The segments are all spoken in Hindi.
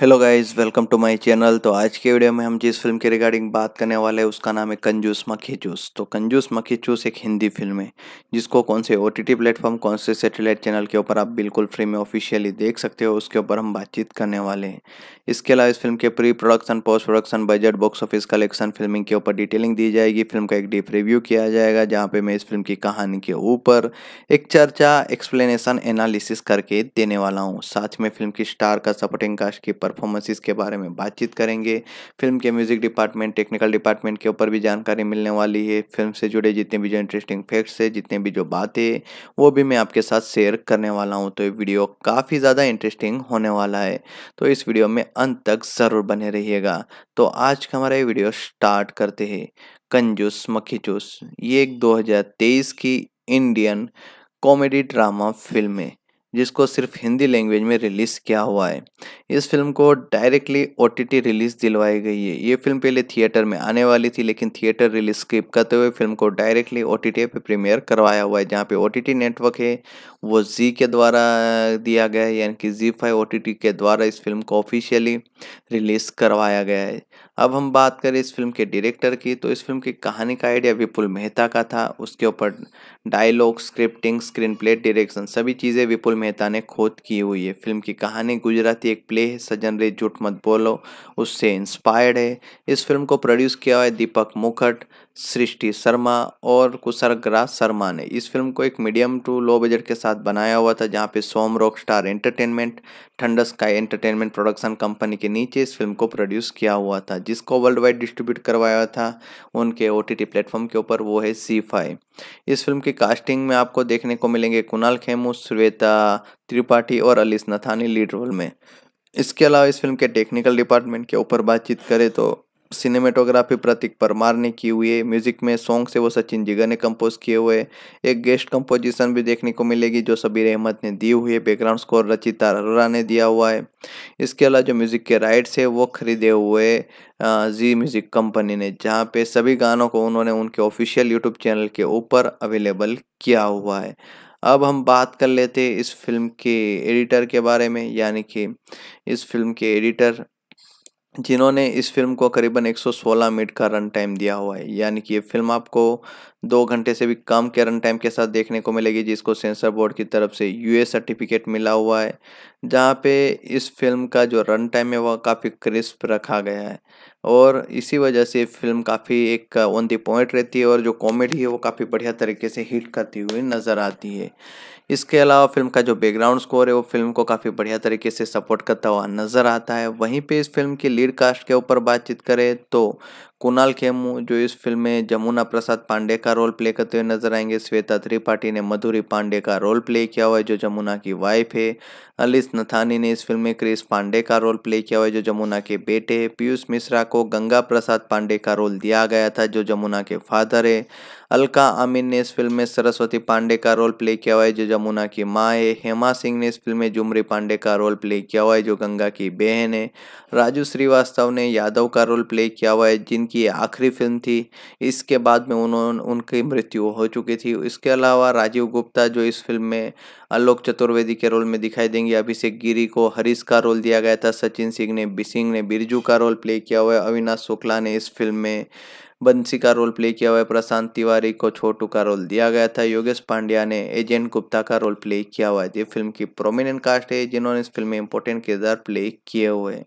hello guys welcome to my channel तो आज के वीडियो में हम जिस फिल्म के रिगार्डिंग बात करने वाले हैं उसका नाम है कंजूस मक्खी चूस तो कंजूस मक्खी चूस एक हिंदी फिल्म है जिसको कौन से ओ टी प्लेटफॉर्म कौन से सैटेलाइट चैनल के ऊपर आप बिल्कुल फ्री में ऑफिशियली देख सकते हो उसके ऊपर हम बातचीत करने वाले हैं इसके अलावा इस फिल्म के pre production post production budget box office collection filming के ऊपर डिटेलिंग दी जाएगी फिल्म का एक डीप रिव्यू किया जाएगा जहाँ पर मैं इस फिल्म की कहानी के ऊपर एक चर्चा एक्सप्लेनेशन एनालिसिस करके देने वाला हूँ साथ में फिल्म की स्टार का सपोर्टिंग कास्ट की परफॉर्मेंसेस के बारे में बातचीत करेंगे फिल्म के म्यूज़िक डिपार्टमेंट टेक्निकल डिपार्टमेंट के ऊपर भी जानकारी मिलने वाली है फिल्म से जुड़े जितने भी जो इंटरेस्टिंग फैक्ट्स है जितने भी जो बातें वो भी मैं आपके साथ शेयर करने वाला हूँ तो ये वीडियो काफ़ी ज़्यादा इंटरेस्टिंग होने वाला है तो इस वीडियो में अंत तक ज़रूर बने रहिएगा तो आज का हमारा ये वीडियो स्टार्ट करते हैं कंजूस मक्खी चूस ये एक 2023 की इंडियन कॉमेडी ड्रामा फिल्म है जिसको सिर्फ हिंदी लैंग्वेज में रिलीज़ किया हुआ है इस फिल्म को डायरेक्टली ओ रिलीज़ दिलवाई गई है ये फिल्म पहले थिएटर में आने वाली थी लेकिन थिएटर रिलीज स्किप करते हुए फिल्म को डायरेक्टली ओ टी पे प्रीमियर करवाया हुआ है जहाँ पे ओ नेटवर्क है वो जी के द्वारा दिया गया है यानी कि जी फाइव ओ के द्वारा इस फिल्म को ऑफिशियली रिलीज़ करवाया गया है अब हम बात करें इस फिल्म के डायरेक्टर की तो इस फिल्म की कहानी का आइडिया विपुल मेहता का था उसके ऊपर dialogue scripting screen play direction सभी चीज़ें विपुल मेहता ने खोद की हुई है फिल्म की कहानी गुजराती एक प्ले है सजन रे झूठ मत बोलो उससे इंस्पायर्ड है इस फिल्म को प्रोड्यूस किया हुआ है दीपक मुखट सृष्टि शर्मा और कुसरग्रा शर्मा ने इस फिल्म को एक मीडियम टू लो बजट के साथ बनाया हुआ था जहां पे सोम rock star entertainment ठंडस sky entertainment production company के नीचे इस फिल्म को प्रोड्यूस किया हुआ था जिसको वर्ल्ड वाइड डिस्ट्रीब्यूट करवाया था उनके ओ टी प्लेटफॉर्म के ऊपर वो है सी फाई इस फिल्म की कास्टिंग में आपको देखने को मिलेंगे कुणाल खेमू श्वेता त्रिपाठी और अलिस नथानी लीड रोल में इसके अलावा इस फिल्म के टेक्निकल डिपार्टमेंट के ऊपर बातचीत करें तो सिनेमेटोग्राफी प्रतीक परमार ने की हुई है म्यूजिक में सॉन्ग से वो सचिन जिगर ने कंपोज किए हुए एक गेस्ट कंपोजिशन भी देखने को मिलेगी जो सबीर अहमद ने दी हुई है बैकग्राउंड स्कोर रचिता अरोरा ने दिया हुआ है इसके अलावा जो म्यूजिक के राइट्स है वो खरीदे हुए जी म्यूजिक कंपनी ने जहाँ पे सभी गानों को उन्होंने उनके ऑफिशियल यूट्यूब चैनल के ऊपर अवेलेबल किया हुआ है अब हम बात कर लेते इस फिल्म के एडिटर के बारे में यानी कि इस फिल्म के एडिटर जिन्होंने इस फिल्म को करीबन 116 मिनट का रन टाइम दिया हुआ है यानी कि ये फिल्म आपको दो घंटे से भी कम के रन टाइम के साथ देखने को मिलेगी जिसको सेंसर बोर्ड की तरफ से यूए सर्टिफिकेट मिला हुआ है जहाँ पे इस फिल्म का जो रन टाइम है वह काफ़ी क्रिस्प रखा गया है और इसी वजह से फिल्म काफ़ी एक ऑन दी पॉइंट रहती है और जो कॉमेडी है वो काफ़ी बढ़िया तरीके से हिट करती हुई नज़र आती है इसके अलावा फिल्म का जो बैकग्राउंड स्कोर है वो फिल्म को काफ़ी बढ़िया तरीके से सपोर्ट करता हुआ नज़र आता है वहीं पे इस फिल्म की लीड कास्ट के ऊपर बातचीत करें तो कुणाल खेमू जो इस फिल्म में जमुना प्रसाद पांडे का रोल प्ले करते हुए नजर आएंगे श्वेता त्रिपाठी ने मधुरी पांडे का रोल प्ले किया हुआ है जो जमुना की वाइफ है अलिस नथानी ने इस फिल्म में क्रिस पांडे का रोल प्ले किया हुआ है जो जमुना के बेटे है पीयूष मिश्रा को गंगा प्रसाद पांडे का रोल दिया गया था जो जमुना के फादर है अलका अमीन ने इस फिल्म में सरस्वती पांडे का रोल प्ले किया हुआ है जो जमुना की माँ है हेमा सिंह ने इस फिल्म में जुमरी पांडे का रोल प्ले किया हुआ है जो गंगा की बहन है राजू श्रीवास्तव ने यादव का रोल प्ले किया हुआ है जिनकी आखिरी फिल्म थी इसके बाद में उन्होंने उनकी मृत्यु हो चुकी थी इसके अलावा राजीव गुप्ता जो इस फिल्म में आलोक चतुर्वेदी के रोल में दिखाई देंगे अभिषेक गिरी को हरीश का रोल दिया गया था सचिन सिंह ने बिसिंग ने बिरजू का रोल प्ले किया हुआ है अविनाश शुक्ला ने इस फिल्म में बंसी का रोल प्ले किया हुआ है प्रशांत तिवारी को छोटू का रोल दिया गया था योगेश पांड्या ने एजेंट गुप्ता का रोल प्ले किया हुआ है ये फिल्म की प्रोमिनेंट कास्ट है जिन्होंने इस फिल्म में इंपॉर्टेंट किरदार प्ले किए हुए हैं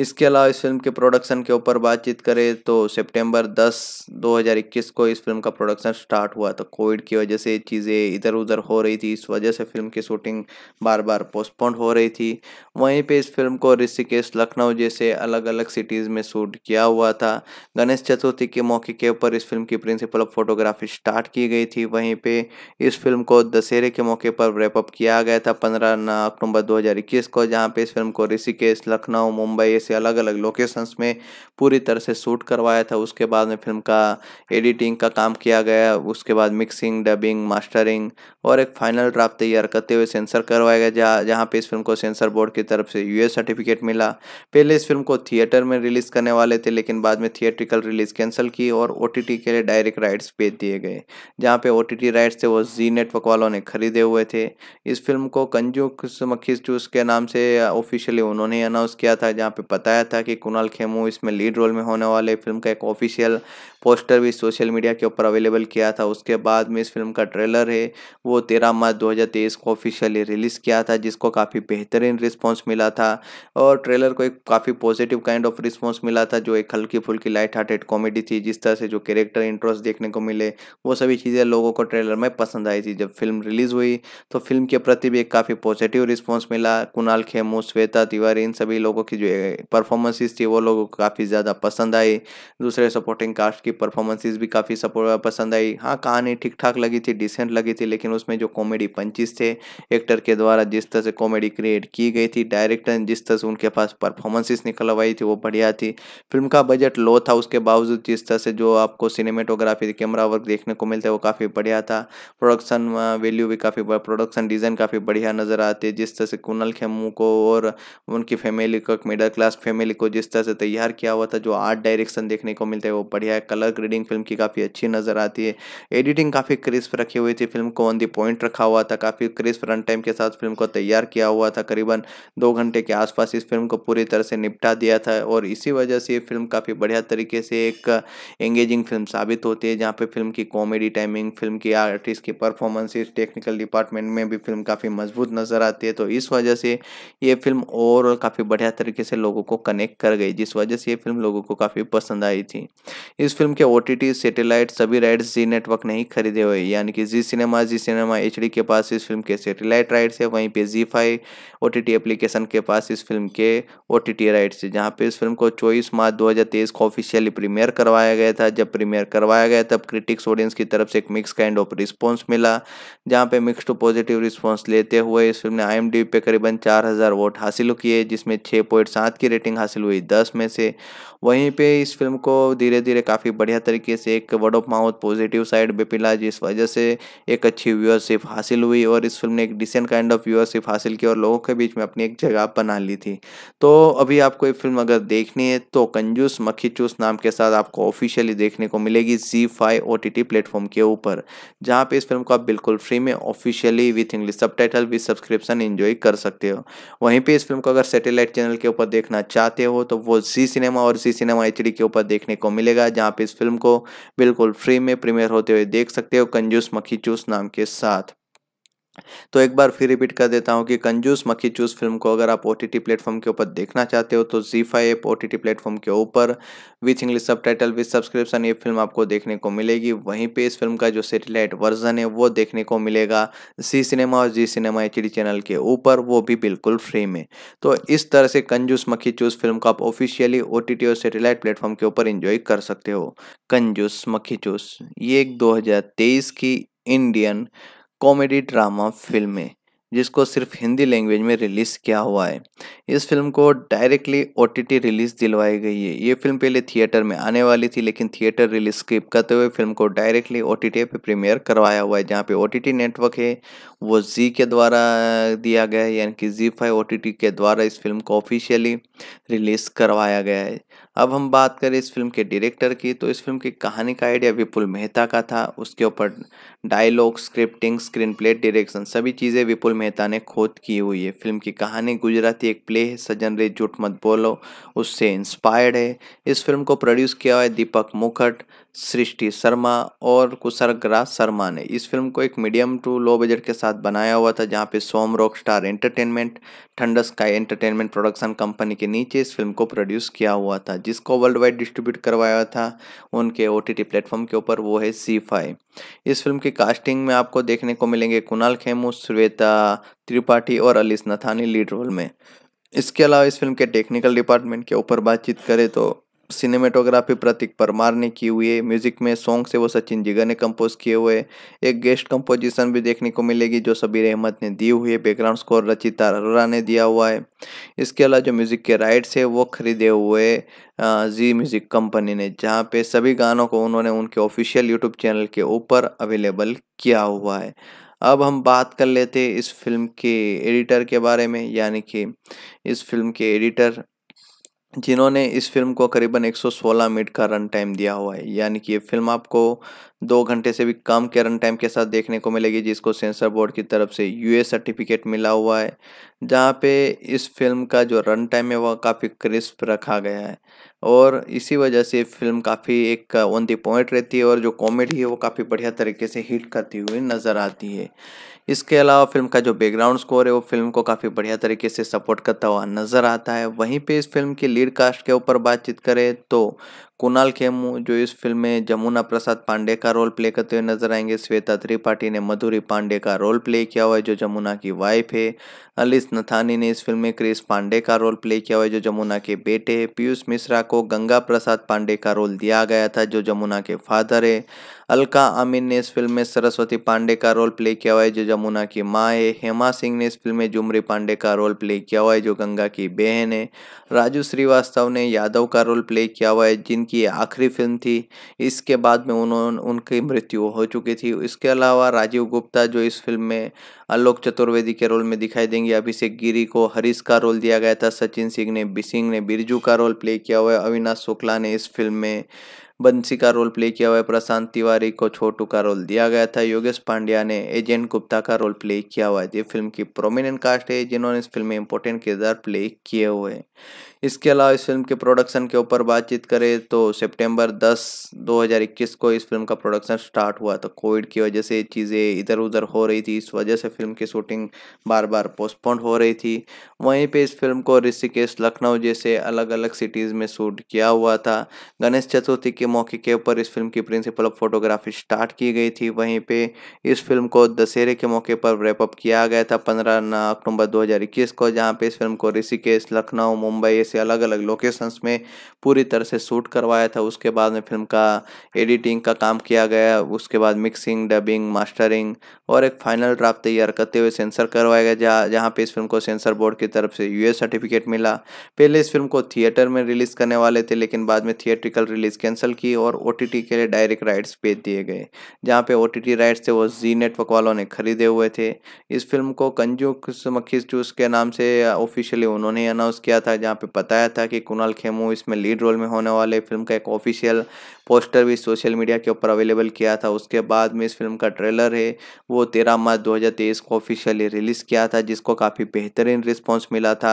इसके अलावा इस फिल्म के प्रोडक्शन के ऊपर बातचीत करें तो सितंबर 10 2021 को इस फिल्म का प्रोडक्शन स्टार्ट हुआ था कोविड की वजह से चीज़ें इधर उधर हो रही थी इस वजह से फिल्म की शूटिंग बार बार पोस्टपोन हो रही थी वहीं पे इस फिल्म को ऋषिकेश लखनऊ जैसे अलग अलग सिटीज़ में शूट किया हुआ था गणेश चतुर्थी के मौके के ऊपर इस फिल्म की प्रिंसिपल ऑफ फोटोग्राफी स्टार्ट की गई थी वहीं पर इस फिल्म को दशहरे के मौके पर रेपअप किया गया था पंद्रह अक्टूबर दो को जहाँ पर इस फिल्म को ऋषिकेश लखनऊ मुंबई से अलग अलग लोकेशंस में पूरी तरह से शूट करवाया था उसके बाद में फिल्म का एडिटिंग का काम किया गया उसके बाद मिक्सिंग डबिंग मास्टरिंग और एक फाइनल ड्राफ्ट तैयार करते हुए सेंसर करवाया गया जहाँ जहाँ पर इस फिल्म को सेंसर बोर्ड की तरफ से यू सर्टिफिकेट मिला पहले इस फिल्म को थिएटर में रिलीज़ करने वाले थे लेकिन बाद में थिएट्रिकल रिलीज़ कैंसिल की और ओ के लिए डायरेक्ट राइट्स बेच दिए गए जहाँ पे ओ राइट्स थे वो जी नेटवर्क वालों ने खरीदे हुए थे इस फिल्म को कंजू मक्खी चूस के नाम से ऑफिशियली उन्होंने अनाउंस किया था जहाँ पे बताया था कि कुणाल खेमू इसमें लीड रोल में होने वाले फिल्म का एक ऑफिशियल पोस्टर भी सोशल मीडिया के ऊपर अवेलेबल किया था उसके बाद में इस फिल्म का ट्रेलर है वो तेरह मार्च दो को ऑफिशियली रिलीज़ किया था जिसको काफ़ी बेहतरीन रिस्पॉन्स मिला था और ट्रेलर को एक काफ़ी पॉजिटिव काइंड ऑफ रिस्पॉन्स मिला था जो एक हल्की फुल्की लाइट हार्टेड कॉमेडी थी जिस तरह से जो कैरेक्टर इंटरेस्ट देखने को मिले वो सभी चीज़ें लोगों को ट्रेलर में पसंद आई थी जब फिल्म रिलीज़ हुई तो फिल्म के प्रति भी एक काफ़ी पॉजिटिव रिस्पॉन्स मिला कुणाल खेमू श्वेता तिवारी इन सभी लोगों की जो परफॉर्मेंसेस थी वो लोगों को काफ़ी ज़्यादा पसंद आई दूसरे सपोर्टिंग कास्ट की परफॉर्मेंसेस भी काफ़ी पसंद आई हाँ कहानी ठीक ठाक लगी थी डिसेंट लगी थी लेकिन उसमें जो कॉमेडी पंचिस थे एक्टर के द्वारा जिस तरह से कॉमेडी क्रिएट की गई थी डायरेक्टर जिस तरह से उनके पास परफॉर्मेंसेस निकलवाई थी वो बढ़िया थी फिल्म का बजट लो था उसके बावजूद जिस तरह से जो आपको सिनेमेटोग्राफी कैमरा वर्क देखने को मिलता है वो काफ़ी बढ़िया था प्रोडक्शन वैल्यू भी काफ़ी प्रोडक्शन डिज़ाइन काफ़ी बढ़िया नज़र आती है जिस तरह से कुनल खेमू को और उनकी फैमिली को मिडिल क्लास फर्स्ट फैमिली को जिस तरह से तैयार किया हुआ था जो आर्ट डायरेक्शन देखने को मिलता है वो बढ़िया है कलर ग्रेडिंग फिल्म की काफ़ी अच्छी नज़र आती है एडिटिंग काफ़ी क्रिस्प रखी हुई थी फिल्म को ऑन दी पॉइंट रखा हुआ था काफ़ी क्रिस्प रन टाइम के साथ फिल्म को तैयार किया हुआ था करीबन दो घंटे के आसपास इस फिल्म को पूरी तरह से निपटा दिया था और इसी वजह से ये फिल्म काफ़ी बढ़िया तरीके से एक एंगेजिंग फिल्म साबित होती है जहाँ पर फिल्म की कॉमेडी टाइमिंग फिल्म की आर्टिस्ट की परफॉर्मेंसिस टेक्निकल डिपार्टमेंट में भी फिल्म काफ़ी मजबूत नज़र आती है तो इस वजह से ये फिल्म ओवरऑल काफ़ी बढ़िया तरीके से लोगों लोगों को कनेक्ट कर गई जिस वजह से ये फिल्म लोगों को काफ़ी पसंद आई थी इस फिल्म के ओ टी सेटेलाइट सभी राइट्स जी नेटवर्क ने ही खरीदे हुए यानी कि जी सिनेमा जी सिनेमा एच के पास इस फिल्म के सेटेलाइट राइट्स है वहीं पर जी फाइव ओ एप्लीकेशन के पास इस फिल्म के ओ राइट्स है जहाँ पे इस फिल्म को चौबीस मार्च दो को ऑफिशियली प्रीमियर करवाया गया था जब प्रीमियर करवाया गया तब क्रिटिक्स ऑडियंस की तरफ से एक मिक्स काइंड ऑफ रिस्पॉन्स मिला जहाँ पे मिक्स टू पॉजिटिव रिस्पॉन्स लेते हुए इस फिल्म ने आई पे करीबन चार वोट हासिल किए जिसमें छः पॉइंट सात इसकी रेटिंग हासिल हुई दस में से वहीं पे इस फिल्म को धीरे धीरे काफ़ी बढ़िया तरीके से एक word of mouth positive side पर पिला जिस वजह से एक अच्छी व्यूअरशिप हासिल हुई और इस फिल्म ने एक डिसेंट काइंड ऑफ व्यूअरशिप हासिल की और लोगों के बीच में अपनी एक जगह बना ली थी तो अभी आपको ये फिल्म अगर देखनी है तो कंजूस मक्खी चूस नाम के साथ आपको ऑफिशियली देखने को मिलेगी जी five O T T platform के ऊपर जहाँ पे इस फिल्म को आप बिल्कुल फ्री में officially with English subtitle with subscription enjoy कर सकते हो वहीं पर इस फिल्म को अगर सेटेलाइट चैनल के ऊपर देखना देखना चाहते हो तो वो जी सिनेमा और जी सिनेमा एच के ऊपर देखने को मिलेगा जहाँ पे इस फिल्म को बिल्कुल फ्री में प्रीमियर होते हुए देख सकते हो कंजूस मक्खी चूस नाम के साथ तो एक बार फिर रिपीट कर देता हूँ कि कंजूस मक्खी चूस फिल्म को अगर आप ओ टी टी प्लेटफॉर्म के ऊपर देखना चाहते हो तो जी five app O T T platform के ऊपर with English subtitle with subscription ये फिल्म आपको देखने को मिलेगी वहीं पे इस फिल्म का जो सेटेलाइट वर्जन है वो देखने को मिलेगा जी सिनेमा और जी सिनेमा एच डी चैनल के ऊपर वो भी बिल्कुल फ्री में तो इस तरह से कंजूस मक्खी चूस फिल्म को आप ऑफिशियली ओ टी टी और सेटेलाइट प्लेटफॉर्म के ऊपर इंजॉय कर सकते हो कंजूस मक्खी चूस ये एक दो हज़ार तेईस की इंडियन कॉमेडी ड्रामा फिल्में जिसको सिर्फ हिंदी लैंग्वेज में रिलीज़ किया हुआ है इस फिल्म को डायरेक्टली ओ रिलीज़ दिलवाई गई है ये फिल्म पहले थिएटर में आने वाली थी लेकिन थिएटर रिलीज स्किप करते हुए फिल्म को डायरेक्टली ओ टी पे प्रीमियर करवाया हुआ है जहाँ पे ओ नेटवर्क है वो जी के द्वारा दिया गया है यानी कि जी फाइव ओ के द्वारा इस फिल्म को ऑफिशियली रिलीज़ करवाया गया है अब हम बात करें इस फिल्म के डायरेक्टर की तो इस फिल्म की कहानी का आइडिया विपुल मेहता का था उसके ऊपर dialogue scripting screen play direction सभी चीज़ें विपुल मेहता ने खोद की हुई है फिल्म की कहानी गुजराती एक प्ले है सजन रे झूठ मत बोलो उससे इंस्पायर्ड है इस फिल्म को प्रोड्यूस किया हुआ है दीपक मुखट सृष्टि शर्मा और कुसरग्रा शर्मा ने इस फिल्म को एक मीडियम टू लो बजट के साथ बनाया हुआ था जहाँ पे सोम रॉक स्टार एंटरटेनमेंट ठंडा स्काई एंटरटेनमेंट प्रोडक्शन कंपनी के नीचे इस फिल्म को प्रोड्यूस किया हुआ था जिसको वर्ल्ड वाइड डिस्ट्रीब्यूट करवाया था उनके ओ टी प्लेटफॉर्म के ऊपर वो है सी फाई इस फिल्म की कास्टिंग में आपको देखने को मिलेंगे कुणाल खेमू श्वेता त्रिपाठी और अलिस नथानी लीड रोल में इसके अलावा इस फिल्म के टेक्निकल डिपार्टमेंट के ऊपर बातचीत करें तो सिनेमेटोग्राफी प्रतीक परमार ने की हुई है म्यूजिक में सॉन्ग से वो सचिन जिगर ने कंपोज किए हुए एक गेस्ट कंपोजिशन भी देखने को मिलेगी जो सबीर अहमद ने दी हुई है बैकग्राउंड स्कोर रचिता अरोरा ने दिया हुआ है इसके अलावा जो म्यूजिक के राइट्स है वो खरीदे हुए जी म्यूजिक कंपनी ने जहाँ पे सभी गानों को उन्होंने उनके ऑफिशियल यूट्यूब चैनल के ऊपर अवेलेबल किया हुआ है अब हम बात कर लेते इस फिल्म के एडिटर के बारे में यानी कि इस फिल्म के एडिटर जिन्होंने इस फिल्म को करीबन 116 मिनट का रन टाइम दिया हुआ है यानी कि ये फिल्म आपको दो घंटे से भी कम के रन टाइम के साथ देखने को मिलेगी जिसको सेंसर बोर्ड की तरफ से यू सर्टिफिकेट मिला हुआ है जहाँ पे इस फिल्म का जो रन टाइम है वह काफ़ी क्रिस्प रखा गया है और इसी वजह से फिल्म काफ़ी एक ऑन दी पॉइंट रहती है और जो कॉमेडी है वो काफ़ी बढ़िया तरीके से हिट करती हुई नज़र आती है इसके अलावा फिल्म का जो बैकग्राउंड स्कोर है वो फिल्म को काफ़ी बढ़िया तरीके से सपोर्ट करता हुआ नज़र आता है वहीं पे इस फिल्म की लीड कास्ट के ऊपर बातचीत करें तो कुणाल खेमू जो इस फिल्म में जमुना प्रसाद पांडे का रोल प्ले करते हुए नजर आएंगे श्वेता त्रिपाठी ने मधुरी पांडे का रोल प्ले किया हुआ है जो जमुना की वाइफ है अलिस नथानी ने इस फिल्म में क्रिस पांडे का रोल प्ले किया हुआ है जो जमुना के बेटे हैं पीयूष मिश्रा को गंगा प्रसाद पांडे का रोल दिया गया था जो जमुना के फादर है अलका आमिर ने इस फिल्म में सरस्वती पांडे का रोल प्ले किया हुआ है जो जमुना की माँ है हेमा सिंह ने इस फिल्म में जुमरी पांडे का रोल प्ले किया हुआ है जो गंगा की बहन है राजू श्रीवास्तव ने यादव का रोल प्ले किया हुआ है जिनकी आखिरी फिल्म थी इसके बाद में उन्होंने उनकी मृत्यु हो चुकी थी इसके अलावा राजीव गुप्ता जो इस फिल्म में आलोक चतुर्वेदी के रोल में दिखाई देंगे अभिषेक गिरी को हरीश का रोल दिया गया था सचिन सिंह ने बिसिंग ने बिरजू का रोल प्ले किया हुआ है अविनाश शुक्ला ने इस फिल्म में बंसी का रोल प्ले किया हुआ है प्रशांत तिवारी को छोटू का रोल दिया गया था योगेश पांड्या ने एजेंट गुप्ता का रोल प्ले किया हुआ है ये फिल्म की प्रोमिनेंट कास्ट है जिन्होंने इस फिल्म में इंपॉर्टेंट किरदार प्ले किए हुए हैं इसके अलावा इस फिल्म के प्रोडक्शन के ऊपर बातचीत करें तो सितंबर 10 2021 को इस फिल्म का प्रोडक्शन स्टार्ट हुआ तो कोविड की वजह से चीज़ें इधर उधर हो रही थी इस वजह से फिल्म की शूटिंग बार बार पोस्टपोन हो रही थी वहीं पे इस फिल्म को ऋषिकेश लखनऊ जैसे अलग अलग सिटीज़ में शूट किया हुआ था गणेश चतुर्थी के मौके के ऊपर इस फिल्म की प्रिंसिपल ऑफ फोटोग्राफी स्टार्ट की गई थी वहीं पर इस फिल्म को दशहरे के मौके पर रेपअप किया गया था पंद्रह अक्टूबर दो को जहाँ पर इस फिल्म को ऋषिकेश लखनऊ मुंबई से अलग अलग लोकेशंस में पूरी तरह से शूट करवाया था उसके बाद में फिल्म का एडिटिंग का काम किया गया उसके बाद मिक्सिंग डबिंग मास्टरिंग और एक फाइनल ड्राफ्ट तैयार करते हुए सेंसर करवाया गया जहाँ जहाँ पे इस फिल्म को सेंसर बोर्ड की तरफ से यू सर्टिफिकेट मिला पहले इस फिल्म को थिएटर में रिलीज़ करने वाले थे लेकिन बाद में थिएट्रिकल रिलीज़ कैंसिल की और ओ के लिए डायरेक्ट राइट्स बेच दिए गए जहाँ पे ओ राइट्स थे वो जी नेटवर्क वालों ने खरीदे हुए थे इस फिल्म को कंजू मक्खी जूस के नाम से ऑफिशियली उन्होंने अनाउंस किया था जहाँ पे बताया था कि कुणाल खेमू इसमें लीड रोल में होने वाले फिल्म का एक ऑफिशियल पोस्टर भी सोशल मीडिया के ऊपर अवेलेबल किया था उसके बाद में इस फिल्म का ट्रेलर है वो तेरह मार्च दो को ऑफिशियली रिलीज़ किया था जिसको काफ़ी बेहतरीन रिस्पॉन्स मिला था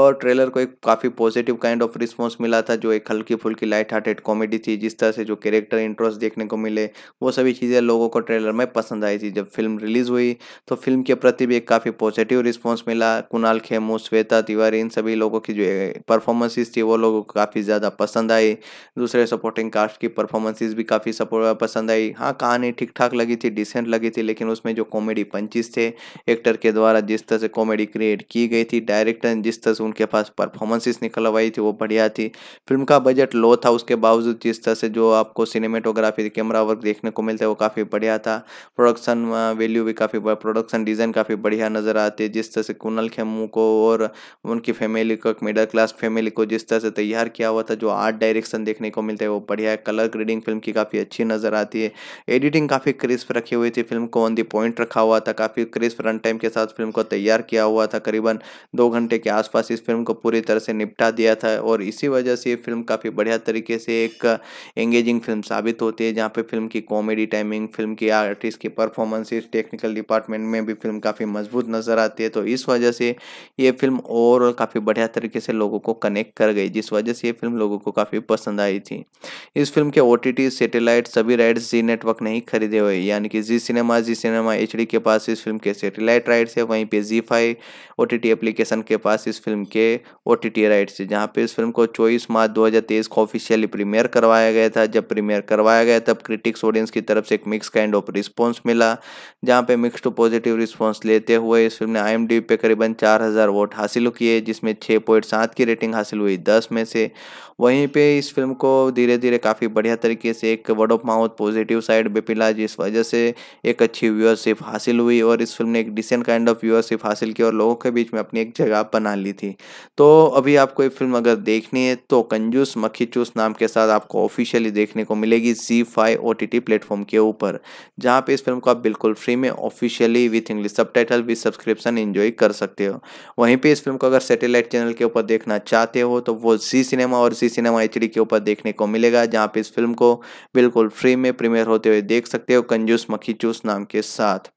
और ट्रेलर को एक काफ़ी पॉजिटिव काइंड ऑफ रिस्पॉन्स मिला था जो एक हल्की फुल्की लाइट हार्टेड कॉमेडी थी जिस तरह से जो कैरेक्टर इंटरेस्ट देखने को मिले वो सभी चीज़ें लोगों को ट्रेलर में पसंद आई थी जब फिल्म रिलीज़ हुई तो फिल्म के प्रति भी एक काफ़ी पॉजिटिव रिस्पॉन्स मिला कुणाल खेमू श्वेता तिवारी इन सभी लोगों की जो परफॉर्मेंसेस थी वो लोगों को काफ़ी ज़्यादा पसंद आई दूसरे सपोर्टिंग कास्ट की परफॉर्मेंसेस भी काफ़ी सपोर्ट पसंद आई हाँ कहानी ठीक ठाक लगी थी डिसेंट लगी थी लेकिन उसमें जो कॉमेडी पंचिस थे एक्टर के द्वारा जिस तरह से कॉमेडी क्रिएट की गई थी डायरेक्टर जिस तरह से उनके पास परफॉर्मेंसेस निकलवाई थी वो बढ़िया थी फिल्म का बजट लो था उसके बावजूद जिस तरह से जो आपको सिनेमेटोग्राफी कैमरा वर्क देखने को मिलता है वो काफ़ी बढ़िया था प्रोडक्शन वैल्यू भी काफ़ी प्रोडक्शन डिज़ाइन काफ़ी बढ़िया नज़र आती है जिस तरह से कुनल खेमू को और उनकी फैमिली को मिडिल क्लास लास्ट फैमिली को जिस तरह से तैयार किया हुआ था जो आर्ट डायरेक्शन देखने को मिलता है वो बढ़िया है कलर ग्रेडिंग फिल्म की काफ़ी अच्छी नज़र आती है एडिटिंग काफ़ी क्रिस्प रखी हुई थी फिल्म को ऑन दी पॉइंट रखा हुआ था काफ़ी क्रिस्प रन टाइम के साथ फिल्म को तैयार किया हुआ था करीबन दो घंटे के आसपास इस फिल्म को पूरी तरह से निपटा दिया था और इसी वजह से ये फिल्म काफ़ी बढ़िया तरीके से एक एंगेजिंग फिल्म साबित होती है जहाँ पर फिल्म की कॉमेडी टाइमिंग फिल्म की आर्टिस्ट की परफॉर्मेंसेस टेक्निकल डिपार्टमेंट में भी फिल्म काफ़ी मजबूत नज़र आती है तो इस वजह से ये फिल्म ओवरऑल काफ़ी बढ़िया तरीके से लोगों लोगों को कनेक्ट कर गई जिस वजह से ये फिल्म लोगों को काफ़ी पसंद आई थी इस फिल्म के ओ टी सभी राइट्स जी नेटवर्क ने ही खरीदे हुए यानी कि जी सिनेमा जी सिनेमा एच के पास इस फिल्म के सेटेलाइट राइट्स है वहीं पर जी फाइव ओ एप्लीकेशन के पास इस फिल्म के ओ राइट्स है जहाँ पर इस फिल्म को चौबीस मार्च दो को ऑफिशियली प्रीमियर करवाया गया था जब प्रीमियर करवाया गया तब क्रिटिक्स ऑडियंस की तरफ से एक मिक्स काइंड ऑफ रिस्पॉन्स मिला जहाँ पे मिक्स टू पॉजिटिव रिस्पॉन्स लेते हुए इस फिल्म ने आई पे करीबन चार वोट हासिल किए जिसमें छः पॉइंट सात की की रेटिंग हासिल हुई दस में से वहीं पे इस फिल्म को धीरे धीरे काफ़ी बढ़िया तरीके से एक word of mouth positive side पर पिला जिस वजह से एक अच्छी व्यूअरशिप हासिल हुई और इस फिल्म ने एक डिसेंट काइंड ऑफ व्यूअरशिप हासिल की और लोगों के बीच में अपनी एक जगह बना ली थी तो अभी आपको ये फिल्म अगर देखनी है तो कंजूस मक्खी चूस नाम के साथ आपको ऑफिशियली देखने को मिलेगी जी five O T T platform के ऊपर जहाँ पे इस फिल्म को आप बिल्कुल फ्री में officially with English subtitle with subscription enjoy कर सकते हो वहीं पर इस फिल्म को अगर सेटेलाइट चैनल के ऊपर देखना देखना चाहते हो तो वो जी सिनेमा और जी सिनेमा एच के ऊपर देखने को मिलेगा जहाँ पे इस फिल्म को बिल्कुल फ्री में प्रीमियर होते हुए देख सकते हो कंजूस मक्खी चूस नाम के साथ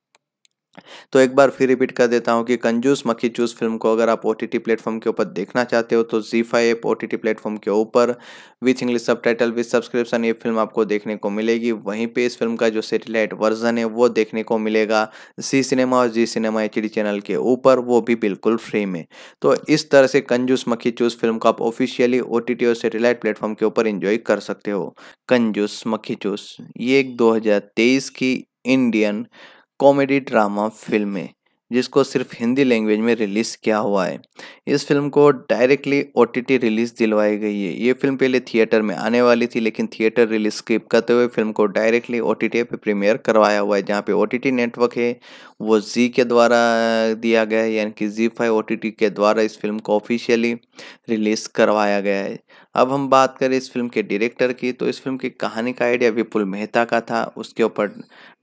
तो एक बार फिर रिपीट कर देता हूँ कि कंजूस मक्खी चूस फिल्म को अगर आप ओ टी टी प्लेटफॉर्म के ऊपर देखना चाहते हो तो जी five app O T T platform के ऊपर with English subtitle with subscription ये फिल्म आपको देखने को मिलेगी वहीं पे इस फिल्म का जो सेटेलाइट वर्जन है वो देखने को मिलेगा जी सिनेमा और जी सिनेमा एच चैनल के ऊपर वो भी बिल्कुल फ्री में तो इस तरह से कंजूस मक्खी चूस फिल्म को आप ऑफिशियली ओ टी टी और सेटेलाइट प्लेटफॉर्म के ऊपर इंजॉय कर सकते हो कंजूस मक्खी चूस ये एक 2023 की इंडियन कॉमेडी ड्रामा फिल्म है जिसको सिर्फ हिंदी लैंग्वेज में रिलीज़ किया हुआ है इस फिल्म को डायरेक्टली ओ रिलीज़ दिलवाई गई है ये फिल्म पहले थिएटर में आने वाली थी लेकिन थिएटर रिलीज स्किप करते हुए फिल्म को डायरेक्टली ओ टी पे प्रीमियर करवाया हुआ है जहाँ पे ओ नेटवर्क है वो जी के द्वारा दिया गया है यानी कि जी फाइव ओ के द्वारा इस फिल्म को ऑफिशियली रिलीज़ करवाया गया है अब हम बात करें इस फिल्म के डायरेक्टर की तो इस फिल्म की कहानी का आइडिया विपुल मेहता का था उसके ऊपर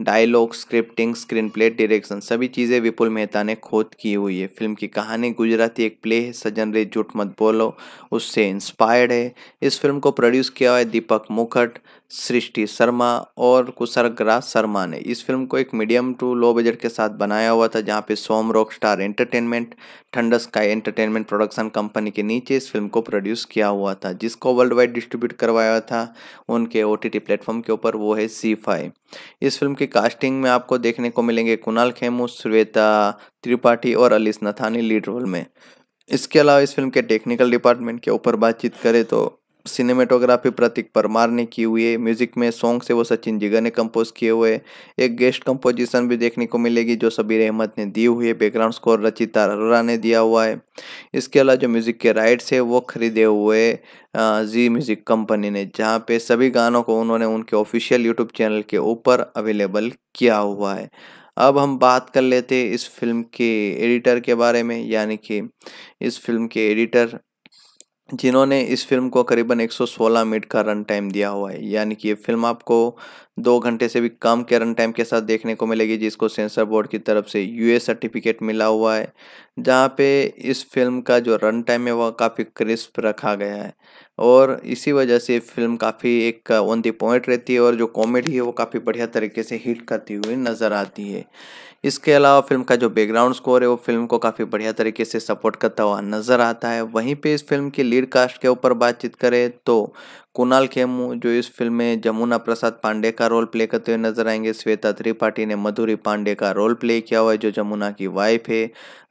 dialogue scripting screen play direction सभी चीज़ें विपुल मेहता ने खोद की हुई है फिल्म की कहानी गुजराती एक प्ले है सजन रे झूठ मत बोलो उससे इंस्पायर्ड है इस फिल्म को प्रोड्यूस किया हुआ है दीपक मुखट सृष्टि शर्मा और कुसरग्रा शर्मा ने इस फिल्म को एक मीडियम टू लो बजट के साथ बनाया हुआ था जहाँ पे सोम rock star entertainment ठंडस sky entertainment production company के नीचे इस फिल्म को प्रोड्यूस किया हुआ था जिसको वर्ल्ड वाइड डिस्ट्रीब्यूट करवाया था उनके ओ टी प्लेटफॉर्म के ऊपर वो है सी फाइव इस फिल्म की कास्टिंग में आपको देखने को मिलेंगे कुणाल खेमू श्वेता त्रिपाठी और अलिस नथानी लीड रोल में इसके अलावा इस फिल्म के टेक्निकल डिपार्टमेंट के ऊपर बातचीत करें तो सिनेमेटोग्राफी प्रतीक परमार ने की हुई है म्यूजिक में सॉन्ग से वो सचिन जिगर ने कंपोज किए हुए एक गेस्ट कंपोजिशन भी देखने को मिलेगी जो सबीर अहमद ने दी हुई है बैकग्राउंड स्कोर रचिता अरोरा ने दिया हुआ है इसके अलावा जो म्यूजिक के राइट्स है वो खरीदे हुए जी म्यूजिक कंपनी ने जहाँ पे सभी गानों को उन्होंने उनके ऑफिशियल यूट्यूब चैनल के ऊपर अवेलेबल किया हुआ है अब हम बात कर लेते इस फिल्म के एडिटर के बारे में यानी कि इस फिल्म के एडिटर जिन्होंने इस फिल्म को करीबन 116 मिनट का रन टाइम दिया हुआ है यानी कि ये फिल्म आपको दो घंटे से भी कम के रन टाइम के साथ देखने को मिलेगी जिसको सेंसर बोर्ड की तरफ से ए सर्टिफिकेट मिला हुआ है जहाँ पे इस फिल्म का जो रन टाइम है वह काफ़ी क्रिस्प रखा गया है और इसी वजह से फिल्म काफ़ी एक ऑन दी पॉइंट रहती है और जो कॉमेडी है वो काफ़ी बढ़िया तरीके से हिट करती हुई नज़र आती है इसके अलावा फिल्म का जो बैकग्राउंड स्कोर है वो फिल्म को काफ़ी बढ़िया तरीके से सपोर्ट करता हुआ नज़र आता है वहीं पे इस फिल्म की लीड कास्ट के ऊपर बातचीत करें तो कुणाल खेमू जो इस फिल्म में जमुना प्रसाद पांडे का रोल प्ले करते हुए नजर आएंगे श्वेता त्रिपाठी ने मधुरी पांडे का रोल प्ले किया हुआ है जो जमुना की वाइफ है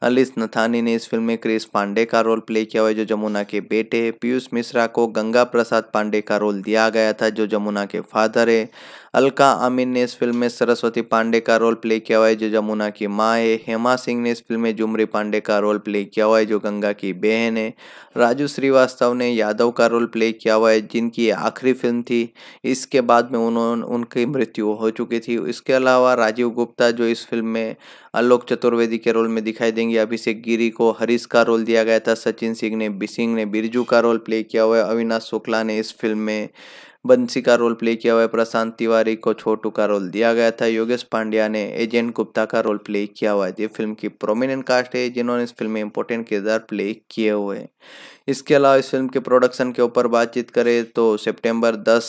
अलिस नथानी ने इस फिल्म में क्रिस पांडे का रोल प्ले किया हुआ है जो जमुना के बेटे है पीयूष मिश्रा को गंगा प्रसाद पांडे का रोल दिया गया था जो जमुना के फादर है अलका आमीन ने इस फिल्म में सरस्वती पांडे का रोल प्ले किया हुआ है जो यमुना की माँ है हेमा सिंह ने इस फिल्म में जुमरी पांडे का रोल प्ले किया हुआ है जो गंगा की बहन है राजू श्रीवास्तव ने यादव का रोल प्ले किया हुआ है जिनकी आखिरी फिल्म थी इसके बाद में उन्होंने उनकी मृत्यु हो चुकी थी इसके अलावा राजीव गुप्ता जो इस फिल्म में आलोक चतुर्वेदी के रोल में दिखाई देंगे अभिषेक गिरी को हरीश का रोल दिया गया था सचिन सिंह ने बिसिंग ने बिरजू का रोल प्ले किया हुआ है अविनाश शुक्ला ने इस फिल्म में बंसी का रोल प्ले किया हुआ है प्रशांत तिवारी को छोटू का रोल दिया गया था योगेश पांड्या ने एजेंट गुप्ता का रोल प्ले किया हुआ है ये फिल्म की प्रोमिनेंट कास्ट है जिन्होंने इस फिल्म में इंपॉर्टेंट किरदार प्ले किए हुए हैं इसके अलावा इस फिल्म के प्रोडक्शन के ऊपर बातचीत करें तो सितंबर 10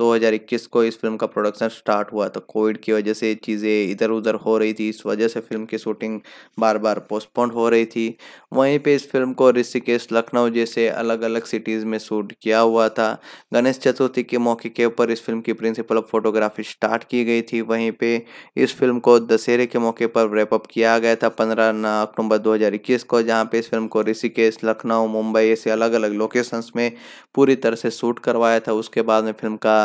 2021 को इस फिल्म का प्रोडक्शन स्टार्ट हुआ था कोविड की वजह से चीज़ें इधर उधर हो रही थी इस वजह से फिल्म की शूटिंग बार बार पोस्टपोन हो रही थी वहीं पे इस फिल्म को ऋषिकेश लखनऊ जैसे अलग अलग सिटीज़ में शूट किया हुआ था गणेश चतुर्थी के मौके के ऊपर इस फिल्म की प्रिंसिपल ऑफ फोटोग्राफी स्टार्ट की गई थी वहीं पर इस फिल्म को दशहरे के मौके पर रेपअप किया गया था पंद्रह अक्टूबर दो को जहाँ पर इस फिल्म को ऋषिकेश लखनऊ मुंबई से अलग अलग लोकेशंस में पूरी तरह से शूट करवाया था उसके बाद में फिल्म का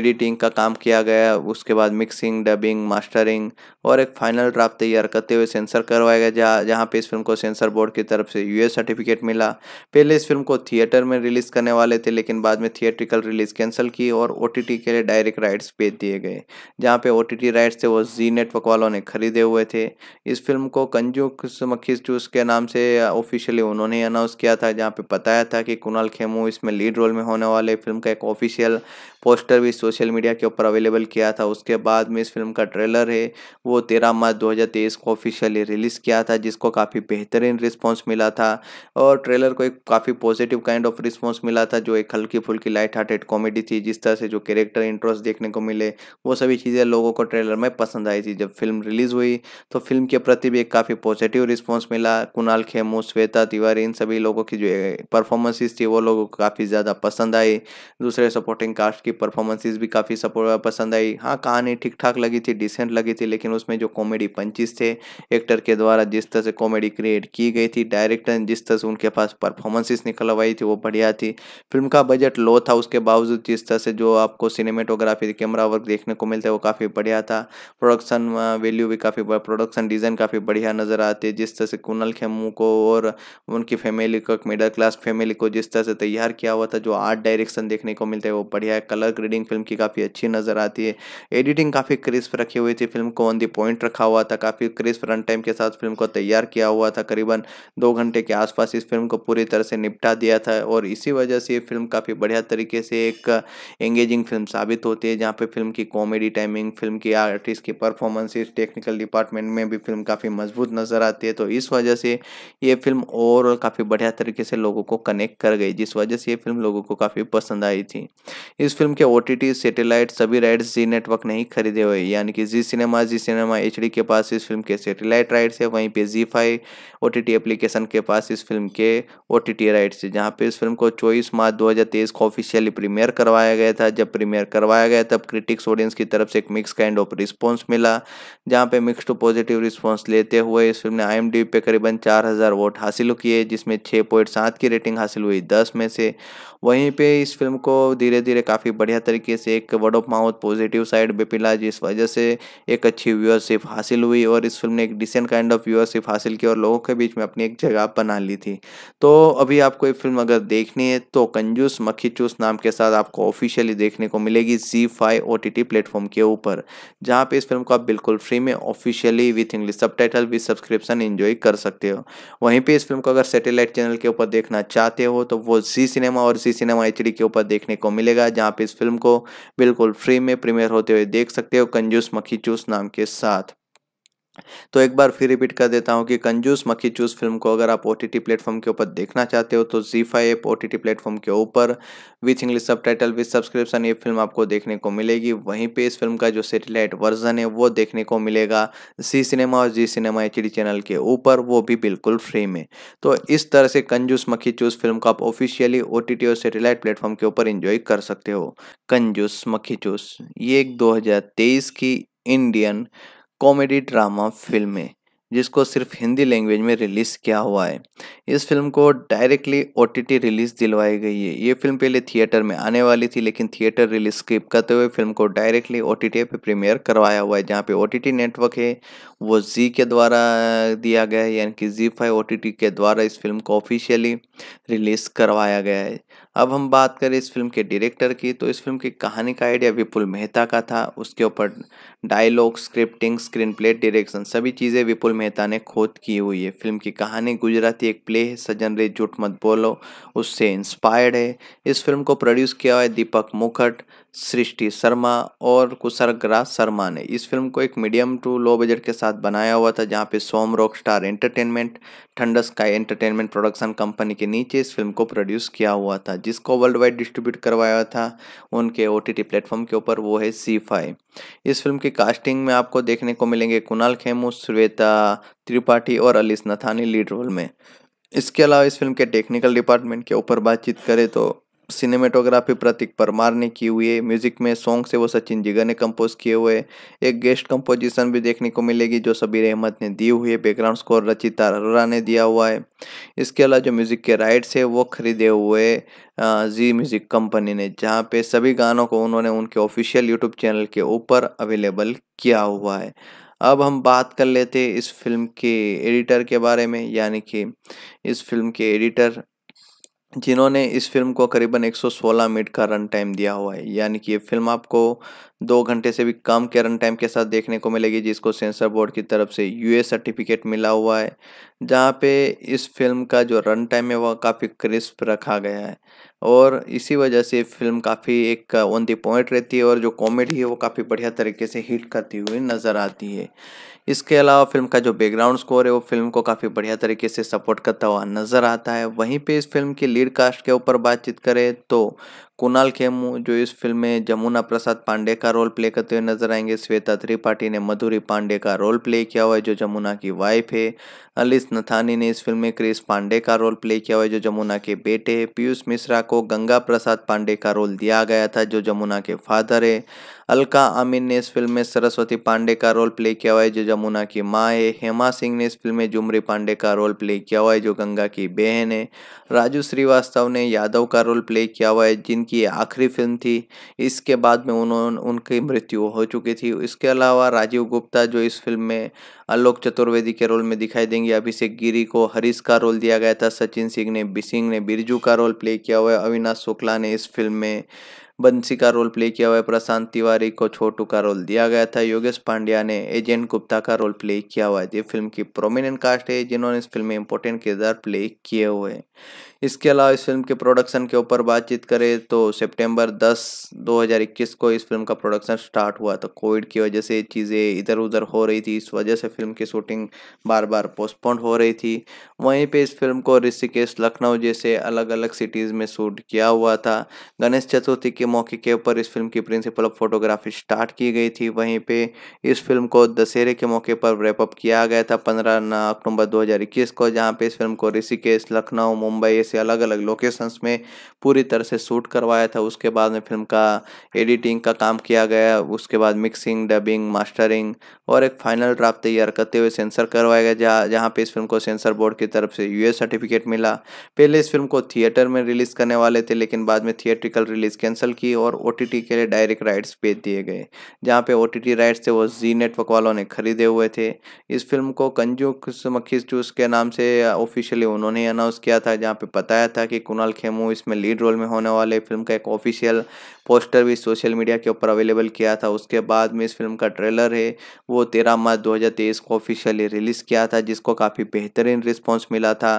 एडिटिंग का काम किया गया उसके बाद मिक्सिंग डबिंग मास्टरिंग और एक फाइनल ड्राफ्ट तैयार करते हुए सेंसर करवाया गया जहाँ जहाँ पर इस फिल्म को सेंसर बोर्ड की तरफ से यूएस सर्टिफिकेट मिला पहले इस फिल्म को थिएटर में रिलीज़ करने वाले थे लेकिन बाद में थिएट्रिकल रिलीज़ कैंसिल की और ओ के लिए डायरेक्ट राइट्स बेच दिए गए जहाँ पे ओ राइट्स थे वो जी नेटवर्क वालों ने खरीदे हुए थे इस फिल्म को कंजू मक्खी चूस के नाम से ऑफिशियली उन्होंने अनाउंस किया था जहाँ पे बताया था कि कुणाल खेमू इसमें लीड रोल में होने वाले फिल्म का एक ऑफिशियल पोस्टर भी सोशल मीडिया के ऊपर अवेलेबल किया था उसके बाद में इस फिल्म का ट्रेलर है वो तेरह मार्च दो को ऑफिशियली रिलीज़ किया था जिसको काफ़ी बेहतरीन रिस्पॉन्स मिला था और ट्रेलर को एक काफ़ी पॉजिटिव काइंड ऑफ रिस्पॉन्स मिला था जो एक हल्की फुल्की लाइट हार्टेड कॉमेडी थी जिस तरह से जो कैरेक्टर इंटरेस्ट देखने को मिले वो सभी चीज़ें लोगों को ट्रेलर में पसंद आई थी जब फिल्म रिलीज़ हुई तो फिल्म के प्रति भी एक काफ़ी पॉजिटिव रिस्पॉन्स मिला कुणाल खेमू श्वेता तिवारी इन सभी लोगों की जो परफॉर्मेंसेस थी वो लोगों को काफ़ी ज़्यादा पसंद आई दूसरे सपोर्टिंग कास्ट की परफॉर्मेंसेस भी काफ़ी पसंद आई हाँ कहानी ठीक ठाक लगी थी डिसेंट लगी थी लेकिन उसमें जो कॉमेडी पंचिस थे एक्टर के द्वारा जिस तरह से कॉमेडी क्रिएट की गई थी डायरेक्टर जिस तरह से उनके पास परफॉर्मेंसेस निकलवाई थी वो बढ़िया थी फिल्म का बजट लो था उसके बावजूद जिस तरह से जो आपको सिनेमेटोग्राफी कैमरा वर्क देखने को मिलता है वो काफ़ी बढ़िया था प्रोडक्शन वैल्यू भी काफ़ी प्रोडक्शन डिज़ाइन काफ़ी बढ़िया नज़र आती है जिस तरह से कुनल खेमू को और उनकी फैमिली को मिडिल क्लास फर्स्ट फैमिली को जिस तरह से तैयार किया हुआ था जो आर्ट डायरेक्शन देखने को मिलता है वो बढ़िया है कलर ग्रेडिंग फिल्म की काफ़ी अच्छी नज़र आती है एडिटिंग काफ़ी क्रिस्प रखी हुई थी फिल्म को ऑन दी पॉइंट रखा हुआ था काफ़ी क्रिस्प रन टाइम के साथ फिल्म को तैयार किया हुआ था करीबन दो घंटे के आसपास इस फिल्म को पूरी तरह से निपटा दिया था और इसी वजह से ये फिल्म काफ़ी बढ़िया तरीके से एक एंगेजिंग फिल्म साबित होती है जहाँ पर फिल्म की कॉमेडी टाइमिंग फिल्म की आर्टिस्ट की परफॉर्मेंसेस टेक्निकल डिपार्टमेंट में भी फिल्म काफ़ी मजबूत नज़र आती है तो इस वजह से ये फिल्म ओवरऑल काफ़ी बढ़िया तरीके से लोगों लोगों को कनेक्ट कर गई जिस वजह से ये फिल्म लोगों को काफ़ी पसंद आई थी इस फिल्म के ओ सेटेलाइट सभी राइट्स जी नेटवर्क ने ही खरीदे हुए यानी कि जी सिनेमा जी सिनेमा एच के पास इस फिल्म के सेटेलाइट राइट्स है वहीं पर जी फाइव ओ एप्लीकेशन के पास इस फिल्म के ओ राइट्स है जहाँ पर इस फिल्म को चौबीस मार्च दो को ऑफिशियली प्रीमियर करवाया गया था जब प्रीमियर करवाया गया तब क्रिटिक्स ऑडियंस की तरफ से एक मिक्स काइंड ऑफ रिस्पॉन्स मिला जहाँ पे मिक्स टू पॉजिटिव रिस्पॉन्स लेते हुए इस फिल्म ने आई पे करीबन चार हज़ार वोट हासिल किए जिसमें छः पॉइंट सात के की रेटिंग हासिल हुई दस में से वहीं पे इस फिल्म को धीरे धीरे काफ़ी बढ़िया तरीके से एक word of mouth positive side पर पिला जिस वजह से एक अच्छी व्यूअरशिप हासिल हुई और इस फिल्म ने एक डिसेंट काइंड ऑफ व्यूअरशिप हासिल की और लोगों के बीच में अपनी एक जगह बना ली थी तो अभी आपको ये फिल्म अगर देखनी है तो कंजूस मक्खी चूस नाम के साथ आपको ऑफिशियली देखने को मिलेगी जी five O T T platform के ऊपर जहाँ पे इस फिल्म को आप बिल्कुल फ्री में officially with English subtitle with subscription enjoy कर सकते हो वहीं पर इस फिल्म को अगर सेटेलाइट चैनल के ऊपर देखना देखना चाहते हो तो वो जी सिनेमा और जी सिनेमा एच के ऊपर देखने को मिलेगा जहाँ पे इस फिल्म को बिल्कुल फ्री में प्रीमियर होते हुए देख सकते हो कंजूस मक्खी चूस नाम के साथ तो एक बार फिर रिपीट कर देता हूँ कि कंजूस मक्खी चूस फिल्म को अगर आप ओ टी प्लेटफॉर्म के ऊपर देखना चाहते हो तो जी five app O T platform के ऊपर with English subtitle with subscription ये फिल्म आपको देखने को मिलेगी वहीं पे इस फिल्म का जो सेटेलाइट वर्जन है वो देखने को मिलेगा जी सिनेमा और जी सिनेमा एच डी चैनल के ऊपर वो भी बिल्कुल फ्री में तो इस तरह से कंजूस मक्खी चूस फिल्म को आप ऑफिशियली ओ टी और सेटेलाइट प्लेटफॉर्म के ऊपर इंजॉय कर सकते हो कंजूस मक्खी चूस ये एक दो हज़ार तेईस की इंडियन कॉमेडी ड्रामा फिल्में जिसको सिर्फ हिंदी लैंग्वेज में रिलीज़ किया हुआ है इस फिल्म को डायरेक्टली ओ रिलीज़ दिलवाई गई है ये फिल्म पहले थिएटर में आने वाली थी लेकिन थिएटर रिलीज स्किप करते हुए फिल्म को डायरेक्टली ओ टी पे प्रीमियर करवाया हुआ है जहाँ पे ओ नेटवर्क है वो जी के द्वारा दिया गया है यानी कि जी फाइव ओ के द्वारा इस फिल्म को ऑफिशियली रिलीज़ करवाया गया है अब हम बात करें इस फिल्म के डायरेक्टर की तो इस फिल्म की कहानी का आइडिया विपुल मेहता का था उसके ऊपर dialogue scripting screen play direction सभी चीज़ें विपुल मेहता ने खोद की हुई है फिल्म की कहानी गुजराती एक प्ले है सजन रे झूठ मत बोलो उससे इंस्पायर्ड है इस फिल्म को प्रोड्यूस किया हुआ है दीपक मुखट सृष्टि शर्मा और कुसर्गराज शर्मा ने इस फिल्म को एक मीडियम टू लो बजट के साथ बनाया हुआ था जहां पे सोम रॉक स्टार एंटरटेनमेंट ठंडा स्काई एंटरटेनमेंट प्रोडक्शन कंपनी के नीचे इस फिल्म को प्रोड्यूस किया हुआ था जिसको वर्ल्ड वाइड डिस्ट्रीब्यूट करवाया था उनके ओ टी प्लेटफॉर्म के ऊपर वो है सी फाई इस फिल्म की कास्टिंग में आपको देखने को मिलेंगे कुणाल खेमू श्वेता त्रिपाठी और अलिस नथानी लीड रोल में इसके अलावा इस फिल्म के टेक्निकल डिपार्टमेंट के ऊपर बातचीत करें तो सिनेमेटोग्राफी प्रतीक परमार ने की हुई है म्यूजिक में सॉन्ग से वो सचिन जिगर ने कंपोज किए हुए एक गेस्ट कंपोजिशन भी देखने को मिलेगी जो सबीर अहमद ने दी हुई है बैकग्राउंड स्कोर रचिता अरोरा ने दिया हुआ है इसके अलावा जो म्यूजिक के राइट्स है वो खरीदे हुए जी म्यूजिक कंपनी ने जहाँ पे सभी गानों को उन्होंने उनके ऑफिशियल यूट्यूब चैनल के ऊपर अवेलेबल किया हुआ है अब हम बात कर लेते इस फिल्म के एडिटर के बारे में यानी कि इस फिल्म के एडिटर जिन्होंने इस फिल्म को करीबन 116 मिनट का रन टाइम दिया हुआ है यानी कि ये फिल्म आपको दो घंटे से भी कम के रन टाइम के साथ देखने को मिलेगी जिसको सेंसर बोर्ड की तरफ से यूए सर्टिफिकेट मिला हुआ है जहाँ पे इस फिल्म का जो रन टाइम है वह काफ़ी क्रिस्प रखा गया है और इसी वजह से फिल्म काफ़ी एक ऑन दी पॉइंट रहती है और जो कॉमेडी है वो काफ़ी बढ़िया तरीके से हिट करती हुई नज़र आती है इसके अलावा फिल्म का जो बैकग्राउंड स्कोर है वो फिल्म को काफ़ी बढ़िया तरीके से सपोर्ट करता हुआ नज़र आता है वहीं पे इस फिल्म की लीड कास्ट के ऊपर बातचीत करें तो कुणाल खेमू जो इस फिल्म में जमुना प्रसाद पांडे का रोल प्ले करते हुए नजर आएंगे श्वेता त्रिपाठी ने मधुरी पांडे का रोल प्ले किया हुआ है जो जमुना की वाइफ है अलिस नथानी ने इस फिल्म में क्रिस पांडे का रोल प्ले किया हुआ है जो जमुना के बेटे पीयूष मिश्रा को गंगा प्रसाद पांडे का रोल दिया गया था जो जमुना के फादर है अलका आमिन ने इस फिल्म में सरस्वती पांडे का रोल प्ले किया हुआ है जो जमुना की माँ है हेमा सिंह ने इस फिल्म में जुमरी पांडे का रोल प्ले किया हुआ है जो गंगा की बहन है राजू श्रीवास्तव ने यादव का रोल प्ले किया हुआ है जिनकी आखिरी फिल्म थी इसके बाद में उन्होंने उनकी मृत्यु हो चुकी थी इसके अलावा राजीव गुप्ता जो इस फिल्म में आलोक चतुर्वेदी के रोल में दिखाई देंगे अभिषेक गिरी को हरीश का रोल दिया गया था सचिन सिंह ने बिसिंग ने बिरजू का रोल प्ले किया हुआ है अविनाश शुक्ला ने इस फिल्म में बंसी का रोल प्ले किया हुआ है प्रशांत तिवारी को छोटू का रोल दिया गया था योगेश पांड्या ने एजेंट गुप्ता का रोल प्ले किया हुआ है ये फिल्म की प्रोमिनेंट कास्ट है जिन्होंने इस फिल्म में इंपॉर्टेंट किरदार प्ले किए हुए हैं इसके अलावा इस फिल्म के प्रोडक्शन के ऊपर बातचीत करें तो सितंबर 10 2021 को इस फिल्म का प्रोडक्शन स्टार्ट हुआ था तो कोविड की वजह से चीज़ें इधर उधर हो रही थी इस वजह से फिल्म की शूटिंग बार बार पोस्टपोन हो रही थी वहीं पे इस फिल्म को ऋषिकेश लखनऊ जैसे अलग अलग सिटीज़ में शूट किया हुआ था गणेश चतुर्थी के मौके के ऊपर इस फिल्म की प्रिंसिपल ऑफ फोटोग्राफी स्टार्ट की गई थी वहीं पर इस फिल्म को दशहरे के मौके पर रेपअप किया गया था पंद्रह अक्टूबर दो को जहाँ पर इस फिल्म को ऋषिकेश लखनऊ मुंबई ऐसे से अलग अलग लोकेशंस में पूरी तरह से शूट करवाया था उसके बाद में फिल्म का एडिटिंग का काम किया गया उसके बाद मिक्सिंग डबिंग मास्टरिंग और एक फाइनल ड्राफ्ट तैयार करते हुए सेंसर करवाया गया जहाँ जहाँ पर इस फिल्म को सेंसर बोर्ड की तरफ से यू सर्टिफिकेट मिला पहले इस फिल्म को थिएटर में रिलीज़ करने वाले थे लेकिन बाद में थिएट्रिकल रिलीज़ कैंसिल की और ओ के लिए डायरेक्ट राइट्स बेच दिए गए जहाँ पे ओ राइट्स थे वो जी नेटवर्क वालों ने खरीदे हुए थे इस फिल्म को कंजू मक्खी चूस के नाम से ऑफिशियली उन्होंने अनाउंस किया था जहाँ पे बताया था कि कुणाल खेमू इसमें लीड रोल में होने वाले फिल्म का एक ऑफिशियल पोस्टर भी सोशल मीडिया के ऊपर अवेलेबल किया था उसके बाद में इस फिल्म का ट्रेलर है वो तेरह मार्च 2023 को ऑफिशियली रिलीज़ किया था जिसको काफ़ी बेहतरीन रिस्पॉन्स मिला था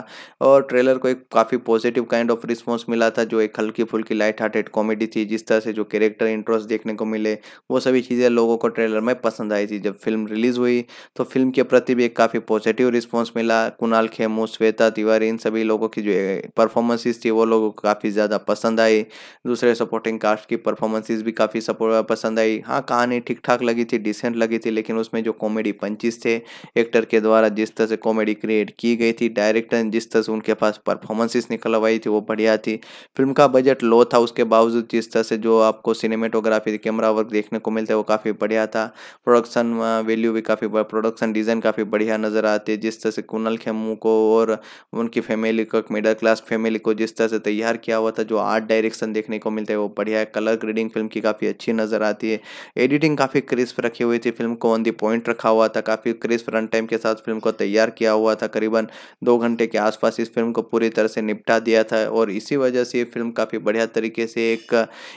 और ट्रेलर को एक काफ़ी पॉजिटिव काइंड ऑफ रिस्पॉन्स मिला था जो एक हल्की फुल्की लाइट हार्टेड कॉमेडी थी जिस तरह से जो कैरेक्टर इंटरेस्ट देखने को मिले वो सभी चीज़ें लोगों को ट्रेलर में पसंद आई थी जब फिल्म रिलीज़ हुई तो फिल्म के प्रति भी एक काफ़ी पॉजिटिव रिस्पॉन्स मिला कुणाल खेमू श्वेता तिवारी इन सभी लोगों की जो परफॉर्मेंसेस थी वो लोगों को काफ़ी ज़्यादा पसंद आई दूसरे सपोर्टिंग कास्ट की परफॉर्मेंसेस भी काफ़ी सपोर्ट पसंद आई हाँ कहानी ठीक ठाक लगी थी डिसेंट लगी थी लेकिन उसमें जो कॉमेडी पंचिस थे एक्टर के द्वारा जिस तरह से कॉमेडी क्रिएट की गई थी डायरेक्टर जिस तरह से उनके पास परफॉर्मेंसेस निकलवाई थी वो बढ़िया थी फिल्म का बजट लो था उसके बावजूद जिस तरह से जो आपको सिनेमेटोग्राफी कैमरा वर्क देखने को मिलता है वो काफ़ी बढ़िया था प्रोडक्शन वैल्यू भी काफ़ी प्रोडक्शन डिज़ाइन काफ़ी बढ़िया नज़र आती है जिस तरह से कुनल खेमू को और उनकी फैमिली को मिडिल क्लास कास्ट फैमिली को जिस तरह से तैयार किया हुआ था जो आर्ट डायरेक्शन देखने को मिलता है वो बढ़िया है कलर ग्रेडिंग फिल्म की काफ़ी अच्छी नज़र आती है एडिटिंग काफ़ी क्रिस्प रखी हुई थी फिल्म को ऑन दी पॉइंट रखा हुआ था काफ़ी क्रिस्प रन टाइम के साथ फिल्म को तैयार किया हुआ था करीबन दो घंटे के आसपास इस फिल्म को पूरी तरह से निपटा दिया था और इसी वजह से ये फिल्म काफ़ी बढ़िया तरीके से एक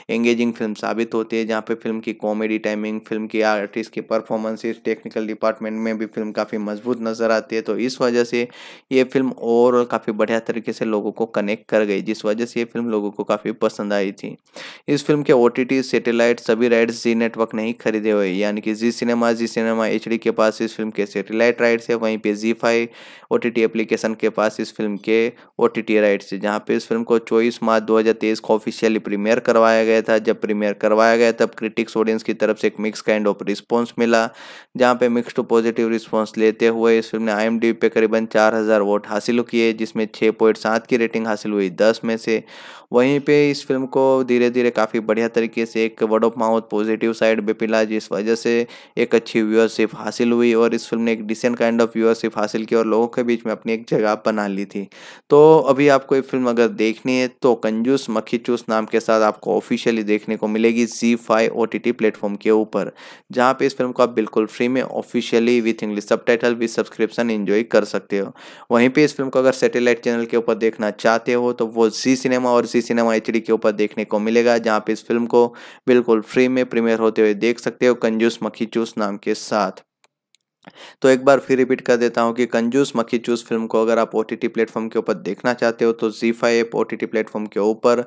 एंगेजिंग फिल्म साबित होती है जहाँ पर फिल्म की कॉमेडी टाइमिंग फिल्म की आर्टिस्ट की परफॉर्मेंसेस टेक्निकल डिपार्टमेंट में भी फिल्म काफ़ी मजबूत नज़र आती है तो इस वजह से ये फिल्म ओवरऑल काफ़ी बढ़िया तरीके से लोगों लोगों को कनेक्ट कर गई जिस वजह से ये फिल्म लोगों को काफ़ी पसंद आई थी इस फिल्म के ओ टी सभी राइट्स जी नेटवर्क नहीं खरीदे हुए यानी कि जी सिनेमा जी सिनेमा एच के पास इस फिल्म के सेटेलाइट राइट्स है वहीं पर जी फाइव ओ एप्लीकेशन के पास इस फिल्म के ओ राइट्स है जहाँ पर इस फिल्म को चौबीस मार्च दो को ऑफिशियली प्रीमियर करवाया गया था जब प्रीमियर करवाया गया तब क्रिटिक्स ऑडियंस की तरफ से एक मिक्स काइंड ऑफ रिस्पॉन्स मिला जहाँ पे मिक्स टू पॉजिटिव रिस्पॉन्स लेते हुए इस फिल्म ने आई पे करीबन चार हज़ार वोट हासिल किए जिसमें छः पॉइंट सात की रेटिंग हासिल हुई दस में से वहीं पे इस फिल्म को धीरे धीरे काफ़ी बढ़िया तरीके से एक word of mouth positive side पे पिला जिस वजह से एक अच्छी व्यूअरशिप हासिल हुई और इस फिल्म ने एक डिसेंट काइंड ऑफ व्यूअरशिप हासिल की और लोगों के बीच में अपनी एक जगह बना ली थी तो अभी आपको ये फिल्म अगर देखनी है तो कंजूस मक्खी चूस नाम के साथ आपको ऑफिशियली देखने को मिलेगी जी फाइव ओ टी प्लेटफॉर्म के ऊपर जहाँ पे इस फिल्म को आप बिल्कुल फ्री में officially with English subtitle with subscription enjoy कर सकते हो वहीं पर इस फिल्म को अगर सेटेलाइट चैनल के ऊपर देखना देखना चाहते हो तो वो जी सिनेमा और जी सिनेमा एच के ऊपर देखने को मिलेगा जहाँ पे इस फिल्म को बिल्कुल फ्री में प्रीमियर होते हुए देख सकते हो कंजूस मक्खी चूस नाम के साथ तो एक बार फिर रिपीट कर देता हूँ कि कंजूस मक्खी चूस फिल्म को अगर आप ओ टी टी प्लेटफॉर्म के ऊपर देखना चाहते हो तो जी five app O T T platform के ऊपर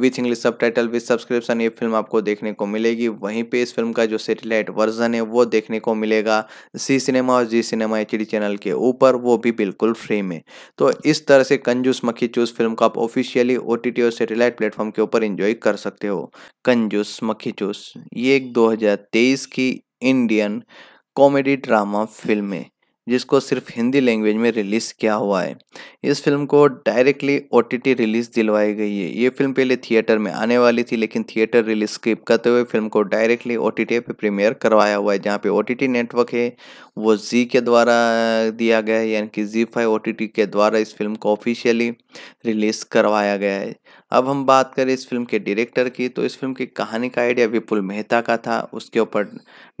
with English subtitle with subscription ये फिल्म आपको देखने को मिलेगी वहीं पे इस फिल्म का जो सेटेलाइट वर्जन है वो देखने को मिलेगा जी सिनेमा और जी सिनेमा एच डी चैनल के ऊपर वो भी बिल्कुल फ्री में तो इस तरह से कंजूस मक्खी चूस फिल्म को आप ऑफिशियली ओ टी टी और सेटेलाइट प्लेटफॉर्म के ऊपर इंजॉय कर सकते हो कंजूस मक्खी चूस ये एक दो हज़ार तेईस की इंडियन कॉमेडी ड्रामा फिल्में जिसको सिर्फ हिंदी लैंग्वेज में रिलीज़ किया हुआ है इस फिल्म को डायरेक्टली ओ रिलीज़ दिलवाई गई है ये फिल्म पहले थिएटर में आने वाली थी लेकिन थिएटर रिलीज़ स्किप करते हुए फिल्म को डायरेक्टली ओ टी पे प्रीमियर करवाया हुआ है जहाँ पे ओ नेटवर्क है वो जी के द्वारा दिया गया है यानी कि जी फाइव ओ के द्वारा इस फिल्म को ऑफिशियली रिलीज़ करवाया गया है अब हम बात करें इस फिल्म के डायरेक्टर की तो इस फिल्म की कहानी का आइडिया विपुल मेहता का था उसके ऊपर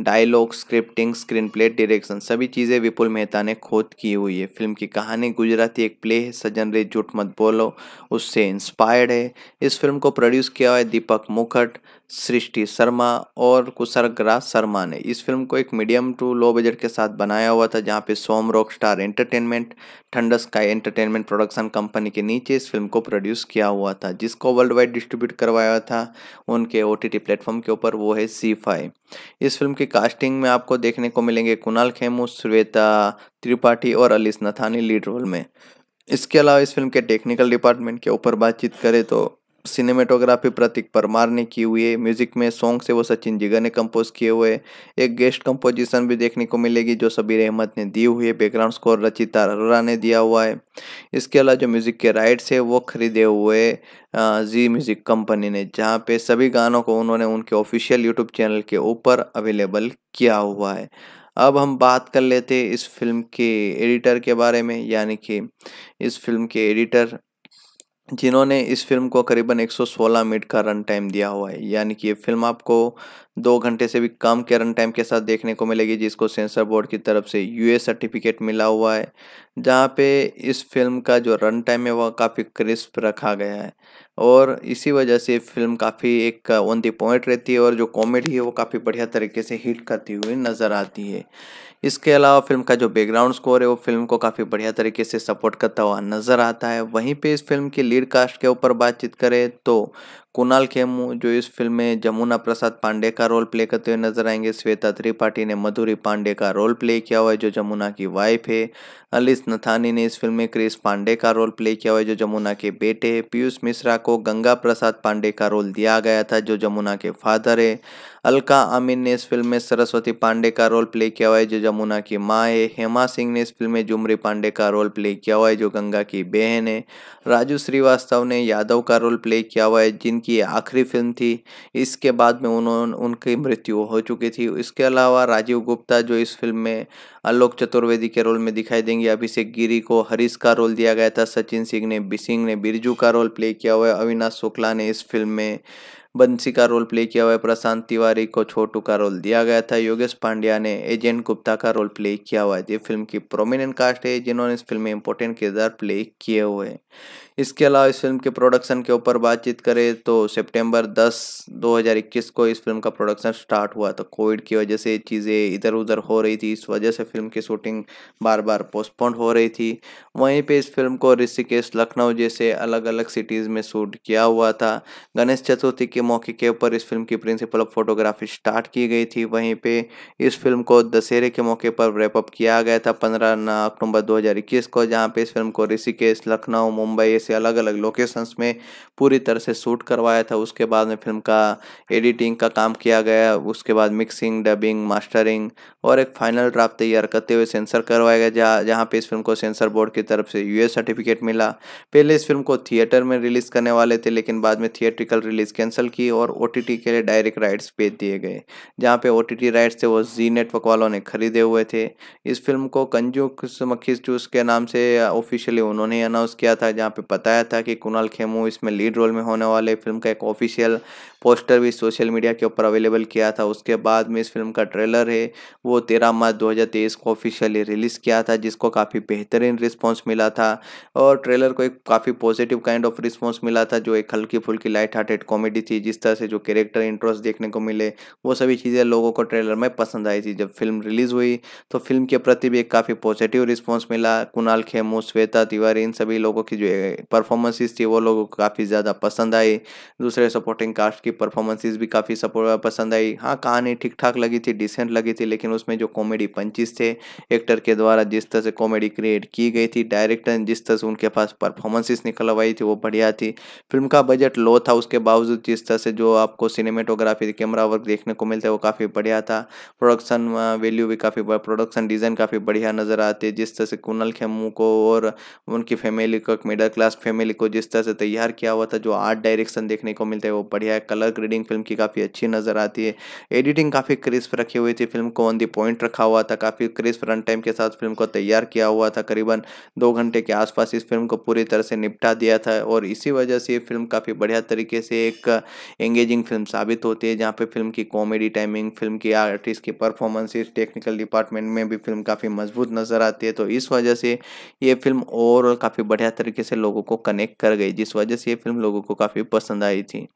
dialogue scripting screen play direction सभी चीज़ें विपुल मेहता ने खोद की हुई है फिल्म की कहानी गुजराती एक प्ले है सजन रे झूठ मत बोलो उससे इंस्पायर्ड है इस फिल्म को प्रोड्यूस किया हुआ है दीपक मुखट सृष्टि शर्मा और कुसरग्रा शर्मा ने इस फिल्म को एक मीडियम टू लो बजट के साथ बनाया हुआ था जहाँ पे सोम rock star entertainment ठंडस sky entertainment production company के नीचे इस फिल्म को प्रोड्यूस किया हुआ था जिसको वर्ल्ड वाइड डिस्ट्रीब्यूट करवाया था उनके ओ टी प्लेटफॉर्म के ऊपर वो है सी फाई इस फिल्म की कास्टिंग में आपको देखने को मिलेंगे कुणाल खेमू श्वेता त्रिपाठी और अलिस नथानी लीड रोल में इसके अलावा इस फिल्म के टेक्निकल डिपार्टमेंट के ऊपर बातचीत करें तो सिनेमेटोग्राफी प्रतीक परमार ने की हुई है म्यूजिक में सॉन्ग से वो सचिन जिगर ने कंपोज किए हुए एक गेस्ट कंपोजिशन भी देखने को मिलेगी जो सबीर अहमद ने दी हुई है बैकग्राउंड स्कोर रचिता अरोरा ने दिया हुआ है इसके अलावा जो म्यूजिक के राइट्स है वो खरीदे हुए जी म्यूजिक कंपनी ने जहाँ पे सभी गानों को उन्होंने उनके ऑफिशियल यूट्यूब चैनल के ऊपर अवेलेबल किया हुआ है अब हम बात कर लेते इस फिल्म के एडिटर के बारे में यानी कि इस फिल्म के एडिटर जिन्होंने इस फिल्म को करीबन 116 मिनट का रन टाइम दिया हुआ है यानी कि ये फिल्म आपको दो घंटे से भी कम के रन टाइम के साथ देखने को मिलेगी जिसको सेंसर बोर्ड की तरफ से यूए सर्टिफिकेट मिला हुआ है जहाँ पे इस फिल्म का जो रन टाइम है वह काफ़ी क्रिस्प रखा गया है और इसी वजह से फिल्म काफ़ी एक ऑन दी पॉइंट रहती है और जो कॉमेडी है वो काफ़ी बढ़िया तरीके से हिट करती हुई नज़र आती है इसके अलावा फिल्म का जो बैकग्राउंड स्कोर है वो फिल्म को काफ़ी बढ़िया तरीके से सपोर्ट करता हुआ नज़र आता है वहीं पे इस फिल्म की लीड कास्ट के ऊपर बातचीत करें तो कुणाल खेमू जो इस फिल्म में जमुना प्रसाद पांडे का रोल प्ले करते हुए नजर आएंगे श्वेता त्रिपाठी ने मधुरी पांडे का रोल प्ले किया हुआ है जो जमुना की वाइफ है अलिस नथानी ने इस फिल्म में क्रिस पांडे का रोल प्ले किया हुआ है जो जमुना के बेटे है पीयूष मिश्रा को गंगा प्रसाद पांडे का रोल दिया गया था जो जमुना के फादर है अलका आमीन ने इस फिल्म में सरस्वती पांडे का रोल प्ले किया हुआ है जो जमुना की माँ है हेमा सिंह ने इस फिल्म में जुमरी पांडे का रोल प्ले किया हुआ है जो गंगा की बहन है राजू श्रीवास्तव ने यादव का रोल प्ले किया हुआ है जिन इनकी आखिरी फिल्म थी इसके बाद में उन्होंने उनकी मृत्यु हो चुकी थी इसके अलावा राजीव गुप्ता जो इस फिल्म में आलोक चतुर्वेदी के रोल में दिखाई देंगे अभिषेक गिरी को हरीश का रोल दिया गया था सचिन सिंह ने बी सिंह ने बिरजू का रोल प्ले किया हुआ है अविनाश शुक्ला ने इस फिल्म में बंसी का रोल प्ले किया हुआ है प्रशांत तिवारी को छोटू का रोल दिया गया था योगेश पांड्या ने एजेंट गुप्ता का रोल प्ले किया हुआ है ये फिल्म की प्रोमिनेंट कास्ट है जिन्होंने इस फिल्म में इंपॉर्टेंट किरदार प्ले किए हुए हैं इसके अलावा इस फिल्म के प्रोडक्शन के ऊपर बातचीत करें तो सितंबर 10 2021 को इस फिल्म का प्रोडक्शन स्टार्ट हुआ तो कोविड की वजह से चीज़ें इधर उधर हो रही थी इस वजह से फिल्म की शूटिंग बार बार पोस्टपोन हो रही थी वहीं पे इस फिल्म को ऋषिकेश लखनऊ जैसे अलग अलग सिटीज़ में शूट किया हुआ था गणेश चतुर्थी के मौके के ऊपर इस फिल्म की प्रिंसिपल ऑफ फोटोग्राफी स्टार्ट की गई थी वहीं पे इस फिल्म को दशहरे के मौके पर रैपअप किया गया था पंद्रह अक्टूबर 2021 को जहां पे इस फिल्म को ऋषिकेश लखनऊ मुंबई ऐसे अलग अलग लोकेशंस में पूरी तरह से शूट करवाया था उसके बाद में फिल्म का एडिटिंग का काम किया गया उसके बाद मिक्सिंग डबिंग मास्टरिंग और एक फाइनल ड्राफ्ट तैयार करते हुए सेंसर करवाया गया जहाँ जहाँ पे इस फिल्म को सेंसर बोर्ड की तरफ से यूएस सर्टिफिकेट मिला पहले इस फिल्म को थिएटर में रिलीज़ करने वाले थे लेकिन बाद में थिएट्रिकल रिलीज़ कैंसिल की और ओ के लिए डायरेक्ट राइट्स बेच दिए गए जहाँ पे ओ राइट्स थे वो जी नेटवर्क वालों ने खरीदे हुए थे इस फिल्म को कंजू मक्खी जूस के नाम से ऑफिशियली उन्होंने अनाउंस किया था जहाँ पे बताया था कि कुणाल खेमू इसमें लीड रोल में होने वाले फिल्म का एक ऑफिशियल पोस्टर भी सोशल मीडिया के ऊपर अवेलेबल किया था उसके बाद में इस फिल्म का ट्रेलर है वो तेरह मार्च दो को ऑफिशियली रिलीज़ किया था जिसको काफ़ी बेहतरीन रिस्पॉन्स मिला था और ट्रेलर को एक काफ़ी पॉजिटिव काइंड ऑफ रिस्पॉन्स मिला था जो एक हल्की फुल्की लाइट हार्टेड कॉमेडी थी थी जिस तरह से जो कैरेक्टर इंटरेस्ट देखने को मिले वो सभी चीज़ें लोगों को ट्रेलर में पसंद आई थी जब फिल्म रिलीज़ हुई तो फिल्म के प्रति भी एक काफ़ी पॉजिटिव रिस्पॉन्स मिला कुणाल खेमू श्वेता तिवारी इन सभी लोगों की जो परफॉर्मेंसेज थी वो लोगों को काफ़ी ज़्यादा पसंद आई दूसरे सपोर्टिंग कास्ट की परफॉर्मेंसेज भी काफ़ी सपोर्ट पसंद आई हाँ कहानी ठीक ठाक लगी थी डिसेंट लगी थी लेकिन उसमें जो कॉमेडी पंचिस थे एक्टर के द्वारा जिस तरह से कॉमेडी क्रिएट की गई थी डायरेक्टर जिस तरह से उनके पास परफॉर्मेंसेस निकलवाई थी वो बढ़िया थी फिल्म का बजट लो था उसके बावजूद जिस तरह से जो आपको सिनेमेटोग्राफी कैमरा वर्क देखने को मिलता है वो काफ़ी बढ़िया था प्रोडक्शन वैल्यू uh, भी काफ़ी प्रोडक्शन डिज़ाइन काफ़ी बढ़िया नज़र आती है जिस तरह से कुनल खेमू को और उनकी फैमिली को मिडल क्लास फैमिली को जिस तरह से तैयार किया हुआ था जो आर्ट डायरेक्शन देखने को मिलता है वो बढ़िया है कलर ग्रेडिंग फिल्म की काफ़ी अच्छी नज़र आती है एडिटिंग काफ़ी क्रिस्प रखी हुई थी फिल्म को ऑन दी पॉइंट रखा हुआ था काफ़ी क्रिस्प रन टाइम के साथ फिल्म को तैयार किया हुआ था करीबन दो घंटे के आसपास इस फिल्म को पूरी तरह से निपटा दिया था और इसी वजह से ये फिल्म काफ़ी बढ़िया तरीके से एक एंगेजिंग फिल्म साबित होती है जहाँ पे फिल्म की कॉमेडी टाइमिंग फिल्म की आर्टिस्ट की परफॉर्मेंसेस टेक्निकल डिपार्टमेंट में भी फिल्म काफ़ी मजबूत नज़र आती है तो इस वजह से ये फिल्म और काफ़ी बढ़िया तरीके से लोगों को कनेक्ट कर गई जिस वजह से ये फिल्म लोगों को काफ़ी पसंद आई थी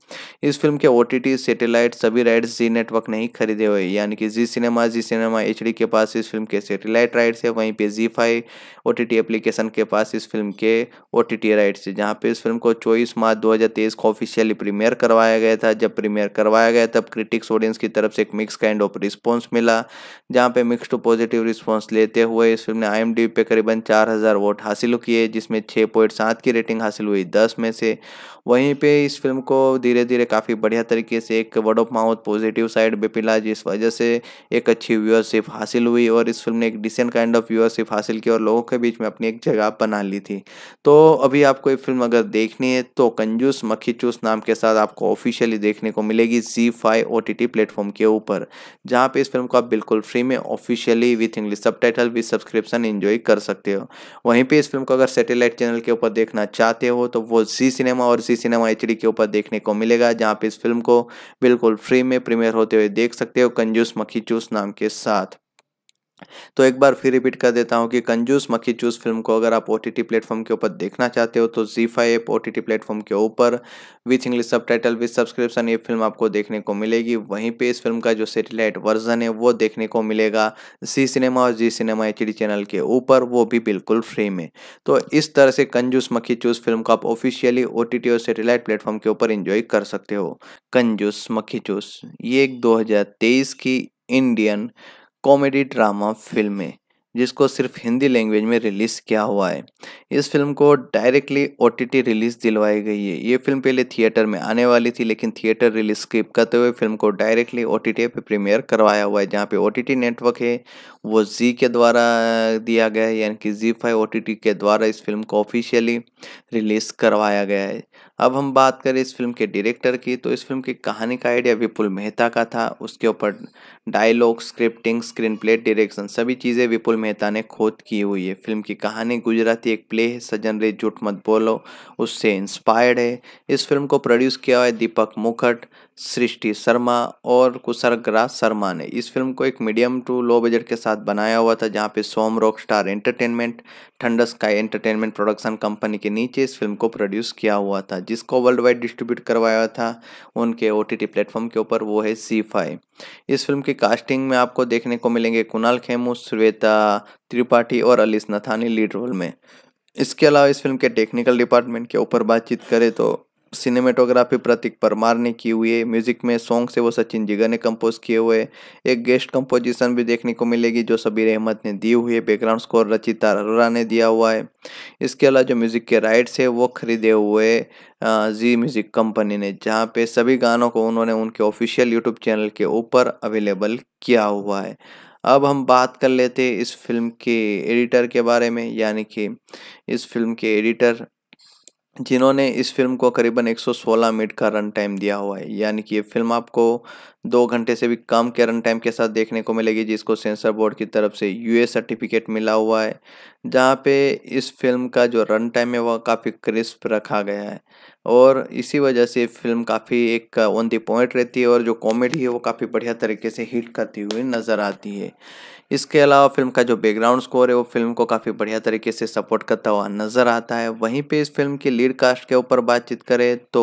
इस फिल्म के ओ सेटेलाइट सभी राइट्स जी नेटवर्क नहीं खरीदे हुए यानी कि जी सिनेमा जी सिनेमा एच के पास इस फिल्म के सेटेलाइट राइट्स है वहीं पे जी फाइव ओ एप्लीकेशन के पास इस फिल्म के ओ टी राइट्स है जहाँ पे इस फिल्म को चौबीस मार्च दो को ऑफिशियली प्रीमियर करवाया लाया गया था जब प्रीमियर करवाया गया तब क्रिटिक्स ऑडियंस की तरफ से एक मिक्स काइंड ऑफ रिस्पॉन्स मिला जहाँ पे मिक्स टू पॉजिटिव रिस्पॉन्स लेते हुए इस फिल्म ने आई पे करीबन चार हज़ार वोट हासिल किए जिसमें छः पॉइंट सात की रेटिंग हासिल हुई दस में से वहीं पे इस फिल्म को धीरे धीरे काफ़ी बढ़िया तरीके से एक word of mouth positive side भी पिला जिस वजह से एक अच्छी व्यूअरशिप हासिल हुई और इस फिल्म ने एक डिसेंट काइंड ऑफ व्यूअरशिप हासिल की और लोगों के बीच में अपनी एक जगह बना ली थी तो अभी आपको ये फिल्म अगर देखनी है तो कंजूस मक्खी चूस नाम के साथ आपको ऑफिशियली देखने को मिलेगी जी five O T T platform के ऊपर जहाँ पे इस फिल्म को आप बिल्कुल फ्री में officially with English subtitle with subscription enjoy कर सकते हो वहीं पर इस फिल्म को अगर सेटेलाइट चैनल के ऊपर देखना चाहते हो तो वो जी सिनेमा और जी सिनेमा एच के ऊपर देखने को मिलेगा जहाँ पे इस फिल्म को बिल्कुल फ्री में प्रीमियर होते हुए देख सकते हो कंजूस मक्खी चूस नाम के साथ तो एक बार फिर रिपीट कर देता हूँ कि कंजूस मक्खी चूस फिल्म को अगर आप ओ टी टी प्लेटफॉर्म के ऊपर देखना चाहते हो तो जी five app O T T platform के ऊपर with English subtitle with subscription ये फिल्म आपको देखने को मिलेगी वहीं पे इस फिल्म का जो सेटेलाइट वर्जन है वो देखने को मिलेगा जी सिनेमा और जी सिनेमा एच डी चैनल के ऊपर वो भी बिल्कुल फ्री में तो इस तरह से कंजूस मक्खी चूस फिल्म को आप ऑफिशियली ओ टी टी और सेटेलाइट प्लेटफॉर्म के ऊपर इंजॉय कर सकते हो कंजूस मक्खी चूस ये एक दो हज़ार तेईस की इंडियन कॉमेडी ड्रामा फिल्में जिसको सिर्फ हिंदी लैंग्वेज में रिलीज़ किया हुआ है इस फिल्म को डायरेक्टली ओ रिलीज़ दिलवाई गई है ये फिल्म पहले थिएटर में आने वाली थी लेकिन थिएटर रिलीज स्किप करते हुए फिल्म को डायरेक्टली ओ टी पे प्रीमियर करवाया हुआ है जहाँ पे ओ नेटवर्क है वो जी के द्वारा दिया गया है यानी कि जी फाइव ओ के द्वारा इस फिल्म को ऑफिशियली रिलीज़ करवाया गया है अब हम बात करें इस फिल्म के डायरेक्टर की तो इस फिल्म की कहानी का आइडिया विपुल मेहता का था उसके ऊपर dialogue scripting screen play direction सभी चीज़ें विपुल मेहता ने खोद की हुई है फिल्म की कहानी गुजराती एक प्ले है सजन रे झूठ मत बोलो उससे इंस्पायर्ड है इस फिल्म को प्रोड्यूस किया हुआ है दीपक मुखट सृष्टि शर्मा और कुसरग्रा शर्मा ने इस फिल्म को एक मीडियम टू लो बजट के साथ बनाया हुआ था जहां पे सोम रॉक स्टार एंटरटेनमेंट ठंडा स्काई एंटरटेनमेंट प्रोडक्शन कंपनी के नीचे इस फिल्म को प्रोड्यूस किया हुआ था जिसको वर्ल्ड वाइड डिस्ट्रीब्यूट करवाया था उनके ओ टी प्लेटफॉर्म के ऊपर वो है सी फाई इस फिल्म की कास्टिंग में आपको देखने को मिलेंगे कुणाल खेमू श्वेता त्रिपाठी और अलिस नथानी लीड रोल में इसके अलावा इस फिल्म के टेक्निकल डिपार्टमेंट के ऊपर बातचीत करें तो सिनेमेटोग्राफी प्रतीक परमार ने की हुई है म्यूजिक में सॉन्ग से वो सचिन जिगर ने कंपोज किए हुए एक गेस्ट कंपोजिशन भी देखने को मिलेगी जो सबीर अहमद ने दी हुई है बैकग्राउंड स्कोर रचिता अरोरा ने दिया हुआ है इसके अलावा जो म्यूजिक के राइट्स है वो खरीदे हुए जी म्यूजिक कंपनी ने जहाँ पे सभी गानों को उन्होंने उनके ऑफिशियल यूट्यूब चैनल के ऊपर अवेलेबल किया हुआ है अब हम बात कर लेते इस फिल्म के एडिटर के बारे में यानी कि इस फिल्म के एडिटर जिन्होंने इस फिल्म को करीबन 116 मिनट का रन टाइम दिया हुआ है यानी कि ये फिल्म आपको दो घंटे से भी कम के रन टाइम के साथ देखने को मिलेगी जिसको सेंसर बोर्ड की तरफ से यूए सर्टिफिकेट मिला हुआ है जहाँ पे इस फिल्म का जो रन टाइम है वह काफ़ी क्रिस्प रखा गया है और इसी वजह से फिल्म काफ़ी एक ऑन दी पॉइंट रहती है और जो कॉमेडी है वो काफ़ी बढ़िया तरीके से हिट करती हुई नज़र आती है इसके अलावा फिल्म का जो बैकग्राउंड स्कोर है वो फिल्म को काफ़ी बढ़िया तरीके से सपोर्ट करता हुआ नज़र आता है वहीं पे इस फिल्म की लीड कास्ट के ऊपर बातचीत करें तो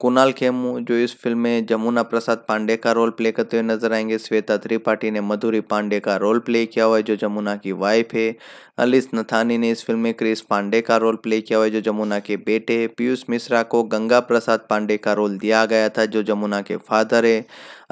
कुणाल खेमू जो इस फिल्म में जमुना प्रसाद पांडे का रोल प्ले करते हुए नजर आएंगे श्वेता त्रिपाठी ने मधुरी पांडे का रोल प्ले किया हुआ है जो जमुना की वाइफ है अलिस नथानी ने इस फिल्म में क्रिस पांडे का रोल प्ले किया हुआ है जो जमुना के बेटे है पीयूष मिश्रा को गंगा प्रसाद पांडे का रोल दिया गया था जो जमुना के फादर है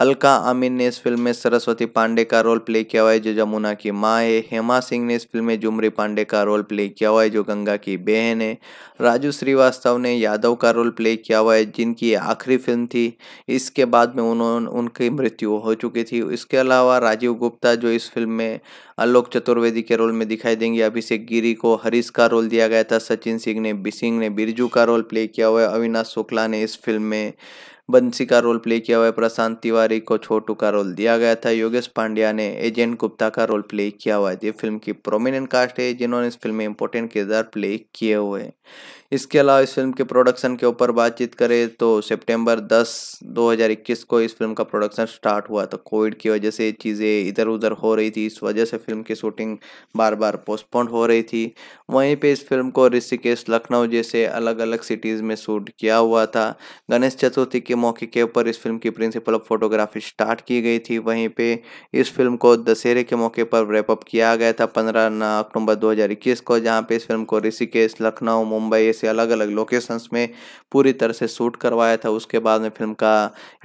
अलका अमीन ने इस फिल्म में सरस्वती पांडे का रोल प्ले किया हुआ है जो जमुना की माँ है हेमा सिंह ने इस फिल्म में जुमरी पांडे का रोल प्ले किया हुआ है जो गंगा की बहन है राजू श्रीवास्तव ने यादव का रोल प्ले किया हुआ है जिन उनकी आखिरी फिल्म थी इसके बाद में उन्होंने उनकी मृत्यु हो चुकी थी इसके अलावा राजीव गुप्ता जो इस फिल्म में आलोक चतुर्वेदी के रोल में दिखाई देंगे अभिषेक गिरी को हरीश का रोल दिया गया था सचिन सिंह ने बिसिंग ने बिरजू का रोल प्ले किया हुआ है अविनाश शुक्ला ने इस फिल्म में बंसी का रोल प्ले किया हुआ है प्रशांत तिवारी को छोटू का रोल दिया गया था योगेश पांड्या ने एजेंट गुप्ता का रोल प्ले किया हुआ है ये फिल्म की प्रोमिनेंट कास्ट है जिन्होंने इस फिल्म में इंपॉर्टेंट किरदार प्ले किए हुए हैं इसके अलावा इस फिल्म के प्रोडक्शन के ऊपर बातचीत करें तो सितंबर 10 2021 को इस फिल्म का प्रोडक्शन स्टार्ट हुआ तो कोविड की वजह से चीज़ें इधर उधर हो रही थी इस वजह से फिल्म की शूटिंग बार बार पोस्टपोन हो रही थी वहीं पे इस फिल्म को ऋषिकेश लखनऊ जैसे अलग अलग सिटीज़ में शूट किया हुआ था गणेश चतुर्थी के मौके के ऊपर इस फिल्म की प्रिंसिपल ऑफ फोटोग्राफी स्टार्ट की गई थी वहीं पर इस फिल्म को दशहरे के मौके पर रैपअप किया गया था पंद्रह अक्टूबर दो को जहाँ पर इस फिल्म को ऋषिकेश लखनऊ मुंबई से अलग अलग लोकेशंस में पूरी तरह से शूट करवाया था उसके बाद में फिल्म का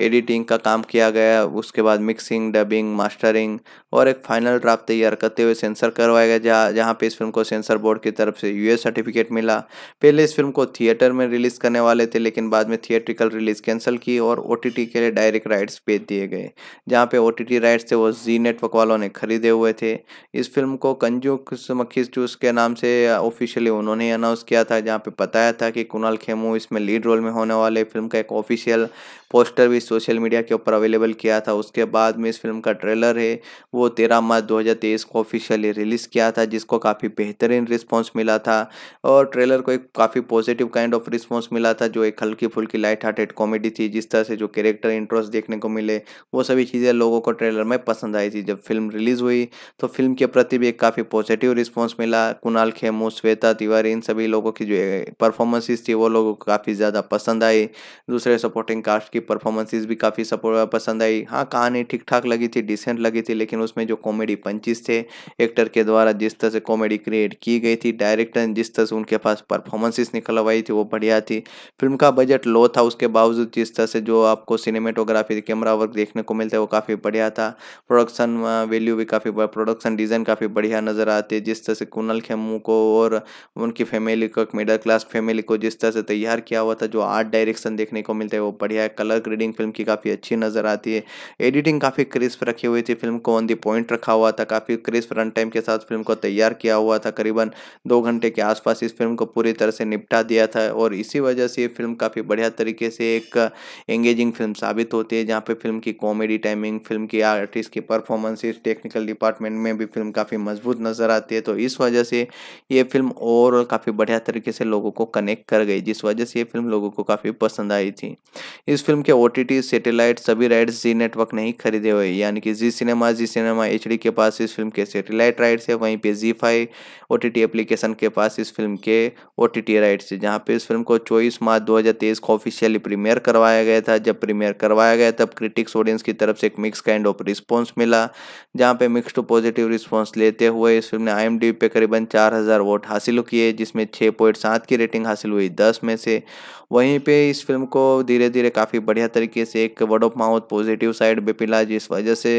एडिटिंग का काम किया गया उसके बाद मिक्सिंग डबिंग मास्टरिंग और एक फाइनल ड्राफ्ट तैयार करते हुए सेंसर करवाया गया जहाँ जहाँ पर इस फिल्म को सेंसर बोर्ड की तरफ से यू सर्टिफिकेट मिला पहले इस फिल्म को थिएटर में रिलीज़ करने वाले थे लेकिन बाद में थिएट्रिकल रिलीज़ कैंसिल की और ओ के लिए डायरेक्ट राइट्स भेज दिए गए जहाँ पर ओ राइट्स थे वो जी नेटवर्क वालों ने खरीदे हुए थे इस फिल्म को कंजू मक्खी चूस के नाम से ऑफिशियली उन्होंने अनाउंस किया था जहाँ पे बताया था कि कुणाल खेमू इसमें लीड रोल में होने वाले फिल्म का एक ऑफिशियल पोस्टर भी सोशल मीडिया के ऊपर अवेलेबल किया था उसके बाद में इस फिल्म का ट्रेलर है वो तेरह मार्च दो को ऑफिशियली रिलीज़ किया था जिसको काफ़ी बेहतरीन रिस्पॉन्स मिला था और ट्रेलर को एक काफ़ी पॉजिटिव काइंड ऑफ रिस्पॉन्स मिला था जो एक हल्की फुल्की लाइट हार्टेड कॉमेडी थी जिस तरह से जो कैरेक्टर इंटरेस्ट देखने को मिले वो सभी चीज़ें लोगों को ट्रेलर में पसंद आई थी जब फिल्म रिलीज़ हुई तो फिल्म के प्रति भी एक काफ़ी पॉजिटिव रिस्पॉन्स मिला कुणाल खेमू श्वेता तिवारी इन सभी लोगों की जो परफॉर्मेंसेस थी वो लोगों को काफ़ी ज़्यादा पसंद आई दूसरे सपोर्टिंग कास्ट की परफॉर्मेंसेस भी काफ़ी सपोर्ट पसंद आई हाँ कहानी ठीक ठाक लगी थी डिसेंट लगी थी लेकिन उसमें जो कॉमेडी पंचिस थे एक्टर के द्वारा जिस तरह से कॉमेडी क्रिएट की गई थी डायरेक्टर जिस तरह से उनके पास परफॉर्मेंसेस निकलवाई थी वो बढ़िया थी फिल्म का बजट लो था उसके बावजूद जिस तरह से जो आपको सिनेमेटोग्राफी कैमरा वर्क देखने को मिलता है वो काफ़ी बढ़िया था प्रोडक्शन वैल्यू भी काफ़ी प्रोडक्शन डिज़ाइन काफ़ी बढ़िया नज़र आती है जिस तरह से कुनल खेमू को और उनकी फैमिली को मिडिल क्लास फर्स्ट फैमिली को जिस तरह से तैयार किया हुआ था जो आर्ट डायरेक्शन देखने को मिलता है वो बढ़िया है कलर ग्रेडिंग फिल्म की काफ़ी अच्छी नज़र आती है एडिटिंग काफ़ी क्रिस्प रखी हुई थी फिल्म को ऑन दी पॉइंट रखा हुआ था काफ़ी क्रिस्प रन टाइम के साथ फिल्म को तैयार किया हुआ था करीबन दो घंटे के आसपास इस फिल्म को पूरी तरह से निपटा दिया था और इसी वजह से ये फिल्म काफ़ी बढ़िया तरीके से एक एंगेजिंग फिल्म साबित होती है जहाँ पर फिल्म की कॉमेडी टाइमिंग फिल्म की आर्टिस्ट की परफॉर्मेंसेस टेक्निकल डिपार्टमेंट में भी फिल्म काफ़ी मजबूत नज़र आती है तो इस वजह से ये फिल्म ओवरऑल काफ़ी बढ़िया तरीके से लोगों लोगों को कनेक्ट कर गई जिस वजह से ये फिल्म लोगों को काफ़ी पसंद आई थी इस फिल्म के ओ टी सेटेलाइट सभी राइट्स जी नेटवर्क ने ही खरीदे हुए यानी कि जी सिनेमा जी सिनेमा एच के पास इस फिल्म के सेटेलाइट राइट्स है वहीं पर जी फाइव ओ एप्लीकेशन के पास इस फिल्म के ओ राइट्स है जहाँ पर इस फिल्म को चौबीस मार्च दो को ऑफिशियली प्रीमियर करवाया गया था जब प्रीमियर करवाया गया तब क्रिटिक्स ऑडियंस की तरफ से एक मिक्स काइंड ऑफ रिस्पॉन्स मिला जहाँ पे मिक्स टू पॉजिटिव रिस्पॉन्स लेते हुए इस फिल्म ने आई पे करीबन चार हज़ार वोट हासिल किए जिसमें छः पॉइंट सात की रेटिंग हासिल हुई दस में से वहीं पे इस फिल्म को धीरे धीरे काफ़ी बढ़िया तरीके से एक word of mouth positive side पर पिला जिस वजह से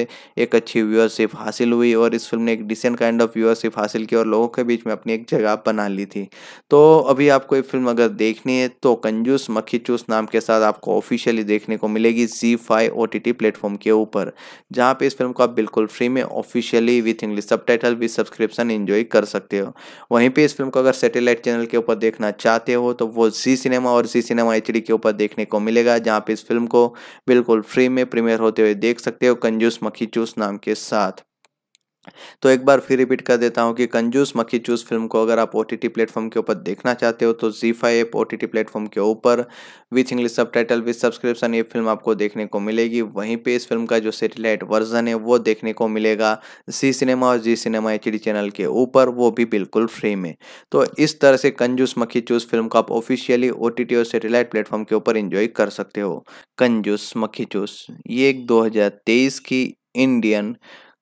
एक अच्छी व्यूअरशिप हासिल हुई और इस फिल्म ने एक डिसेंट काइंड ऑफ व्यूअरशिप हासिल की और लोगों के बीच में अपनी एक जगह बना ली थी तो अभी आपको ये फिल्म अगर देखनी है तो कंजूस मक्खी चूस नाम के साथ आपको ऑफिशियली देखने को मिलेगी जी five O T T platform के ऊपर जहाँ पे इस फिल्म को आप बिल्कुल फ्री में officially with English subtitle with subscription enjoy कर सकते हो वहीं पर इस फिल्म को अगर सेटेलाइट चैनल के ऊपर देखना देखना चाहते हो तो वो जी सिनेमा और जी सिनेमा एच के ऊपर देखने को मिलेगा जहाँ पे इस फिल्म को बिल्कुल फ्री में प्रीमियर होते हुए देख सकते हो कंजूस मखी चूस नाम के साथ तो एक बार फिर रिपीट कर देता हूँ कि कंजूस मक्खी चूस फिल्म को अगर आप ओ टी टी प्लेटफॉर्म के ऊपर देखना चाहते हो तो जी five app O T T platform के ऊपर with English subtitle with subscription ये फिल्म आपको देखने को मिलेगी वहीं पे इस फिल्म का जो सेटेलाइट वर्जन है वो देखने को मिलेगा जी सिनेमा और जी सिनेमा एच डी चैनल के ऊपर वो भी बिल्कुल फ्री में तो इस तरह से कंजूस मक्खी चूस फिल्म को आप ऑफिशियली ओ टी टी और सेटेलाइट प्लेटफॉर्म के ऊपर इंजॉय कर सकते हो कंजूस मक्खी चूस ये एक दो हज़ार तेईस की इंडियन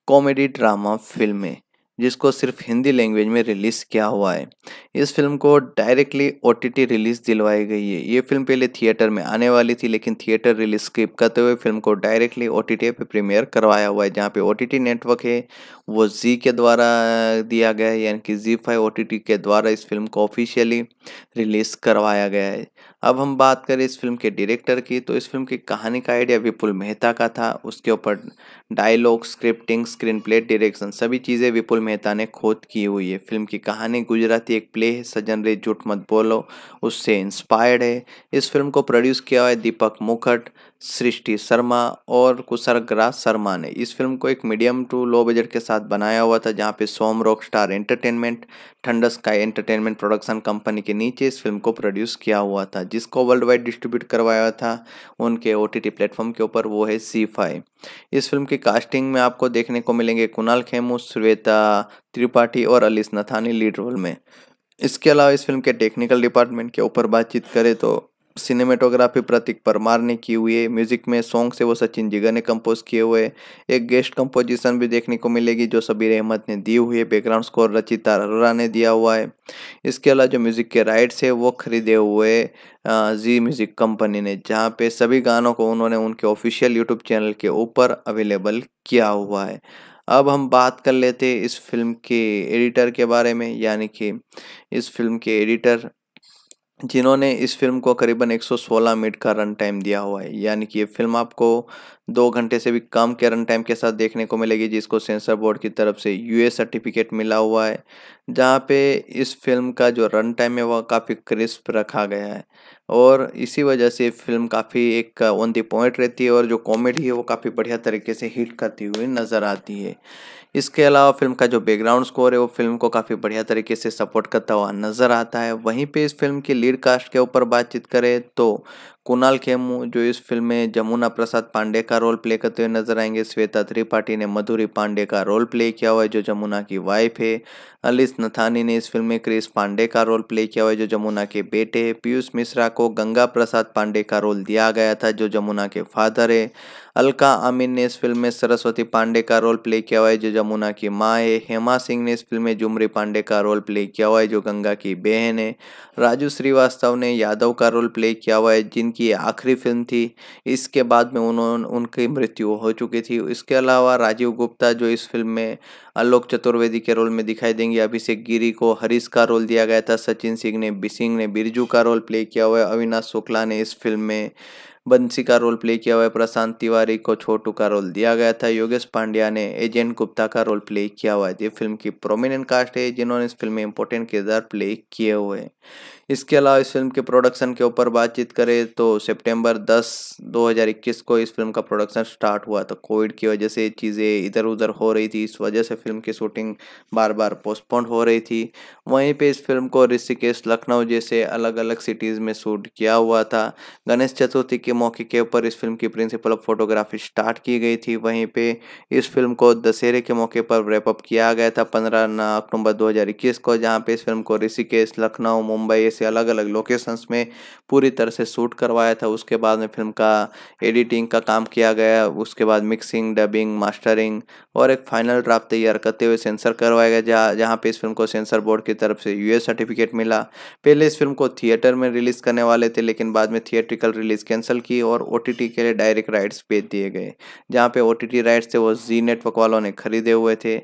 कॉमेडी ड्रामा फिल्में जिसको सिर्फ हिंदी लैंग्वेज में रिलीज़ किया हुआ है इस फिल्म को डायरेक्टली ओ रिलीज़ दिलवाई गई है ये फिल्म पहले थिएटर में आने वाली थी लेकिन थिएटर रिलीज़ स्किप करते हुए फिल्म को डायरेक्टली ओ टी पे प्रीमियर करवाया हुआ है जहाँ पे ओ नेटवर्क है वो जी के द्वारा दिया गया है यानी कि जी फाइव ओ के द्वारा इस फिल्म को ऑफिशियली रिलीज़ करवाया गया है अब हम बात करें इस फिल्म के डायरेक्टर की तो इस फिल्म की कहानी का आइडिया विपुल मेहता का था उसके ऊपर dialogue scripting screen play direction सभी चीज़ें विपुल मेहता ने खोद की हुई है फिल्म की कहानी गुजराती एक प्ले है सजन रे झूठ मत बोलो उससे इंस्पायर्ड है इस फिल्म को प्रोड्यूस किया हुआ है दीपक मुखट सृष्टि शर्मा और कुसरगरा शर्मा ने इस फिल्म को एक मीडियम टू लो बजट के साथ बनाया हुआ था जहां पे सोम रॉक स्टार एंटरटेनमेंट ठंडा स्काई एंटरटेनमेंट प्रोडक्शन कंपनी के नीचे इस फिल्म को प्रोड्यूस किया हुआ था जिसको वर्ल्ड वाइड डिस्ट्रीब्यूट करवाया था उनके ओ टी टी प्लेटफॉर्म के ऊपर वो है सी फाई इस फिल्म की कास्टिंग में आपको देखने को मिलेंगे कुणाल खेमू श्वेता त्रिपाठी और अलिस नथानी लीड रोल में इसके अलावा इस फिल्म के टेक्निकल डिपार्टमेंट के ऊपर बातचीत करें तो सिनेमेटोग्राफी प्रतीक परमार ने की हुई है म्यूजिक में सॉन्ग से वो सचिन जिगर ने कंपोज किए हुए एक गेस्ट कंपोजिशन भी देखने को मिलेगी जो सबीर अहमद ने दी हुई है बैकग्राउंड स्कोर रचिता अरोरा ने दिया हुआ है इसके अलावा जो म्यूजिक के राइट्स है वो खरीदे हुए जी म्यूजिक कंपनी ने जहाँ पे सभी गानों को उन्होंने उनके ऑफिशियल यूट्यूब चैनल के ऊपर अवेलेबल किया हुआ है अब हम बात कर लेते इस फिल्म के एडिटर के बारे में यानी कि इस फिल्म के एडिटर जिन्होंने इस फिल्म को करीबन 116 मिनट का रन टाइम दिया हुआ है यानी कि ये फिल्म आपको दो घंटे से भी कम के रन टाइम के साथ देखने को मिलेगी जिसको सेंसर बोर्ड की तरफ से यूए सर्टिफिकेट मिला हुआ है जहाँ पे इस फिल्म का जो रन टाइम है वह काफ़ी क्रिस्प रखा गया है और इसी वजह से फिल्म काफ़ी एक ऑन दी पॉइंट रहती है और जो कॉमेडी है वो काफ़ी बढ़िया तरीके से हिट करती हुई नज़र आती है इसके अलावा फिल्म का जो बैकग्राउंड स्कोर है वो फिल्म को काफ़ी बढ़िया तरीके से सपोर्ट करता हुआ नज़र आता है वहीं पे इस फिल्म की लीड कास्ट के ऊपर बातचीत करें तो कुणाल खेमू जो इस फिल्म में जमुना प्रसाद पांडे का रोल प्ले करते हुए नजर आएंगे श्वेता त्रिपाठी ने मधुरी पांडे का रोल प्ले किया हुआ है जो जमुना की वाइफ है अलिस नथानी ने इस फिल्म में क्रिस पांडे का रोल प्ले किया हुआ है जो जमुना के बेटे है पीयूष मिश्रा को गंगा प्रसाद पांडे का रोल दिया गया था जो जमुना के फादर है अलका अमीन ने इस फिल्म में सरस्वती पांडे का रोल प्ले किया हुआ है जो जमुना की माँ है हेमा सिंह ने इस फिल्म में जुमरी पांडे का रोल प्ले किया हुआ है जो गंगा की बहन है राजू श्रीवास्तव ने यादव का रोल प्ले किया हुआ है जिनकी आखिरी फिल्म थी इसके बाद में उन्होंने उनकी मृत्यु हो चुकी थी इसके अलावा राजीव गुप्ता जो इस फिल्म में आलोक चतुर्वेदी के रोल में दिखाई देंगे अभिषेक गिरी को हरीश का रोल दिया गया था सचिन सिंह ने बिसिंग ने बिरजू का रोल प्ले किया हुआ है अविनाश शुक्ला ने इस फिल्म में बंसी का रोल प्ले किया हुआ है प्रशांत तिवारी को छोटू का रोल दिया गया था योगेश पांड्या ने एजेंट गुप्ता का रोल प्ले किया हुआ है ये फिल्म की प्रोमिनेंट कास्ट है जिन्होंने इस फिल्म में इंपॉर्टेंट किरदार प्ले किए हुए हैं इसके अलावा इस फिल्म के प्रोडक्शन के ऊपर बातचीत करें तो सितंबर 10 2021 को इस फिल्म का प्रोडक्शन स्टार्ट हुआ था कोविड की वजह से चीज़ें इधर उधर हो रही थी इस वजह से फिल्म की शूटिंग बार बार पोस्टपोन हो रही थी वहीं पे इस फिल्म को ऋषिकेश लखनऊ जैसे अलग अलग सिटीज़ में शूट किया हुआ था गणेश चतुर्थी के मौके के ऊपर इस फिल्म की प्रिंसिपल ऑफ फोटोग्राफी स्टार्ट की गई थी वहीं पर इस फिल्म को दशहरे के मौके पर रेपअप किया गया था पंद्रह अक्टूबर दो को जहाँ पर इस फिल्म को ऋषिकेश लखनऊ मुंबई ऐसे से अलग अलग लोकेशंस में पूरी तरह से शूट करवाया था उसके बाद में फिल्म का एडिटिंग का काम किया गया उसके बाद मिक्सिंग डबिंग मास्टरिंग और एक फाइनल ड्राफ्ट तैयार करते हुए सेंसर करवाया गया जहाँ जहाँ पर इस फिल्म को सेंसर बोर्ड की तरफ से यू सर्टिफिकेट मिला पहले इस फिल्म को थिएटर में रिलीज़ करने वाले थे लेकिन बाद में थिएट्रिकल रिलीज़ कैंसिल की और ओ के लिए डायरेक्ट राइट्स बेच दिए गए जहाँ पे ओ राइट्स थे वो जी नेटवर्क वालों ने खरीदे हुए थे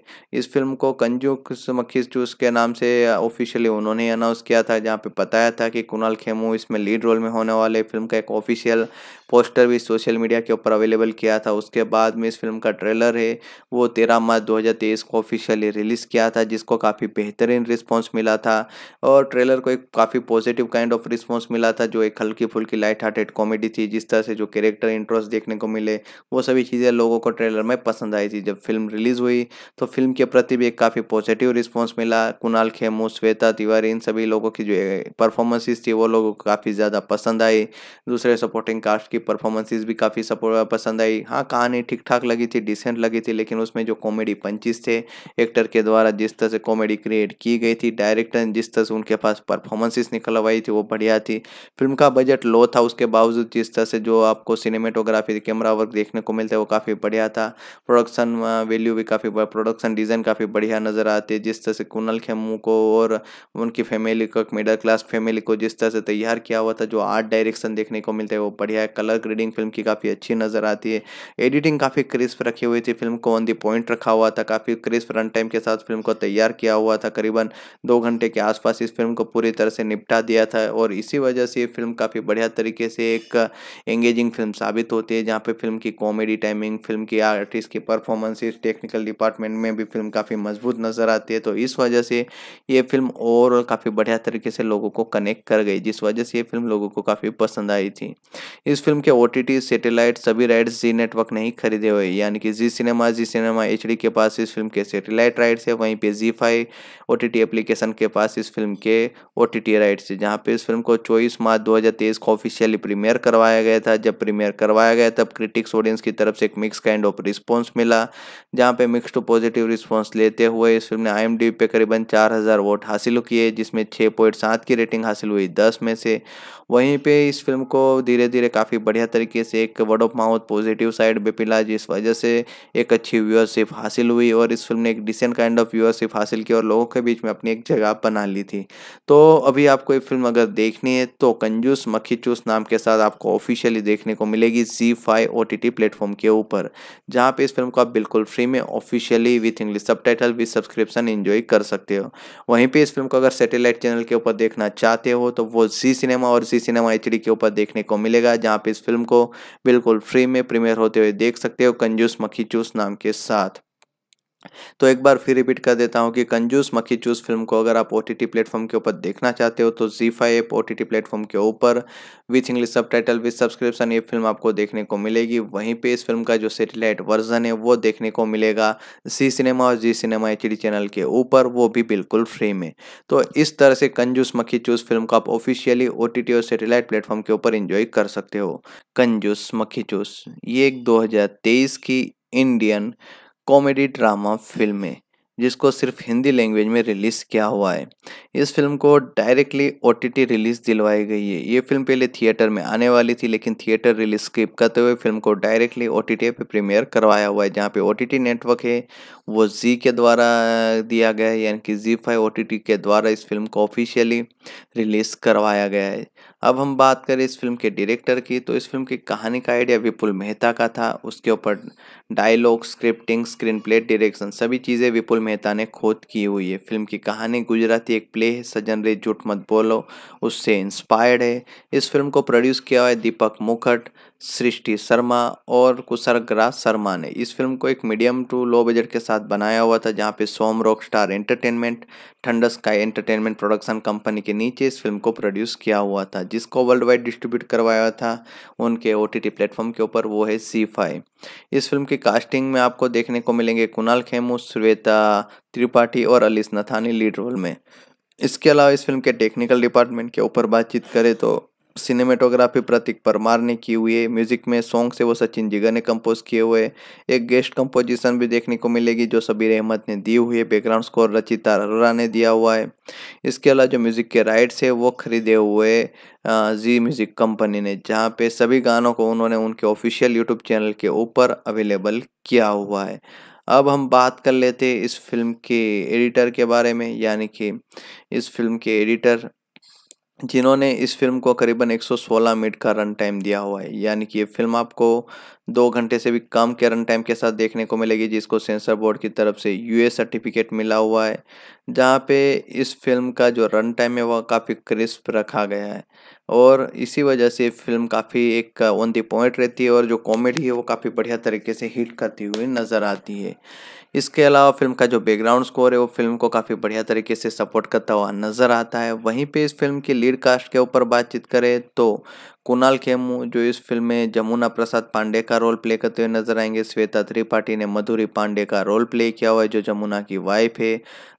इस फिल्म को कंजू मक्खी चूस के नाम से ऑफिशियली उन्होंने अनाउंस किया था जहाँ पे बताया था कि कुणाल खेमू इसमें लीड रोल में होने वाले फिल्म का एक ऑफिशियल पोस्टर भी सोशल मीडिया के ऊपर अवेलेबल किया था उसके बाद में इस फिल्म का ट्रेलर है वो तेरह मार्च दो को ऑफिशियली रिलीज़ किया था जिसको काफ़ी बेहतरीन रिस्पॉन्स मिला था और ट्रेलर को एक काफ़ी पॉजिटिव काइंड ऑफ रिस्पॉन्स मिला था जो एक हल्की फुल्की लाइट हार्टेड कॉमेडी थी जिस तरह से जो कैरेक्टर इंटरेस्ट देखने को मिले वो सभी चीज़ें लोगों को ट्रेलर में पसंद आई थी जब फिल्म रिलीज़ हुई तो फिल्म के प्रति भी एक काफ़ी पॉजिटिव रिस्पॉन्स मिला कुणाल खेमू श्वेता तिवारी इन सभी लोगों की जो परफॉर्मेंसेस थी वो लोगों को काफ़ी ज़्यादा पसंद आई दूसरे सपोर्टिंग कास्ट की परफॉर्मेंसेस भी काफ़ी पसंद आई हाँ कहानी ठीक ठाक लगी थी डिसेंट लगी थी लेकिन उसमें जो कॉमेडी पंचिस थे एक्टर के द्वारा जिस तरह से कॉमेडी क्रिएट की गई थी डायरेक्टर जिस तरह से उनके पास परफॉर्मेंसेस निकलवाई थी वो बढ़िया थी फिल्म का बजट लो था उसके बावजूद जिस तरह से जो आपको सिनेमेटोग्राफी कैमरा वर्क देखने को मिलता है वो काफ़ी बढ़िया था प्रोडक्शन वैल्यू भी काफ़ी प्रोडक्शन डिज़ाइन काफ़ी बढ़िया नज़र आती है जिस तरह से कुनल खेमू को और उनकी फैमिली को मिडिल क्लास क्लास फैमिली को जिस तरह से तैयार किया हुआ था जो आर्ट डायरेक्शन देखने को मिलते हैं वो बढ़िया है कलर ग्रेडिंग फिल्म की काफ़ी अच्छी नज़र आती है एडिटिंग काफ़ी क्रिस्प रखी हुई थी फिल्म को ऑन दी पॉइंट रखा हुआ था काफ़ी क्रिस्प रन टाइम के साथ फिल्म को तैयार किया हुआ था करीबन दो घंटे के आसपास इस फिल्म को पूरी तरह से निपटा दिया था और इसी वजह से ये फिल्म काफ़ी बढ़िया तरीके से एक एंगेजिंग फिल्म साबित होती है जहाँ पर फिल्म की कॉमेडी टाइमिंग फिल्म की आर्टिस्ट की परफॉर्मेंस टेक्निकल डिपार्टमेंट में भी फिल्म काफ़ी मजबूत नज़र आती है तो इस वजह से ये फिल्म ओवरऑल काफ़ी बढ़िया तरीके से लोगों लोगों को कनेक्ट कर गई जिस वजह से ये फिल्म लोगों को काफ़ी पसंद आई थी इस फिल्म के ओ टी सभी राइट्स जी नेटवर्क ने ही खरीदे हुए यानी कि जी सिनेमा जी सिनेमा एच के पास इस फिल्म के सेटेलाइट राइट्स है वहीं पर जी फाइव ओ एप्लीकेशन के पास इस फिल्म के ओ राइट्स है जहाँ पर इस फिल्म को चौबीस मार्च दो को ऑफिशियली प्रीमियर करवाया गया था जब प्रीमियर करवाया गया तब क्रिटिक्स ऑडियंस की तरफ से एक मिक्स काइंड ऑफ रिस्पॉन्स मिला जहाँ पे मिक्स टू पॉजिटिव रिस्पॉन्स लेते हुए इस फिल्म ने आई पे करीबन चार हज़ार वोट हासिल किए जिसमें छः पॉइंट सात की रेटिंग हासिल हुई दस में से वहीं पे इस फिल्म को धीरे धीरे काफ़ी बढ़िया तरीके से एक word of mouth positive side पे पिला जिस वजह से एक अच्छी व्यूअरशिप हासिल हुई और इस फिल्म ने एक डिसेंट काइंड ऑफ व्यूअरशिप हासिल की और लोगों के बीच में अपनी एक जगह बना ली थी तो अभी आपको ये फिल्म अगर देखनी है तो कंजूस मक्खी चूस नाम के साथ आपको ऑफिशियली देखने को मिलेगी जी five O T T platform के ऊपर जहाँ पे इस फिल्म को आप बिल्कुल फ्री में officially with English subtitle with subscription enjoy कर सकते हो वहीं पर इस फिल्म को अगर सेटेलाइट चैनल के ऊपर देखना चाहते हो तो वो जी सिनेमा और जी सी सिनेमा एच के ऊपर देखने को मिलेगा जहाँ पे इस फिल्म को बिल्कुल फ्री में प्रीमियर होते हुए देख सकते हो कंजूस मक्खी चूस नाम के साथ तो एक बार फिर रिपीट कर देता हूँ कि कंजूस मक्खी चूस फिल्म को अगर आप ओ टी टी प्लेटफॉर्म के ऊपर देखना चाहते हो तो जी phi app O T T platform के ऊपर with English subtitle with subscription ये फिल्म आपको देखने को मिलेगी वहीं पे इस फिल्म का जो सेटेलाइट वर्जन है वो देखने को मिलेगा जी सिनेमा और जी सिनेमा एच डी चैनल के ऊपर वो भी बिल्कुल फ्री में तो इस तरह से कंजूस मक्खी चूस फिल्म को आप ऑफिशियली ओ टी टी और सेटेलाइट प्लेटफॉर्म के ऊपर इंजॉय कर सकते हो कंजूस मक्खी चूस ये एक दो हज़ार तेईस की इंडियन कॉमेडी ड्रामा फिल्में जिसको सिर्फ हिंदी लैंग्वेज में रिलीज़ किया हुआ है इस फिल्म को डायरेक्टली ओ रिलीज़ दिलवाई गई है ये फिल्म पहले थिएटर में आने वाली थी लेकिन थिएटर रिलीज स्किप करते हुए फिल्म को डायरेक्टली ओ टी पे प्रीमियर करवाया हुआ है जहाँ पे ओ नेटवर्क है वो जी के द्वारा दिया गया है यानी कि जी फाइव ओ के द्वारा इस फिल्म को ऑफिशियली रिलीज़ करवाया गया है अब हम बात करें इस फिल्म के डायरेक्टर की तो इस फिल्म की कहानी का आइडिया विपुल मेहता का था उसके ऊपर dialogue scripting screen play direction सभी चीज़ें विपुल मेहता ने खोद की हुई है फिल्म की कहानी गुजराती एक प्ले है सजन रे झूठ मत बोलो उससे इंस्पायर्ड है इस फिल्म को प्रोड्यूस किया हुआ है दीपक मुखट सृष्टि शर्मा और कुसरग्रा शर्मा ने इस फिल्म को एक मीडियम टू लो बजट के साथ बनाया हुआ था जहां पे सोम रॉक स्टार एंटरटेनमेंट ठंड स्काई एंटरटेनमेंट प्रोडक्शन कंपनी के नीचे इस फिल्म को प्रोड्यूस किया हुआ था जिसको वर्ल्ड वाइड डिस्ट्रीब्यूट करवाया था उनके ओ टी प्लेटफॉर्म के ऊपर वो है सी फाइव इस फिल्म की कास्टिंग में आपको देखने को मिलेंगे कुणाल खेमू श्वेता त्रिपाठी और अलिस नथानी लीड रोल में इसके अलावा इस फिल्म के टेक्निकल डिपार्टमेंट के ऊपर बातचीत करें तो सिनेमेटोग्राफी प्रतीक परमार ने की हुई है म्यूजिक में सॉन्ग से वो सचिन जिगर ने कंपोज किए हुए एक गेस्ट कंपोजिशन भी देखने को मिलेगी जो सबीर अहमद ने दी हुई है बैकग्राउंड स्कोर रचिता अरोरा ने दिया हुआ है इसके अलावा जो म्यूजिक के राइट्स है वो खरीदे हुए जी म्यूजिक कंपनी ने जहाँ पे सभी गानों को उन्होंने उनके ऑफिशियल यूट्यूब चैनल के ऊपर अवेलेबल किया हुआ है अब हम बात कर लेते इस फिल्म के एडिटर के बारे में यानी कि इस फिल्म के एडिटर जिन्होंने इस फिल्म को करीबन 116 मिनट का रन टाइम दिया हुआ है यानी कि ये फिल्म आपको दो घंटे से भी कम के रन टाइम के साथ देखने को मिलेगी जिसको सेंसर बोर्ड की तरफ से यू सर्टिफिकेट मिला हुआ है जहाँ पे इस फिल्म का जो रन टाइम है वह काफ़ी क्रिस्प रखा गया है और इसी वजह से फिल्म काफ़ी एक ऑन दी पॉइंट रहती है और जो कॉमेडी है वो काफ़ी बढ़िया तरीके से हिट करती हुई नज़र आती है इसके अलावा फिल्म का जो बैकग्राउंड स्कोर है वो फिल्म को काफ़ी बढ़िया तरीके से सपोर्ट करता हुआ नज़र आता है वहीं पे इस फिल्म की लीड कास्ट के ऊपर बातचीत करें तो कुणाल खेमू जो इस फिल्म में जमुना प्रसाद पांडे का रोल प्ले करते हुए नजर आएंगे श्वेता त्रिपाठी ने मधुरी पांडे का रोल प्ले किया हुआ है जो जमुना की वाइफ है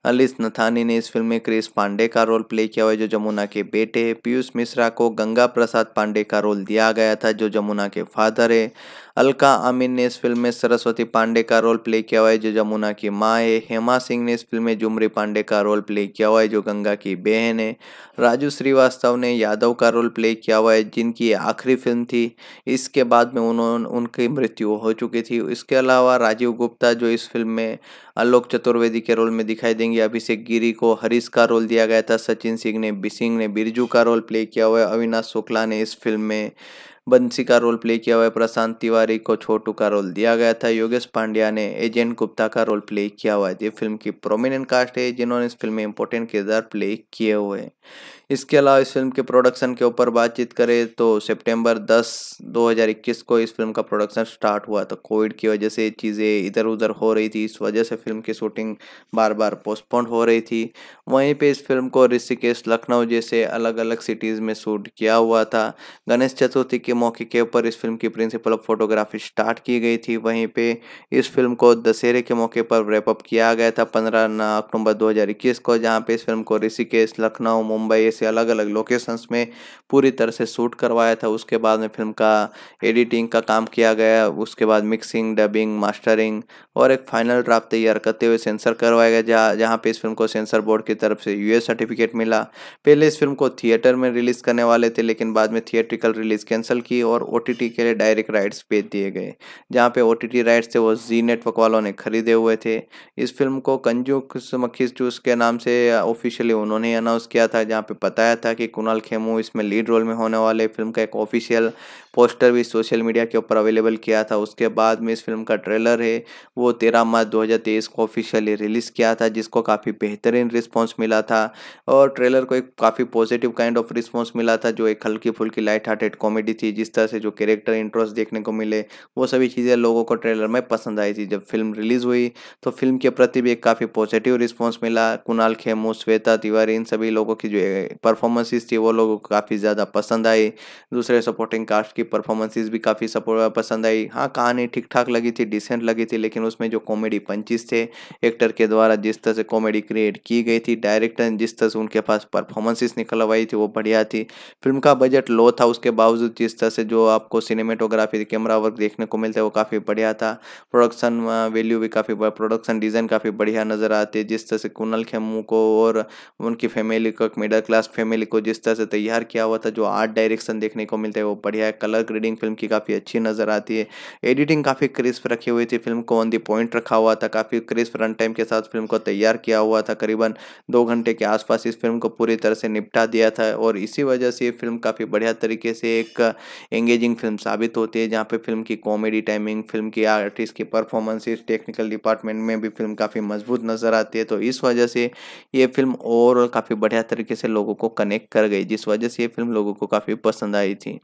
अलिस नथानी ने इस फिल्म में क्रिस पांडे का रोल प्ले किया हुआ है जो जमुना के बेटे है पीयूष मिश्रा को गंगा प्रसाद पांडे का रोल दिया गया था जो जमुना के फादर है अलका आमीन ने इस फिल्म में सरस्वती पांडे का रोल प्ले किया हुआ है जो जमुना की माँ है हेमा सिंह ने इस फिल्म में जुमरी पांडे का रोल प्ले किया हुआ है जो गंगा की बहन है राजू श्रीवास्तव ने यादव का रोल प्ले किया हुआ है जिनकी उनकी ये आखिरी फिल्म थी इसके बाद में उन्होंने उनकी मृत्यु हो चुकी थी इसके अलावा राजीव गुप्ता जो इस फिल्म में आलोक चतुर्वेदी के रोल में दिखाई देंगे अभिषेक गिरी को हरीश का रोल दिया गया था सचिन सिंह ने बी सिंह ने बिरजू का रोल प्ले किया हुआ है अविनाश शुक्ला ने इस फिल्म में बंसी का रोल प्ले किया हुआ है प्रशांत तिवारी को छोटू का रोल दिया गया था योगेश पांड्या ने एजेंट गुप्ता का रोल प्ले किया हुआ है ये फिल्म की प्रोमिनेंट कास्ट है जिन्होंने इस फिल्म में इंपॉर्टेंट किरदार प्ले किए हुए हैं इसके अलावा इस फिल्म के प्रोडक्शन के ऊपर बातचीत करें तो सितंबर 10 2021 को इस फिल्म का प्रोडक्शन स्टार्ट हुआ तो कोविड की वजह से चीज़ें इधर उधर हो रही थी इस वजह से फिल्म की शूटिंग बार बार पोस्टपोन हो रही थी वहीं पे इस फिल्म को ऋषिकेश लखनऊ जैसे अलग अलग सिटीज़ में शूट किया हुआ था गणेश चतुर्थी के मौके के ऊपर इस फिल्म की प्रिंसिपल ऑफ फोटोग्राफी स्टार्ट की गई थी वहीं पर इस फिल्म को दशहरे के मौके पर रेपअप किया गया था पंद्रह अक्टूबर दो को जहाँ पर इस फिल्म को ऋषिकेश लखनऊ मुंबई से अलग अलग लोकेशंस में पूरी तरह से शूट करवाया था उसके बाद में फिल्म का एडिटिंग का काम किया गया उसके बाद मिक्सिंग डबिंग मास्टरिंग और एक फाइनल ड्राफ्ट तैयार करते हुए सेंसर करवाया गया जहाँ जहाँ पर इस फिल्म को सेंसर बोर्ड की तरफ से यू सर्टिफिकेट मिला पहले इस फिल्म को थिएटर में रिलीज़ करने वाले थे लेकिन बाद में थिएट्रिकल रिलीज़ कैंसिल की और ओ के लिए डायरेक्ट राइट्स भेज दिए गए जहाँ पर ओ राइट्स थे वो जी नेटवर्क वालों ने खरीदे हुए थे इस फिल्म को कंजू मक्खी जूस के नाम से ऑफिशियली उन्होंने अनाउंस किया था जहाँ पे बताया था कि कुणाल खेमू इसमें लीड रोल में होने वाले फिल्म का एक ऑफिशियल पोस्टर भी सोशल मीडिया के ऊपर अवेलेबल किया था उसके बाद में इस फिल्म का ट्रेलर है वो तेरह मार्च दो को ऑफिशियली रिलीज़ किया था जिसको काफ़ी बेहतरीन रिस्पॉन्स मिला था और ट्रेलर को एक काफ़ी पॉजिटिव काइंड ऑफ रिस्पॉन्स मिला था जो एक हल्की फुल्की लाइट हार्टेड कॉमेडी थी जिस तरह से जो कैरेक्टर इंटरेस्ट देखने को मिले वो सभी चीज़ें लोगों को ट्रेलर में पसंद आई थी जब फिल्म रिलीज़ हुई तो फिल्म के प्रति भी एक काफ़ी पॉजिटिव रिस्पॉन्स मिला कुणाल खेमू श्वेता तिवारी इन सभी लोगों की जो परफॉर्मेंसेस थी वो लोगों को काफ़ी ज़्यादा पसंद आई दूसरे सपोर्टिंग कास्ट की परफॉर्मेंसेज भी काफ़ी सपोर्ट पसंद आई हाँ कहानी ठीक ठाक लगी थी डिसेंट लगी थी लेकिन उसमें जो कॉमेडी पंचिस थे एक्टर के द्वारा जिस तरह से कॉमेडी क्रिएट की गई थी डायरेक्टर जिस तरह से उनके पास परफॉर्मेंसेस निकलवाई थी वो बढ़िया थी फिल्म का बजट लो था उसके बावजूद जिस तरह से जो आपको सिनेमेटोग्राफी कैमरा वर्क देखने को मिलता है वो काफ़ी बढ़िया था प्रोडक्शन वैल्यू भी काफ़ी प्रोडक्शन डिज़ाइन काफ़ी बढ़िया नज़र आती है जिस तरह से कुनल खेमू को और उनकी फैमिली को मिडिल क्लास फैमिली को जिस तरह से तैयार किया हुआ था जो आर्ट डायरेक्शन देखने को मिलता है वो बढ़िया कलर ग्रेडिंग फिल्म की काफ़ी अच्छी नज़र आती है एडिटिंग काफ़ी क्रिस्प रखी हुई थी फिल्म को ऑन दी पॉइंट रखा हुआ था काफ़ी क्रिस्प रन टाइम के साथ फिल्म को तैयार किया हुआ था करीबन दो घंटे के आसपास इस फिल्म को पूरी तरह से निपटा दिया था और इसी वजह से ये फिल्म काफ़ी बढ़िया तरीके से एक एंगेजिंग फिल्म साबित होती है जहाँ पर फिल्म की कॉमेडी टाइमिंग फिल्म की आर्टिस्ट की परफॉर्मेंसेस टेक्निकल डिपार्टमेंट में भी फिल्म काफ़ी मजबूत नज़र आती है तो इस वजह से ये फिल्म ओवरऑल काफ़ी बढ़िया तरीके से लोगों को कनेक्ट कर गई जिस वजह से ये फिल्म लोगों को काफ़ी पसंद आई थी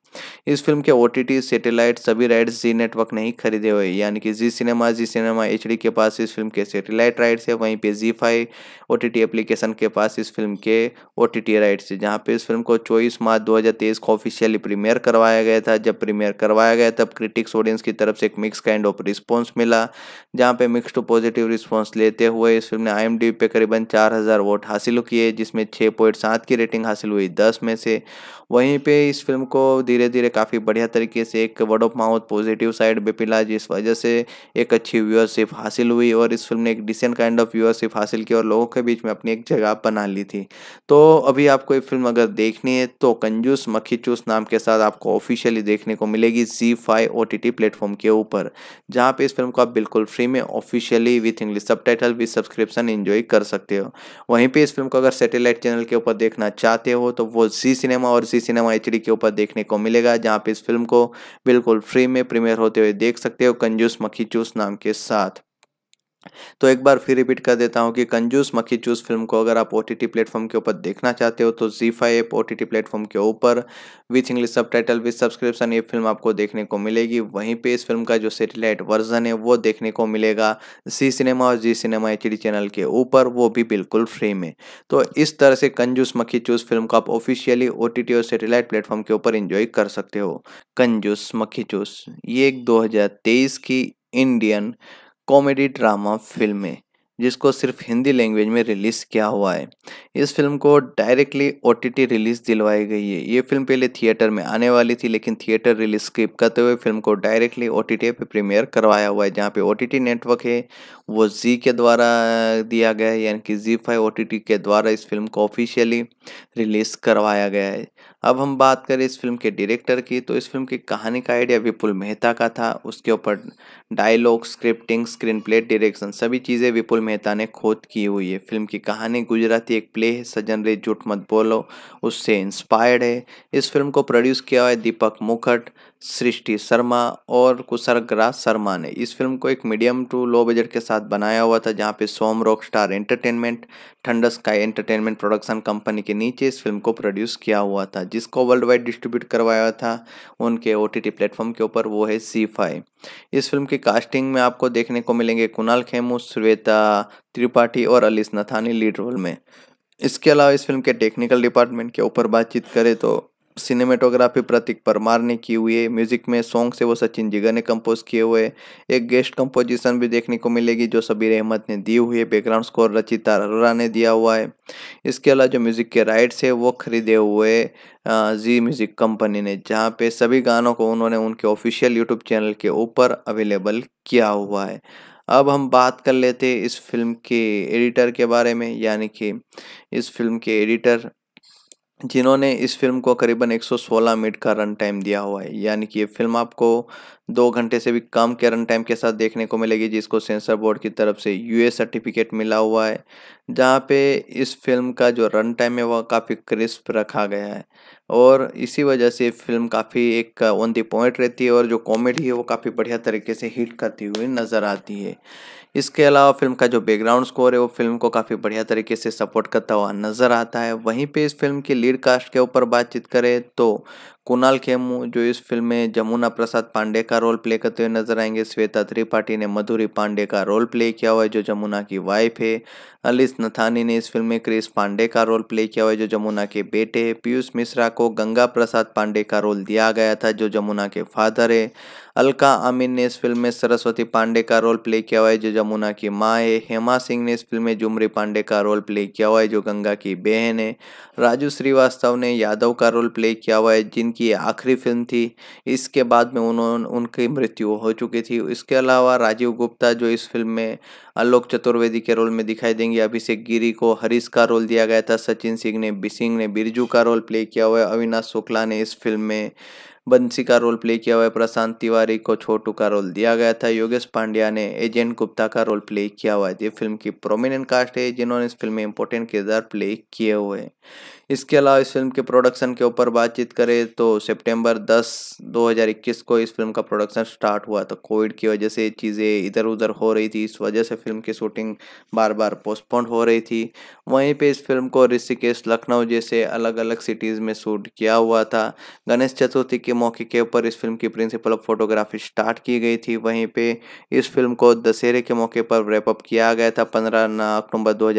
इस फिल्म फिल्म के ओ सैटेलाइट सभी राइट्स जी नेटवर्क ने ही खरीदे हुए यानी कि जी सिनेमा जी सिनेमा एच के पास इस फिल्म के सैटेलाइट राइट्स है वहीं पे जी फाइव ओ एप्लीकेशन के पास इस फिल्म के ओ राइट्स है जहाँ पे इस फिल्म को चौबीस मार्च दो को ऑफिशियली प्रीमियर करवाया गया था जब प्रीमियर करवाया गया तब क्रिटिक्स ऑडियंस की तरफ से एक मिक्स काइंड ऑफ रिस्पॉन्स मिला जहाँ पे मिक्स टू पॉजिटिव रिस्पॉन्स लेते हुए इस फिल्म ने आई पे करीबन चार हज़ार वोट हासिल किए जिसमें छः पॉइंट सात की रेटिंग हासिल हुई दस में से वहीं पे इस फिल्म को धीरे धीरे काफ़ी बढ़िया तरीके से एक word of mouth positive side पर पिला जिस वजह से एक अच्छी व्यूअरशिप हासिल हुई और इस फिल्म ने एक डिसेंट काइंड ऑफ व्यूअरशिप हासिल की और लोगों के बीच में अपनी एक जगह बना ली थी तो अभी आपको ये फिल्म अगर देखनी है तो कंजूस मक्खी चूस नाम के साथ आपको ऑफिशियली देखने को मिलेगी जी five O T T platform के ऊपर जहाँ पे इस फिल्म को आप बिल्कुल फ्री में officially with English subtitle with subscription enjoy कर सकते हो वहीं पर इस फिल्म को अगर सैटेलाइट चैनल के ऊपर देखना चाहते हो तो वो जी सिनेमा और जी सिनेमा एच के ऊपर देखने को मिलेगा जहाँ पे इस फिल्म को बिल्कुल फ्री में प्रीमियर होते हुए देख सकते हो कंजूस मखी चूस नाम के साथ तो एक बार फिर रिपीट कर देता हूँ कि कंजूस मक्खी चूस फिल्म को अगर आप ओ टी टी प्लेटफॉर्म के ऊपर देखना चाहते हो तो जी five app O T T platform के ऊपर with English subtitle with subscription ये फिल्म आपको देखने को मिलेगी वहीं पे इस फिल्म का जो सेटेलाइट वर्जन है वो देखने को मिलेगा सी सिनेमा और जी सिनेमा एच डी चैनल के ऊपर वो भी बिल्कुल फ्री में तो इस तरह से कंजूस मक्खी चूस फिल्म को आप ऑफिशियली ओ टी टी और सेटेलाइट प्लेटफॉर्म के ऊपर इंजॉय कर सकते हो कंजूस मक्खी चूस ये एक दो हजार तेईस की इंडियन कॉमेडी ड्रामा फिल्में जिसको सिर्फ हिंदी लैंग्वेज में रिलीज़ किया हुआ है इस फिल्म को डायरेक्टली ओ रिलीज़ दिलवाई गई है ये फिल्म पहले थिएटर में आने वाली थी लेकिन थिएटर रिलीज स्किप करते हुए फिल्म को डायरेक्टली ओ पे प्रीमियर करवाया हुआ है जहाँ पे ओ नेटवर्क है वो जी के द्वारा दिया गया है यानी कि जी फाइव ओ के द्वारा इस फिल्म को ऑफिशियली रिलीज़ करवाया गया है अब हम बात करें इस फिल्म के डायरेक्टर की तो इस फिल्म की कहानी का आइडिया विपुल मेहता का था उसके ऊपर dialogue scripting screen play direction सभी चीज़ें विपुल मेहता ने खोद की हुई है फिल्म की कहानी गुजराती एक प्ले है सजन रे झूठ मत बोलो उससे इंस्पायर्ड है इस फिल्म को प्रोड्यूस किया हुआ है दीपक मुखट सृष्टि शर्मा और कुसर्गरा शर्मा ने इस फिल्म को एक मीडियम टू लो बजट के साथ बनाया हुआ था जहां पे सोम rock star entertainment ठंडस sky entertainment production company के नीचे इस फिल्म को प्रोड्यूस किया हुआ था जिसको वर्ल्ड वाइड डिस्ट्रीब्यूट करवाया था उनके ओ टी प्लेटफॉर्म के ऊपर वो है सी फाई इस फिल्म की कास्टिंग में आपको देखने को मिलेंगे कुणाल खेमू श्वेता त्रिपाठी और अलिस नथानी लीड रोल में इसके अलावा इस फिल्म के टेक्निकल डिपार्टमेंट के ऊपर बातचीत करें तो सिनेमेटोग्राफी प्रतीक परमार ने की हुई है म्यूजिक में सॉन्ग से वो सचिन जिगर ने कंपोज किए हुए एक गेस्ट कंपोजिशन भी देखने को मिलेगी जो सबीर अहमद ने दी हुई है बैकग्राउंड स्कोर रचिता अरोरा ने दिया हुआ है इसके अलावा जो म्यूजिक के राइट्स है वो खरीदे हुए जी म्यूजिक कंपनी ने जहाँ पे सभी गानों को उन्होंने उनके ऑफिशियल यूट्यूब चैनल के ऊपर अवेलेबल किया हुआ है अब हम बात कर लेते इस फिल्म के एडिटर के बारे में यानी कि इस फिल्म के एडिटर जिन्होंने इस फिल्म को करीबन 116 मिनट का रन टाइम दिया हुआ है यानी कि ये फिल्म आपको दो घंटे से भी कम के रन टाइम के साथ देखने को मिलेगी जिसको सेंसर बोर्ड की तरफ से यूए सर्टिफिकेट मिला हुआ है जहाँ पे इस फिल्म का जो रन टाइम है वह काफ़ी क्रिस्प रखा गया है और इसी वजह से फिल्म काफ़ी एक ऑन दी पॉइंट रहती है और जो कॉमेडी है वो काफ़ी बढ़िया तरीके से हिट करती हुई नज़र आती है इसके अलावा फिल्म का जो बैकग्राउंड स्कोर है वो फिल्म को काफ़ी बढ़िया तरीके से सपोर्ट करता हुआ नज़र आता है वहीं पे इस फिल्म की लीड कास्ट के ऊपर बातचीत करें तो कुणाल खेमू जो इस फिल्म में जमुना प्रसाद पांडे का रोल प्ले करते हुए नजर आएंगे श्वेता त्रिपाठी ने मधुरी पांडे का रोल प्ले किया हुआ है जो जमुना की वाइफ है अलिस नथानी ने इस फिल्म में क्रिस पांडे का रोल प्ले किया हुआ है जो जमुना के बेटे है पीयूष मिश्रा को गंगा प्रसाद पांडे का रोल दिया गया था जो जमुना के फादर है अलका आमीन ने इस फिल्म में सरस्वती पांडे का रोल प्ले किया हुआ है जो जमुना की माँ है हेमा सिंह ने इस फिल्म में जुमरी पांडे का रोल प्ले किया हुआ है जो गंगा की बहन है राजू श्रीवास्तव ने यादव का रोल प्ले किया हुआ है जिन उनकी आखिरी फिल्म थी इसके बाद में उन्होंने उनकी मृत्यु हो चुकी थी इसके अलावा राजीव गुप्ता जो इस फिल्म में आलोक चतुर्वेदी के रोल में दिखाई देंगे अभिषेक गिरी को हरीश का रोल दिया गया था सचिन सिंह ने बिसिंग ने बिरजू का रोल प्ले किया हुआ है अविनाश शुक्ला ने इस फिल्म में बंसी का रोल प्ले किया हुआ है प्रशांत तिवारी को छोटू का रोल दिया गया था योगेश पांड्या ने एजेंट गुप्ता का रोल प्ले किया हुआ है ये फिल्म की प्रोमिनेंट कास्ट है जिन्होंने इस फिल्म में इंपॉर्टेंट किरदार प्ले किए हुए हैं इसके अलावा इस फिल्म के प्रोडक्शन के ऊपर बातचीत करें तो सितंबर 10 2021 को इस फिल्म का प्रोडक्शन स्टार्ट हुआ था कोविड की वजह से चीज़ें इधर उधर हो रही थी इस वजह से फिल्म की शूटिंग बार बार पोस्टपोन हो रही थी वहीं पे इस फिल्म को ऋषिकेश लखनऊ जैसे अलग अलग सिटीज़ में शूट किया हुआ था गणेश चतुर्थी के मौके के ऊपर इस फिल्म की प्रिंसिपल ऑफ फोटोग्राफी स्टार्ट की गई थी वहीं पर इस फिल्म को दशहरे के मौके पर रैपअप किया गया था पंद्रह अक्टूबर दो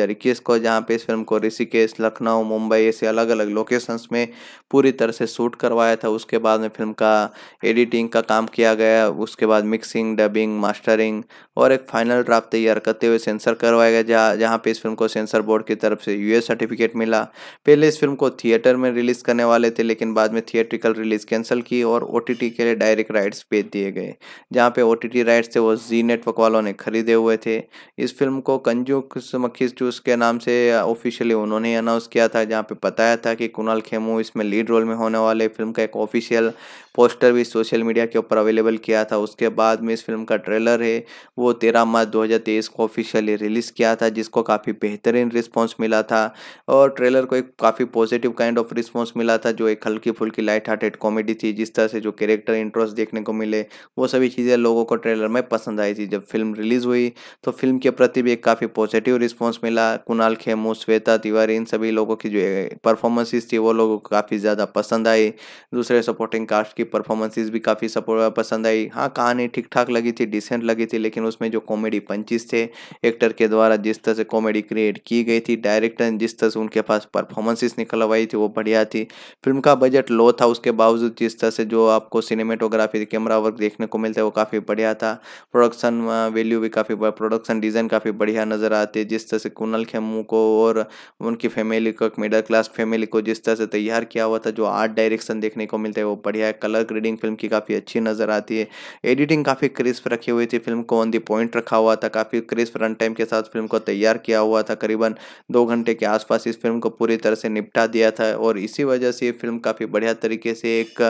को जहाँ पर इस फिल्म को ऋषिकेश लखनऊ मुंबई से अलग अलग लोकेशंस में पूरी तरह से शूट करवाया था उसके बाद में फिल्म का एडिटिंग का काम किया गया उसके बाद मिक्सिंग डबिंग मास्टरिंग और एक फाइनल ड्राफ्ट तैयार करते हुए सेंसर करवाया गया जहाँ जहाँ पर इस फिल्म को सेंसर बोर्ड की तरफ से यू सर्टिफिकेट मिला पहले इस फिल्म को थिएटर में रिलीज़ करने वाले थे लेकिन बाद में थिएट्रिकल रिलीज़ कैंसिल की और ओ के लिए डायरेक्ट राइट्स बेच दिए गए जहाँ पे ओ राइट्स थे वो जी नेटवर्क वालों ने खरीदे हुए थे इस फिल्म को कंजू मक्खी जूस के नाम से ऑफिशियली उन्होंने अनाउंस किया था जहाँ पे बताया था कि कुणाल खेमू इसमें लीड रोल में होने वाले फिल्म का एक ऑफिशियल पोस्टर भी सोशल मीडिया के ऊपर अवेलेबल किया था उसके बाद में इस फिल्म का ट्रेलर है वो तेरह मार्च दो को ऑफिशियली रिलीज़ किया था जिसको काफ़ी बेहतरीन रिस्पॉन्स मिला था और ट्रेलर को एक काफ़ी पॉजिटिव काइंड ऑफ रिस्पॉन्स मिला था जो एक हल्की फुल्की लाइट हार्टेड कॉमेडी थी जिस तरह से जो कैरेक्टर इंटरेस्ट देखने को मिले वो सभी चीज़ें लोगों को ट्रेलर में पसंद आई थी जब फिल्म रिलीज़ हुई तो फिल्म के प्रति भी एक काफ़ी पॉजिटिव रिस्पॉन्स मिला कुणाल खेमू श्वेता तिवारी इन सभी लोगों की जो परफॉर्मेंसेस थी वो लोगों को काफ़ी ज़्यादा पसंद आई दूसरे सपोर्टिंग कास्ट की परफॉर्मेंसेस भी काफ़ी पसंद आई हाँ कहानी ठीक ठाक लगी थी डिसेंट लगी थी लेकिन उसमें जो कॉमेडी पंचिस थे एक्टर के द्वारा जिस तरह से कॉमेडी क्रिएट की गई थी डायरेक्टर जिस तरह से उनके पास परफॉर्मेंसेस निकलवाई थी वो बढ़िया थी फिल्म का बजट लो था उसके बावजूद जिस तरह से जो आपको सिनेमेटोग्राफी कैमरा वर्क देखने को मिलता है वो काफ़ी बढ़िया था प्रोडक्शन वैल्यू भी काफ़ी प्रोडक्शन डिज़ाइन काफ़ी बढ़िया नज़र आती है जिस तरह से कुनल खेमू को और उनकी फैमिली को मिडिल क्लास फर्स्ट फैमिली को जिस तरह से तैयार किया हुआ था जो आर्ट डायरेक्शन देखने को मिलता है वो बढ़िया है कलर ग्रेडिंग फिल्म की काफ़ी अच्छी नज़र आती है एडिटिंग काफ़ी क्रिस्प रखी हुई थी फिल्म को ऑन दी पॉइंट रखा हुआ था काफ़ी क्रिस्प रन टाइम के साथ फिल्म को तैयार किया हुआ था करीबन दो घंटे के आसपास इस फिल्म को पूरी तरह से निपटा दिया था और इसी वजह से ये फिल्म काफ़ी बढ़िया तरीके से एक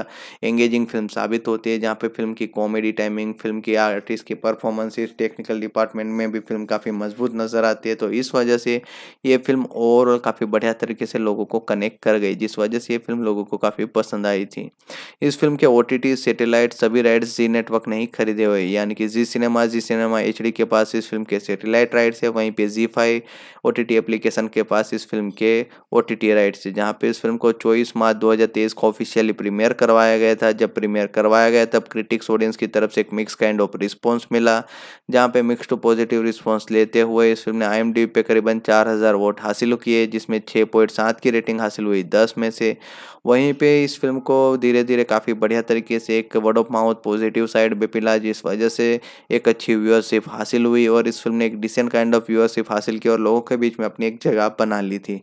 एंगेजिंग फिल्म साबित होती है जहाँ पर फिल्म की कॉमेडी टाइमिंग फिल्म की आर्टिस्ट की परफॉर्मेंसेज टेक्निकल डिपार्टमेंट में भी फिल्म काफ़ी मजबूत नज़र आती है तो इस वजह से ये फिल्म ओवरऑल काफ़ी बढ़िया तरीके से लोगों लोगों को कनेक्ट कर गई जिस वजह से ये फिल्म लोगों को काफ़ी पसंद आई थी इस फिल्म के ओ सेटेलाइट सभी राइट्स जी नेटवर्क नहीं खरीदे हुए यानी कि जी सिनेमा जी सिनेमा एच के पास इस फिल्म के सेटेलाइट राइट्स है वहीं पर जी फाइव ओ एप्लीकेशन के पास इस फिल्म के ओ राइट्स है जहाँ पर इस फिल्म को चौबीस मार्च दो को ऑफिशियली प्रीमियर करवाया गया था जब प्रीमियर करवाया गया तब क्रिटिक्स ऑडियंस की तरफ से एक मिक्स काइंड ऑफ रिस्पॉन्स मिला जहाँ पे मिक्स टू पॉजिटिव रिस्पॉन्स लेते हुए इस फिल्म ने आई पे करीबन चार हज़ार वोट हासिल किए जिसमें छः पॉइंट सात की रेटिंग हासिल हुई दस में से वहीं पे इस फिल्म को धीरे धीरे काफ़ी बढ़िया तरीके से एक word of mouth positive side पर पिला जिस वजह से एक अच्छी व्यूअरशिप हासिल हुई और इस फिल्म ने एक डिसेंट काइंड ऑफ व्यूअरशिप हासिल की और लोगों के बीच में अपनी एक जगह बना ली थी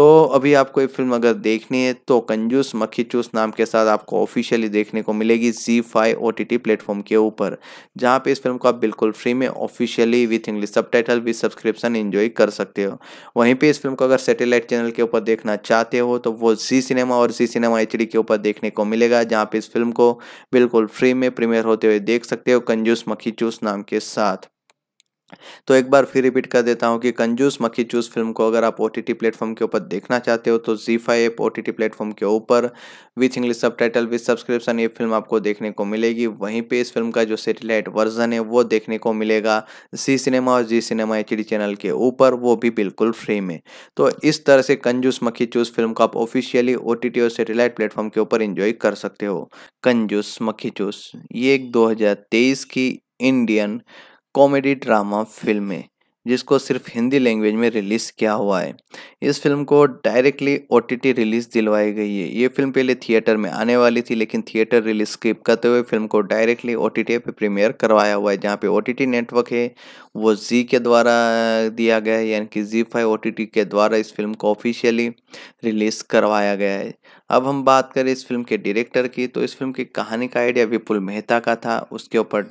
तो अभी आपको ये फिल्म अगर देखनी है तो कंजूस मक्खी चूस नाम के साथ आपको ऑफिशियली देखने को मिलेगी जी five O T T platform के ऊपर जहाँ पे इस फिल्म को आप बिल्कुल फ्री में officially with English subtitle with subscription enjoy कर सकते हो वहीं पर इस फिल्म को अगर सेटेलाइट चैनल के ऊपर देखना चाहते हो तो वो जी सिनेमा और जी सिनेमा एच के ऊपर देखने को मिलेगा जहाँ पे इस फिल्म को बिल्कुल फ्री में प्रीमियर होते हुए देख सकते हो कंजूस मखी चूस नाम के साथ तो एक बार फिर रिपीट कर देता हूँ कि कंजूस मक्खी चूस फिल्म को अगर आप ओ टी टी प्लेटफॉर्म के ऊपर देखना चाहते हो तो जी five app O T T platform के ऊपर with English subtitle with subscription ये फिल्म आपको देखने को मिलेगी वहीं पे इस फिल्म का जो सेटेलाइट वर्जन है वो देखने को मिलेगा जी सिनेमा और जी सिनेमा एच डी चैनल के ऊपर वो भी बिल्कुल फ्री में तो इस तरह से कंजूस मक्खी चूस फिल्म को आप ऑफिशियली ओ टी टी और सेटेलाइट प्लेटफॉर्म के ऊपर इंजॉय कर सकते हो कंजूस मक्खी चूस ये एक दो हज़ार तेईस की इंडियन कॉमेडी ड्रामा फिल्में जिसको सिर्फ हिंदी लैंग्वेज में रिलीज़ किया हुआ है इस फिल्म को डायरेक्टली ओ रिलीज़ दिलवाई गई है ये फिल्म पहले थिएटर में आने वाली थी लेकिन थिएटर रिलीज स्किप करते हुए फिल्म को डायरेक्टली ओ टी पे प्रीमियर करवाया हुआ है जहाँ पे ओ नेटवर्क है वो जी के द्वारा दिया गया है यानी कि जी फाइव ओ के द्वारा इस फिल्म को ऑफिशियली रिलीज़ करवाया गया है अब हम बात करें इस फिल्म के डायरेक्टर की तो इस फिल्म की कहानी का आइडिया विपुल मेहता का था उसके ऊपर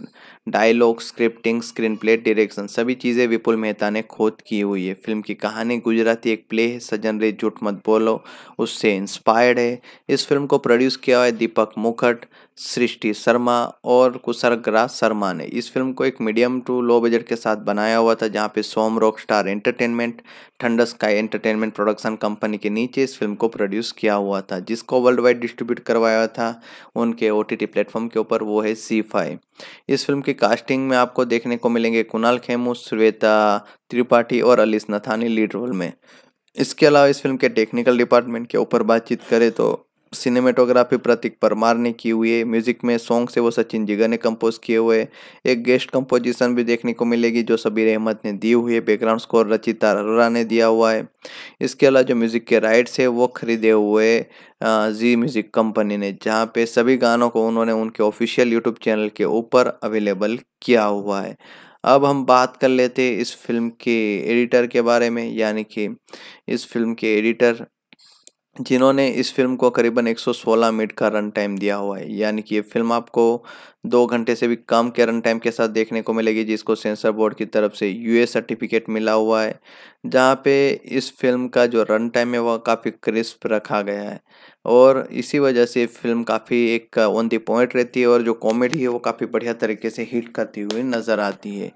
dialogue scripting screen play direction सभी चीज़ें विपुल मेहता ने खोद की हुई है फिल्म की कहानी गुजराती एक प्ले है सजन रे झूठ मत बोलो उससे इंस्पायर्ड है इस फिल्म को प्रोड्यूस किया हुआ है दीपक मुखट सृष्टि शर्मा और कुसरग्रा शर्मा ने इस फिल्म को एक मीडियम टू लो बजट के साथ बनाया हुआ था जहां पे सोम रॉक स्टार एंटरटेनमेंट ठंड स्काई एंटरटेनमेंट प्रोडक्शन कंपनी के नीचे इस फिल्म को प्रोड्यूस किया हुआ था जिसको वर्ल्ड वाइड डिस्ट्रीब्यूट करवाया था उनके ओ टी प्लेटफॉर्म के ऊपर वो है सी फाई इस फिल्म की कास्टिंग में आपको देखने को मिलेंगे कुणाल खेमू श्वेता त्रिपाठी और अलिस नथानी लीड रोल में इसके अलावा इस फिल्म के टेक्निकल डिपार्टमेंट के ऊपर बातचीत करें तो सिनेमेटोग्राफी प्रतीक परमार ने की हुई है म्यूजिक में सॉन्ग से वो सचिन जिगर ने कंपोज किए हुए एक गेस्ट कंपोजिशन भी देखने को मिलेगी जो सबीर अहमद ने दी हुई है बैकग्राउंड स्कोर रचिता अरोरा ने दिया हुआ है इसके अलावा जो म्यूजिक के राइट्स है वो खरीदे हुए जी म्यूजिक कंपनी ने जहाँ पे सभी गानों को उन्होंने उनके ऑफिशियल यूट्यूब चैनल के ऊपर अवेलेबल किया हुआ है अब हम बात कर लेते इस फिल्म के एडिटर के बारे में यानी कि इस फिल्म के एडिटर जिन्होंने इस फिल्म को करीबन 116 मिनट का रन टाइम दिया हुआ है यानी कि ये फिल्म आपको दो घंटे से भी कम के रन टाइम के साथ देखने को मिलेगी जिसको सेंसर बोर्ड की तरफ से यू सर्टिफिकेट मिला हुआ है जहाँ पे इस फिल्म का जो रन टाइम है वह काफ़ी क्रिस्प रखा गया है और इसी वजह से फिल्म काफ़ी एक ऑन दी पॉइंट रहती है और जो कॉमेडी है वो काफ़ी बढ़िया तरीके से हिट करती हुई नज़र आती है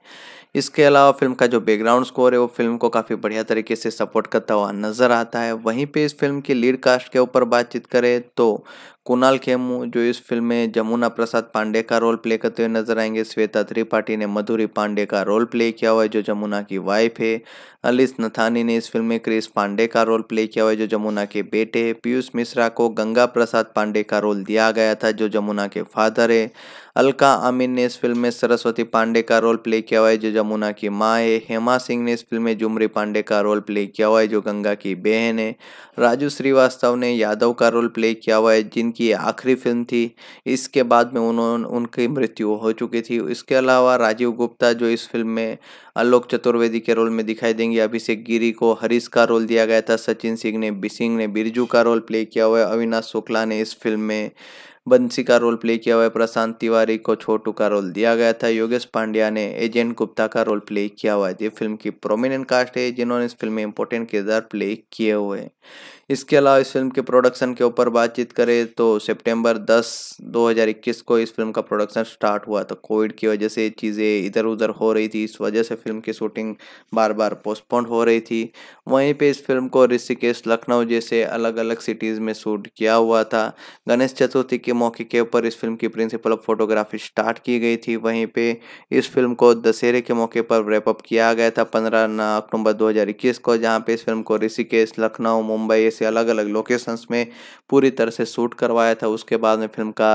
इसके अलावा फिल्म का जो बैकग्राउंड स्कोर है वो फिल्म को काफ़ी बढ़िया तरीके से सपोर्ट करता हुआ नज़र आता है वहीं पे इस फिल्म की लीड कास्ट के ऊपर बातचीत करें तो कुणाल खेमू जो इस फिल्म में जमुना प्रसाद पांडे का रोल प्ले करते हुए नजर आएंगे श्वेता त्रिपाठी ने मधुरी पांडे का रोल प्ले किया हुआ है जो जमुना की वाइफ है अलिस नथानी ने इस फिल्म में क्रिस पांडे का रोल प्ले किया हुआ है जो जमुना के बेटे हैं पीयूष मिश्रा को गंगा प्रसाद पांडे का रोल दिया गया था जो जमुना के फादर है अलका आमिर ने इस फिल्म में सरस्वती पांडे का रोल प्ले किया हुआ है जो जमुना की माँ है हेमा सिंह ने इस फिल्म में जुमरी पांडे का रोल प्ले किया हुआ है जो गंगा की बहन है राजू श्रीवास्तव ने यादव का रोल प्ले किया हुआ है जिनकी आखिरी फिल्म थी इसके बाद में उन्होंने उनकी मृत्यु हो चुकी थी इसके अलावा राजीव गुप्ता जो इस फिल्म में आलोक चतुर्वेदी के रोल में दिखाई देंगे अभिषेक गिरी को हरीश का रोल दिया गया था सचिन सिंह ने सिंह ने बिरजू का रोल प्ले किया हुआ है अविनाश शुक्ला ने इस फिल्म में बंसी का रोल प्ले किया हुआ है प्रशांत तिवारी को छोटू का रोल दिया गया था योगेश पांड्या ने एजेंट गुप्ता का रोल प्ले किया हुआ है ये फिल्म की प्रोमिनेंट कास्ट है जिन्होंने इस फिल्म में इंपॉर्टेंट किरदार प्ले किए हुए हैं इसके अलावा इस फिल्म के प्रोडक्शन के ऊपर बातचीत करें तो सितंबर 10 2021 को इस फिल्म का प्रोडक्शन स्टार्ट हुआ तो कोविड की वजह से चीज़ें इधर उधर हो रही थी इस वजह से फिल्म की शूटिंग बार बार पोस्टपोन हो रही थी वहीं पे इस फिल्म को ऋषिकेश लखनऊ जैसे अलग अलग सिटीज़ में शूट किया हुआ था गणेश चतुर्थी के मौके के ऊपर इस फिल्म की प्रिंसिपल ऑफ फोटोग्राफी स्टार्ट की गई थी वहीं पर इस फिल्म को दशहरे के मौके पर रेपअप किया गया था पंद्रह अक्टूबर दो को जहाँ पर इस फिल्म को ऋषिकेश लखनऊ मुंबई से अलग अलग लोकेशंस में पूरी तरह से शूट करवाया था उसके बाद में फिल्म का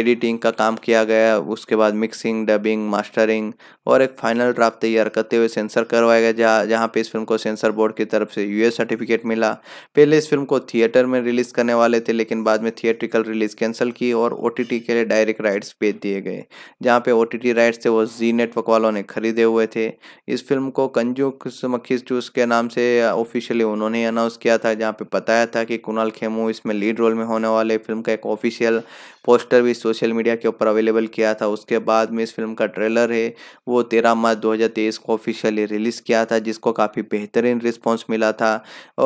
एडिटिंग का काम किया गया उसके बाद मिक्सिंग डबिंग मास्टरिंग और एक फाइनल ड्राफ्ट तैयार करते हुए सेंसर करवाया गया जहाँ जहाँ पर इस फिल्म को सेंसर बोर्ड की तरफ से यू सर्टिफिकेट मिला पहले इस फिल्म को थिएटर में रिलीज़ करने वाले थे लेकिन बाद में थिएट्रिकल रिलीज़ कैंसिल की और ओ के लिए डायरेक्ट राइट्स भेज दिए गए जहाँ पे ओ राइट्स थे वो जी नेटवर्क वालों ने खरीदे हुए थे इस फिल्म को कंजू मक्खी चूस के नाम से ऑफिशियली उन्होंने अनाउंस किया था जहाँ पे बताया था कि कुणाल खेमू इसमें लीड रोल में होने वाले फिल्म का एक ऑफिशियल पोस्टर भी सोशल मीडिया के ऊपर अवेलेबल किया था उसके बाद में इस फिल्म का ट्रेलर है वो तेरह मार्च 2023 को ऑफिशियली रिलीज़ किया था जिसको काफ़ी बेहतरीन रिस्पॉन्स मिला था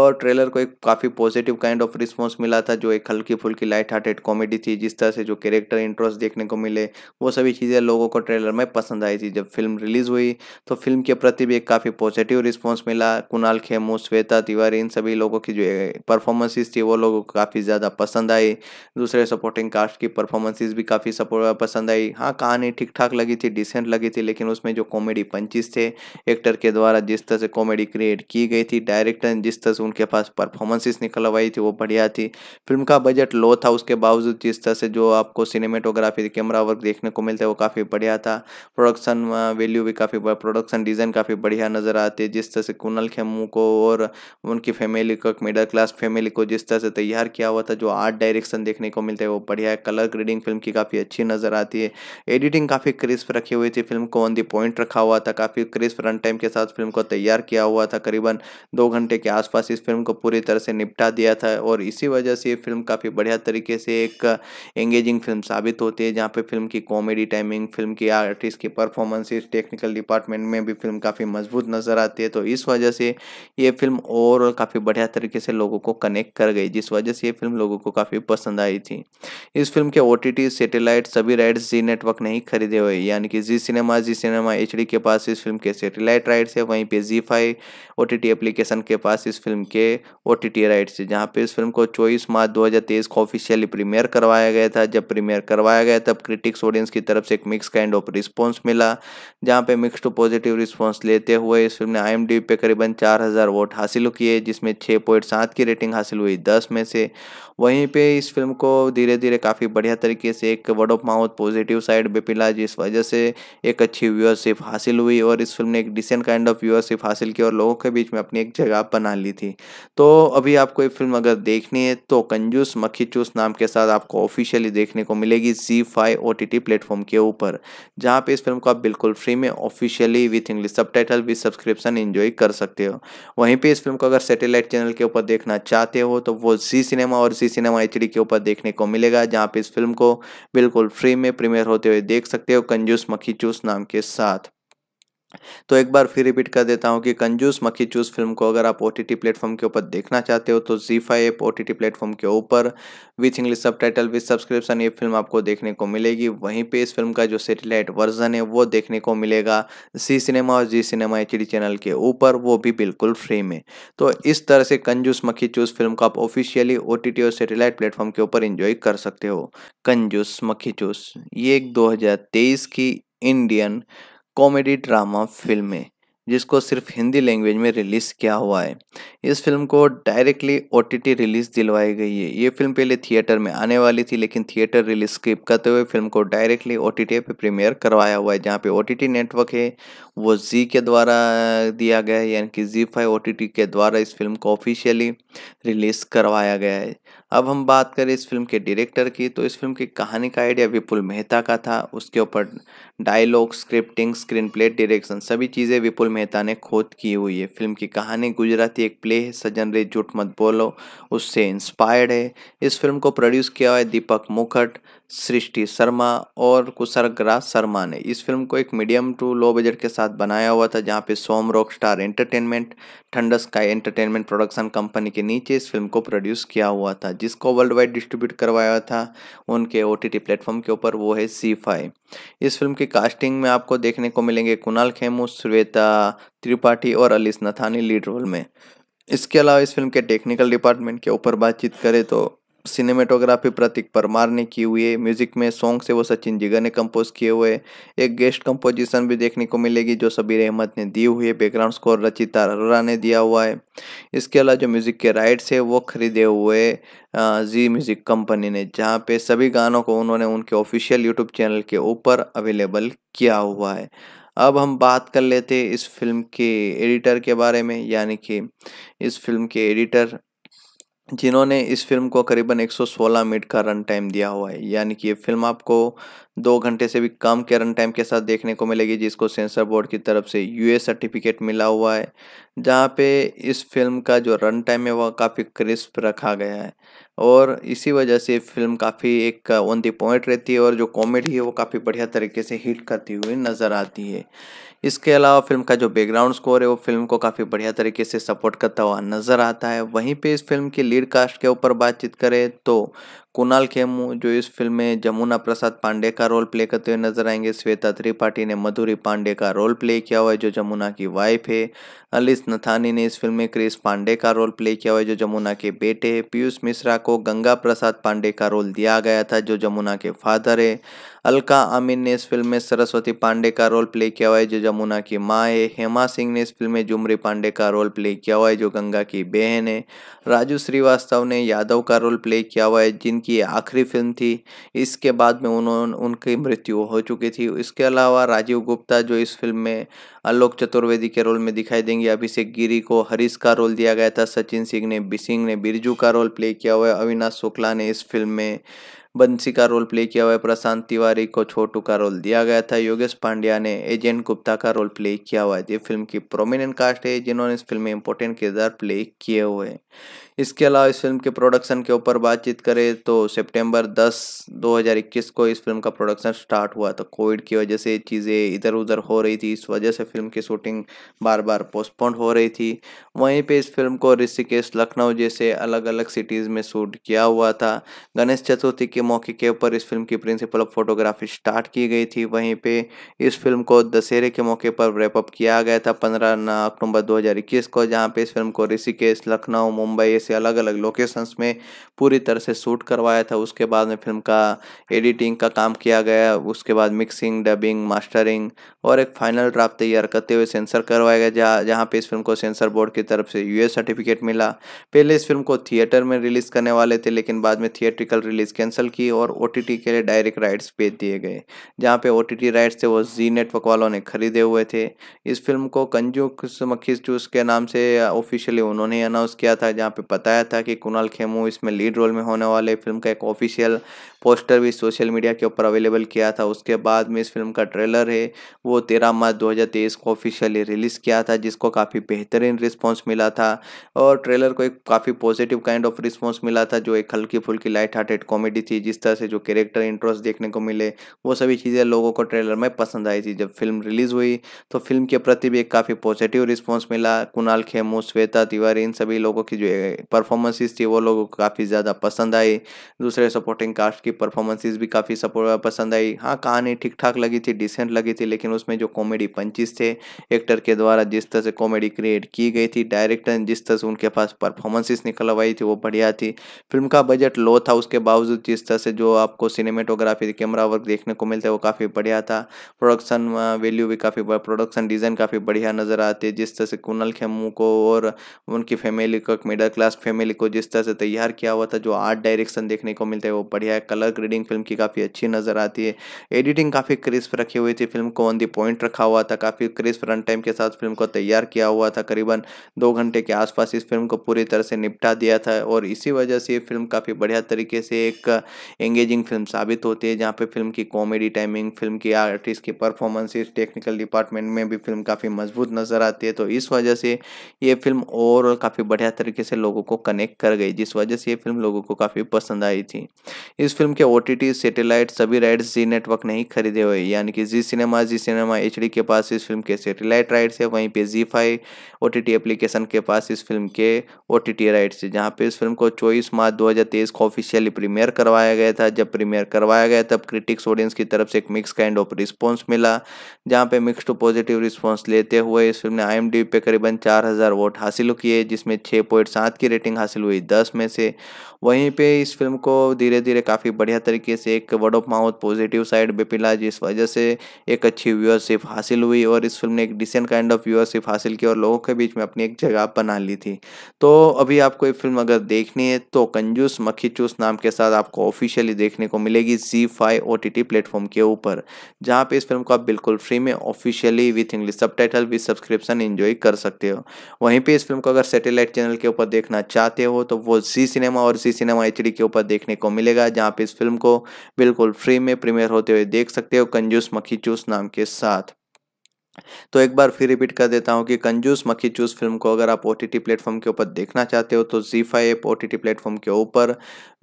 और ट्रेलर को एक काफ़ी पॉजिटिव काइंड ऑफ रिस्पॉन्स मिला था जो एक हल्की फुल्की लाइट हार्टेड कॉमेडी थी जिस तरह से जो कैरेक्टर इंटरेस्ट देखने को मिले वो सभी चीज़ें लोगों को ट्रेलर में पसंद आई थी जब फिल्म रिलीज़ हुई तो फिल्म के प्रति भी एक काफ़ी पॉजिटिव रिस्पॉन्स मिला कुणाल खेमू श्वेता तिवारी इन सभी लोगों की जो परफॉर्मेंसेस थी वो लोगों को काफ़ी ज़्यादा पसंद आई दूसरे सपोर्टिंग कास्ट की परफॉर्मेंसेस भी काफ़ी सपोर्ट पसंद आई हाँ कहानी ठीक ठाक लगी थी डिसेंट लगी थी लेकिन उसमें जो कॉमेडी पंचिस थे एक्टर के द्वारा जिस तरह से कॉमेडी क्रिएट की गई थी डायरेक्टर जिस तरह से उनके पास परफॉर्मेंसेस निकलवाई थी वो बढ़िया थी फिल्म का बजट लो था उसके बावजूद जिस तरह से जो आपको सिनेमेटोग्राफी कैमरा वर्क देखने को मिलता है वो काफ़ी बढ़िया था प्रोडक्शन वैल्यू भी काफ़ी प्रोडक्शन डिज़ाइन काफ़ी बढ़िया नज़र आती है जिस तरह से कुनल खेमू को और उनकी फैमिली को मिडिल क्लास ब्लास्ट फैमिली को जिस तरह से तैयार किया हुआ था जो आर्ट डायरेक्शन देखने को मिलते हैं वो बढ़िया है कलर ग्रेडिंग फिल्म की काफ़ी अच्छी नज़र आती है एडिटिंग काफ़ी क्रिस्प रखी हुई थी फिल्म को ऑन दी पॉइंट रखा हुआ था काफ़ी क्रिस्प रन टाइम के साथ फिल्म को तैयार किया हुआ था करीबन दो घंटे के आसपास इस फिल्म को पूरी तरह से निपटा दिया था और इसी वजह से ये फिल्म काफ़ी बढ़िया तरीके से एक एंगेजिंग फिल्म साबित होती है जहाँ पर फिल्म की कॉमेडी टाइमिंग फिल्म की आर्टिस्ट की परफॉर्मेंस टेक्निकल डिपार्टमेंट में भी फिल्म काफ़ी मजबूत नज़र आती है तो इस वजह से ये फिल्म ओवरऑल काफ़ी बढ़िया तरीके से लोगों लोगों को कनेक्ट कर गई जिस वजह से ये फिल्म लोगों को काफ़ी पसंद आई थी इस फिल्म के ओ टी सभी राइट्स जी नेटवर्क ने ही खरीदे हुए यानी कि जी सिनेमा जी सिनेमा एच के पास इस फिल्म के सेटेलाइट राइट्स है वहीं पर जी फाइव ओ एप्लीकेशन के पास इस फिल्म के ओ राइट्स है जहाँ पर इस फिल्म को चौबीस मार्च दो को ऑफिशियली प्रीमियर करवाया गया था जब प्रीमियर करवाया गया तब क्रिटिक्स ऑडियंस की तरफ से एक मिक्स काइंड ऑफ रिस्पॉन्स मिला जहाँ पे मिक्स टू पॉजिटिव रिस्पॉन्स लेते हुए इस फिल्म ने आई पे करीबन चार वोट हासिल किए जिसमें छः पॉइंट सात की रेटिंग हासिल हुई दस में से वहीं पे इस फिल्म को धीरे धीरे काफ़ी बढ़िया तरीके से एक word of mouth positive side पर पिला जिस वजह से एक अच्छी व्यूअरशिप हासिल हुई और इस फिल्म ने एक डिसेंट काइंड ऑफ व्यूअरशिप हासिल की और लोगों के बीच में अपनी एक जगह बना ली थी तो अभी आपको ये फिल्म अगर देखनी है तो कंजूस मक्खी चूस नाम के साथ आपको ऑफिशियली देखने को मिलेगी जी five O T T platform के ऊपर जहाँ पे इस फिल्म को आप बिल्कुल फ्री में officially with English subtitle with subscription enjoy कर सकते हो वहीं पर इस फिल्म को अगर सेटेलाइट चैनल के ऊपर देखना चाहते हो तो वो जी सिनेमा और जी सी सिनेमा एच के ऊपर देखने को मिलेगा जहाँ पे इस फिल्म को बिल्कुल फ्री में प्रीमियर होते हुए देख सकते हो कंजूस मक्खी चूस नाम के साथ तो एक बार फिर रिपीट कर देता हूँ कि कंजूस मक्खी चूस फिल्म को अगर आप ओ टी टी प्लेटफॉर्म के ऊपर देखना चाहते हो तो जी five app O T T platform के ऊपर with English subtitle with subscription ये फिल्म आपको देखने को मिलेगी वहीं पे इस फिल्म का जो सेटेलाइट वर्जन है वो देखने को मिलेगा जी सिनेमा और जी सिनेमा एच चैनल के ऊपर वो भी बिल्कुल फ्री में तो इस तरह से कंजूस मक्खी चूस फिल्म को आप ऑफिशियली ओ और सेटेलाइट प्लेटफॉर्म के ऊपर इंजॉय कर सकते हो कंजूस मक्खी चूस ये एक 2023 की इंडियन कॉमेडी ड्रामा फिल्म है जिसको सिर्फ हिंदी लैंग्वेज में रिलीज़ किया हुआ है इस फिल्म को डायरेक्टली ओ रिलीज़ दिलवाई गई है ये फिल्म पहले थिएटर में आने वाली थी लेकिन थिएटर रिलीज स्किप करते हुए फिल्म को डायरेक्टली ओ टी पे प्रीमियर करवाया हुआ है जहाँ पे ओ नेटवर्क है वो जी के द्वारा दिया गया है यानी कि जी फाइव ओ के द्वारा इस फिल्म को ऑफिशियली रिलीज़ करवाया गया है अब हम बात करें इस फिल्म के डायरेक्टर की तो इस फिल्म की कहानी का आइडिया विपुल मेहता का था उसके ऊपर dialogue scripting screen play direction सभी चीज़ें विपुल मेहता ने खोद की हुई है फिल्म की कहानी गुजराती एक प्ले है सजन रे झूठ मत बोलो उससे इंस्पायर्ड है इस फिल्म को प्रोड्यूस किया हुआ है दीपक मुखट सृष्टि शर्मा और कुसरग्रा शर्मा ने इस फिल्म को एक मीडियम टू लो बजट के साथ बनाया हुआ था जहाँ पे सोम rock star entertainment ठंडस sky entertainment production company के नीचे इस फिल्म को प्रोड्यूस किया हुआ था जिसको वर्ल्ड वाइड डिस्ट्रीब्यूट करवाया था उनके ओ टी प्लेटफॉर्म के ऊपर वो है सी फाई इस फिल्म की कास्टिंग में आपको देखने को मिलेंगे कुणाल खेमू श्वेता त्रिपाठी और अलिस नथानी लीड रोल में इसके अलावा इस फिल्म के टेक्निकल डिपार्टमेंट के ऊपर बातचीत करें तो सिनेमेटोग्राफी प्रतीक परमार ने की हुई है म्यूजिक में सॉन्ग से वो सचिन जिगर ने कंपोज किए हुए एक गेस्ट कंपोजिशन भी देखने को मिलेगी जो सबीर अहमद ने दी हुई है बैकग्राउंड स्कोर रचिता अरोरा ने दिया हुआ है इसके अलावा जो म्यूजिक के राइट्स है वो खरीदे हुए जी म्यूजिक कंपनी ने जहाँ पे सभी गानों को उन्होंने उनके ऑफिशियल यूट्यूब चैनल के ऊपर अवेलेबल किया हुआ है अब हम बात कर लेते इस फिल्म के एडिटर के बारे में यानी कि इस फिल्म के एडिटर जिन्होंने इस फिल्म को करीबन 116 मिनट का रन टाइम दिया हुआ है यानी कि ये फिल्म आपको दो घंटे से भी कम के रन टाइम के साथ देखने को मिलेगी जिसको सेंसर बोर्ड की तरफ से यूए सर्टिफिकेट मिला हुआ है जहाँ पे इस फिल्म का जो रन टाइम है वह काफ़ी क्रिस्प रखा गया है और इसी वजह से फिल्म काफ़ी एक ऑन दी पॉइंट रहती है और जो कॉमेडी है वो काफ़ी बढ़िया तरीके से हिट करती हुई नज़र आती है इसके अलावा फिल्म का जो बैकग्राउंड स्कोर है वो फिल्म को काफ़ी बढ़िया तरीके से सपोर्ट करता हुआ नज़र आता है वहीं पे इस फिल्म की लीड कास्ट के ऊपर बातचीत करें तो कुणाल खेमू जो इस फिल्म में जमुना प्रसाद पांडे का रोल प्ले करते हुए नजर आएंगे श्वेता त्रिपाठी ने मधुरी पांडे का रोल प्ले किया हुआ है जो जमुना की वाइफ है अलिस नथानी ने इस फिल्म में क्रिस पांडे का रोल प्ले किया हुआ है जो जमुना के बेटे है पीयूष मिश्रा को गंगा प्रसाद पांडे का रोल दिया गया था जो जमुना के फादर है अलका आमीन ने इस फिल्म में सरस्वती पांडे का रोल प्ले किया हुआ है जो जमुना की माँ है हेमा सिंह ने इस फिल्म में जुमरी पांडे का रोल प्ले किया हुआ है जो गंगा की बहन है राजू श्रीवास्तव ने यादव का रोल प्ले किया हुआ है जिनकी उनकी ये आखिरी फिल्म थी इसके बाद में उन्होंने उनकी मृत्यु हो चुकी थी इसके अलावा राजीव गुप्ता जो इस फिल्म में आलोक चतुर्वेदी के रोल में दिखाई देंगे अभिषेक गिरी को हरीश का रोल दिया गया था सचिन सिंह ने बिसिंग ने बिरजू का रोल प्ले किया हुआ है अविनाश शुक्ला ने इस फिल्म में बंसी का रोल प्ले किया हुआ है प्रशांत तिवारी को छोटू का रोल दिया गया था योगेश पांड्या ने एजेंट गुप्ता का रोल प्ले किया हुआ है ये फिल्म की प्रोमिनेंट कास्ट है जिन्होंने इस फिल्म में इंपॉर्टेंट किरदार प्ले किए हुए हैं इसके अलावा इस फिल्म के प्रोडक्शन के ऊपर बातचीत करें तो सितंबर 10 2021 को इस फिल्म का प्रोडक्शन स्टार्ट हुआ था कोविड की वजह से चीज़ें इधर उधर हो रही थी इस वजह से फिल्म की शूटिंग बार बार पोस्टपोन हो रही थी वहीं पे इस फिल्म को ऋषिकेश लखनऊ जैसे अलग अलग सिटीज़ में शूट किया हुआ था गणेश चतुर्थी के मौके के ऊपर इस फिल्म की प्रिंसिपल ऑफ फोटोग्राफी स्टार्ट की गई थी वहीं पर इस फिल्म को दशहरे के मौके पर रेपअप किया गया था पंद्रह अक्टूबर दो को जहाँ पे इस फिल्म को ऋषिकेश लखनऊ मुंबई से अलग अलग लोकेशंस में पूरी तरह से शूट करवाया था उसके बाद में फिल्म का एडिटिंग का काम किया गया उसके बाद मिक्सिंग डबिंग मास्टरिंग और एक फाइनल ड्राफ्ट तैयार करते हुए सेंसर करवाया गया जहाँ जहाँ पर इस फिल्म को सेंसर बोर्ड की तरफ से यू सर्टिफिकेट मिला पहले इस फिल्म को थिएटर में रिलीज़ करने वाले थे लेकिन बाद में थिएट्रिकल रिलीज़ कैंसिल की और ओ के लिए डायरेक्ट राइट्स बेच दिए गए जहाँ पर ओ राइट्स थे वो जी नेटवर्क वालों ने खरीदे हुए थे इस फिल्म को कंजू मक्खी जूस के नाम से ऑफिशियली उन्होंने अनाउंस किया था जहाँ पे बताया था कि कुणाल खेमू इसमें लीड रोल में होने वाले फिल्म का एक ऑफिशियल पोस्टर भी सोशल मीडिया के ऊपर अवेलेबल किया था उसके बाद में इस फिल्म का ट्रेलर है वो तेरह मार्च 2023 को ऑफिशियली रिलीज़ किया था जिसको काफ़ी बेहतरीन रिस्पॉन्स मिला था और ट्रेलर को एक काफ़ी पॉजिटिव काइंड ऑफ रिस्पॉन्स मिला था जो एक हल्की फुल्की लाइट हार्टेड कॉमेडी थी जिस तरह से जो कैरेक्टर इंटरेस्ट देखने को मिले वो सभी चीज़ें लोगों को ट्रेलर में पसंद आई थी जब फिल्म रिलीज़ हुई तो फिल्म के प्रति भी एक काफ़ी पॉजिटिव रिस्पॉन्स मिला कुणाल खेमू श्वेता तिवारी इन सभी लोगों की जो परफॉर्मेंसेस थी वो लोगों को काफ़ी ज़्यादा पसंद आई दूसरे सपोर्टिंग कास्ट की परफॉर्मेंसेस भी काफ़ी सपोर्ट पसंद आई हाँ कहानी ठीक ठाक लगी थी डिसेंट लगी थी लेकिन उसमें जो कॉमेडी पंचिस थे एक्टर के द्वारा जिस तरह से कॉमेडी क्रिएट की गई थी डायरेक्टर जिस तरह से उनके पास परफॉर्मेंसेस निकलवाई थी वो बढ़िया थी फिल्म का बजट लो था उसके बावजूद जिस तरह से जो आपको सिनेमेटोग्राफी कैमरा वर्क देखने को मिलता है वो काफ़ी बढ़िया था प्रोडक्शन वैल्यू भी काफ़ी प्रोडक्शन डिज़ाइन काफ़ी बढ़िया नज़र आती है जिस तरह से कुनल खेमू को और उनकी फैमिली को मिडिल क्लास कास्ट फैमिली को जिस तरह से तैयार किया हुआ था जो आर्ट डायरेक्शन देखने को मिलता है वो बढ़िया है कलर ग्रेडिंग फिल्म की काफ़ी अच्छी नज़र आती है एडिटिंग काफ़ी क्रिस्प रखी हुई थी फिल्म को ऑन दी पॉइंट रखा हुआ था काफ़ी क्रिस्प रन टाइम के साथ फिल्म को तैयार किया हुआ था करीबन दो घंटे के आसपास इस फिल्म को पूरी तरह से निपटा दिया था और इसी वजह से ये फिल्म काफ़ी बढ़िया तरीके से एक एंगेजिंग फिल्म साबित होती है जहाँ पर फिल्म की कॉमेडी टाइमिंग फिल्म की आर्टिस्ट की परफॉर्मेंसेस टेक्निकल डिपार्टमेंट में भी फिल्म काफ़ी मजबूत नज़र आती है तो इस वजह से ये फिल्म ओवरऑल काफ़ी बढ़िया तरीके से लोगों लोगों को कनेक्ट कर गई जिस वजह से ये फिल्म लोगों को काफ़ी पसंद आई थी इस फिल्म के ओ टी सभी राइट्स जी नेटवर्क ने ही खरीदे हुए यानी कि जी सिनेमा जी सिनेमा एच के पास इस फिल्म के सेटेलाइट राइट्स है वहीं पर जी फाइव ओ एप्लीकेशन के पास इस फिल्म के ओ राइट्स है जहाँ पर इस फिल्म को चौबीस मार्च दो को ऑफिशियली प्रीमियर करवाया गया था जब प्रीमियर करवाया गया तब क्रिटिक्स ऑडियंस की तरफ से एक मिक्स काइंड ऑफ रिस्पॉन्स मिला जहाँ पे मिक्स टू पॉजिटिव रिस्पॉन्स लेते हुए इस फिल्म ने आई पे करीबन चार हज़ार वोट हासिल किए जिसमें छः पॉइंट सात की की रेटिंग हासिल हुई दस में से वहीं पे इस फिल्म को धीरे धीरे काफ़ी बढ़िया तरीके से एक word of mouth positive side पे पिला जिस वजह से एक अच्छी व्यूअरशिप हासिल हुई और इस फिल्म ने एक डिसेंट काइंड ऑफ व्यूअरशिप हासिल की और लोगों के बीच में अपनी एक जगह बना ली थी तो अभी आपको ये फिल्म अगर देखनी है तो कंजूस मक्खी चूस नाम के साथ आपको ऑफिशियली देखने को मिलेगी जी five O T T platform के ऊपर जहाँ पे इस फिल्म को आप बिल्कुल फ्री में officially with English subtitle with subscription enjoy कर सकते हो वहीं पर इस फिल्म को अगर सेटेलाइट चैनल के ऊपर देखना देखना चाहते हो तो वो जी सिनेमा और जी सिनेमा एच के ऊपर देखने को मिलेगा जहाँ पे इस फिल्म को बिल्कुल फ्री में प्रीमियर होते हुए देख सकते हो कंजूस मक्खी चूस नाम के साथ तो एक बार फिर रिपीट कर देता हूँ कि कंजूस मक्खी चूस फिल्म को अगर आप ओ टी टी प्लेटफॉर्म के ऊपर देखना चाहते हो तो जी five app O T T platform के ऊपर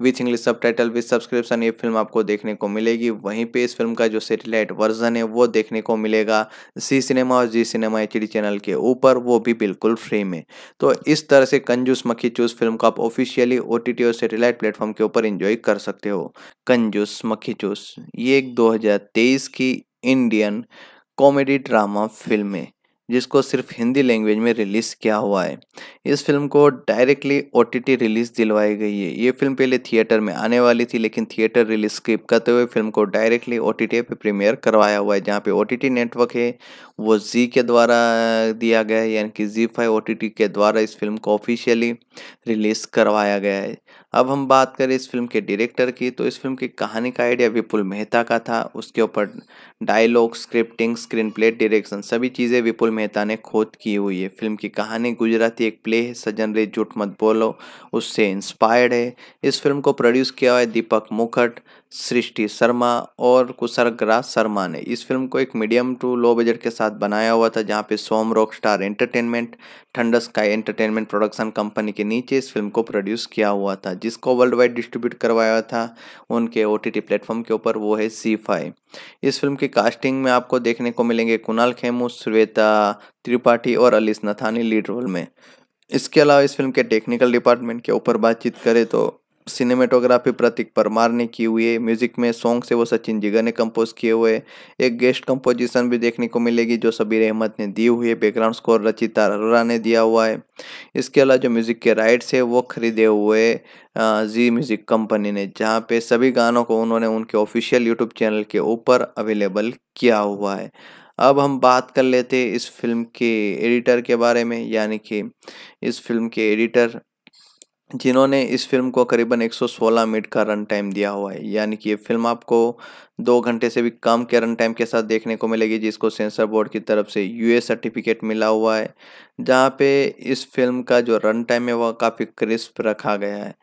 with English subtitle with subscription ये फिल्म आपको देखने को मिलेगी वहीं पे इस फिल्म का जो सेटेलाइट वर्जन है वो देखने को मिलेगा सी सिनेमा और जी सिनेमा एच डी चैनल के ऊपर वो भी बिल्कुल फ्री में तो इस तरह से कंजूस मक्खी चूस फिल्म को आप ऑफिशियली ओ टी और सेटेलाइट प्लेटफॉर्म के ऊपर इंजॉय कर सकते हो कंजूस मक्खी चूस ये एक दो हज़ार तेईस की इंडियन कॉमेडी ड्रामा फिल्में जिसको सिर्फ हिंदी लैंग्वेज में रिलीज़ किया हुआ है इस फिल्म को डायरेक्टली ओ रिलीज़ दिलवाई गई है ये फिल्म पहले थिएटर में आने वाली थी लेकिन थिएटर रिलीज स्किप करते हुए फिल्म को डायरेक्टली ओ पे प्रीमियर करवाया हुआ है जहाँ पे ओ नेटवर्क है वो जी के द्वारा दिया गया है यानी कि जी फाइव ओ के द्वारा इस फिल्म को ऑफिशियली रिलीज़ करवाया गया है अब हम बात करें इस फिल्म के डायरेक्टर की तो इस फिल्म की कहानी का आइडिया विपुल मेहता का था उसके ऊपर dialogue scripting screen play direction सभी चीज़ें विपुल मेहता ने खुद की हुई है फिल्म की कहानी गुजराती एक प्ले है सजन रे झूठ मत बोलो उससे इंस्पायर्ड है इस फिल्म को प्रोड्यूस किया हुआ है दीपक मुखट सृष्टि शर्मा और कुसर्गराज शर्मा ने इस फिल्म को एक मीडियम टू लो बजट के साथ बनाया हुआ था जहाँ पे सोम rock star entertainment ठंडस sky entertainment production company के नीचे इस फिल्म को प्रोड्यूस किया हुआ था जिसको वर्ल्ड वाइड डिस्ट्रीब्यूट करवाया था उनके ओ टी प्लेटफॉर्म के ऊपर वो है सी फाई इस फिल्म की कास्टिंग में आपको देखने को मिलेंगे कुणाल खेमू श्वेता त्रिपाठी और अलिस नथानी लीड रोल में इसके अलावा इस फिल्म के टेक्निकल डिपार्टमेंट के ऊपर बातचीत करें तो सिनेमेटोग्राफी प्रतीक परमार ने की हुई है म्यूजिक में सॉन्ग से वो सचिन जिगर ने कंपोज किए हुए एक गेस्ट कंपोजिशन भी देखने को मिलेगी जो सबीर अहमद ने दी हुई है बैकग्राउंड स्कोर रचिता अरोरा ने दिया हुआ है इसके अलावा जो म्यूजिक के राइट्स है वो खरीदे हुए जी म्यूजिक कंपनी ने जहाँ पे सभी गानों को उन्होंने उनके ऑफिशियल यूट्यूब चैनल के ऊपर अवेलेबल किया हुआ है अब हम बात कर लेते इस फिल्म के एडिटर के बारे में यानी कि इस फिल्म के एडिटर जिन्होंने इस फिल्म को करीबन 116 मिनट का रन टाइम दिया हुआ है यानी कि ये फिल्म आपको दो घंटे से भी कम के रन टाइम के साथ देखने को मिलेगी जिसको सेंसर बोर्ड की तरफ से यूए सर्टिफिकेट मिला हुआ है जहाँ पे इस फिल्म का जो रन टाइम है वह काफ़ी क्रिस्प रखा गया है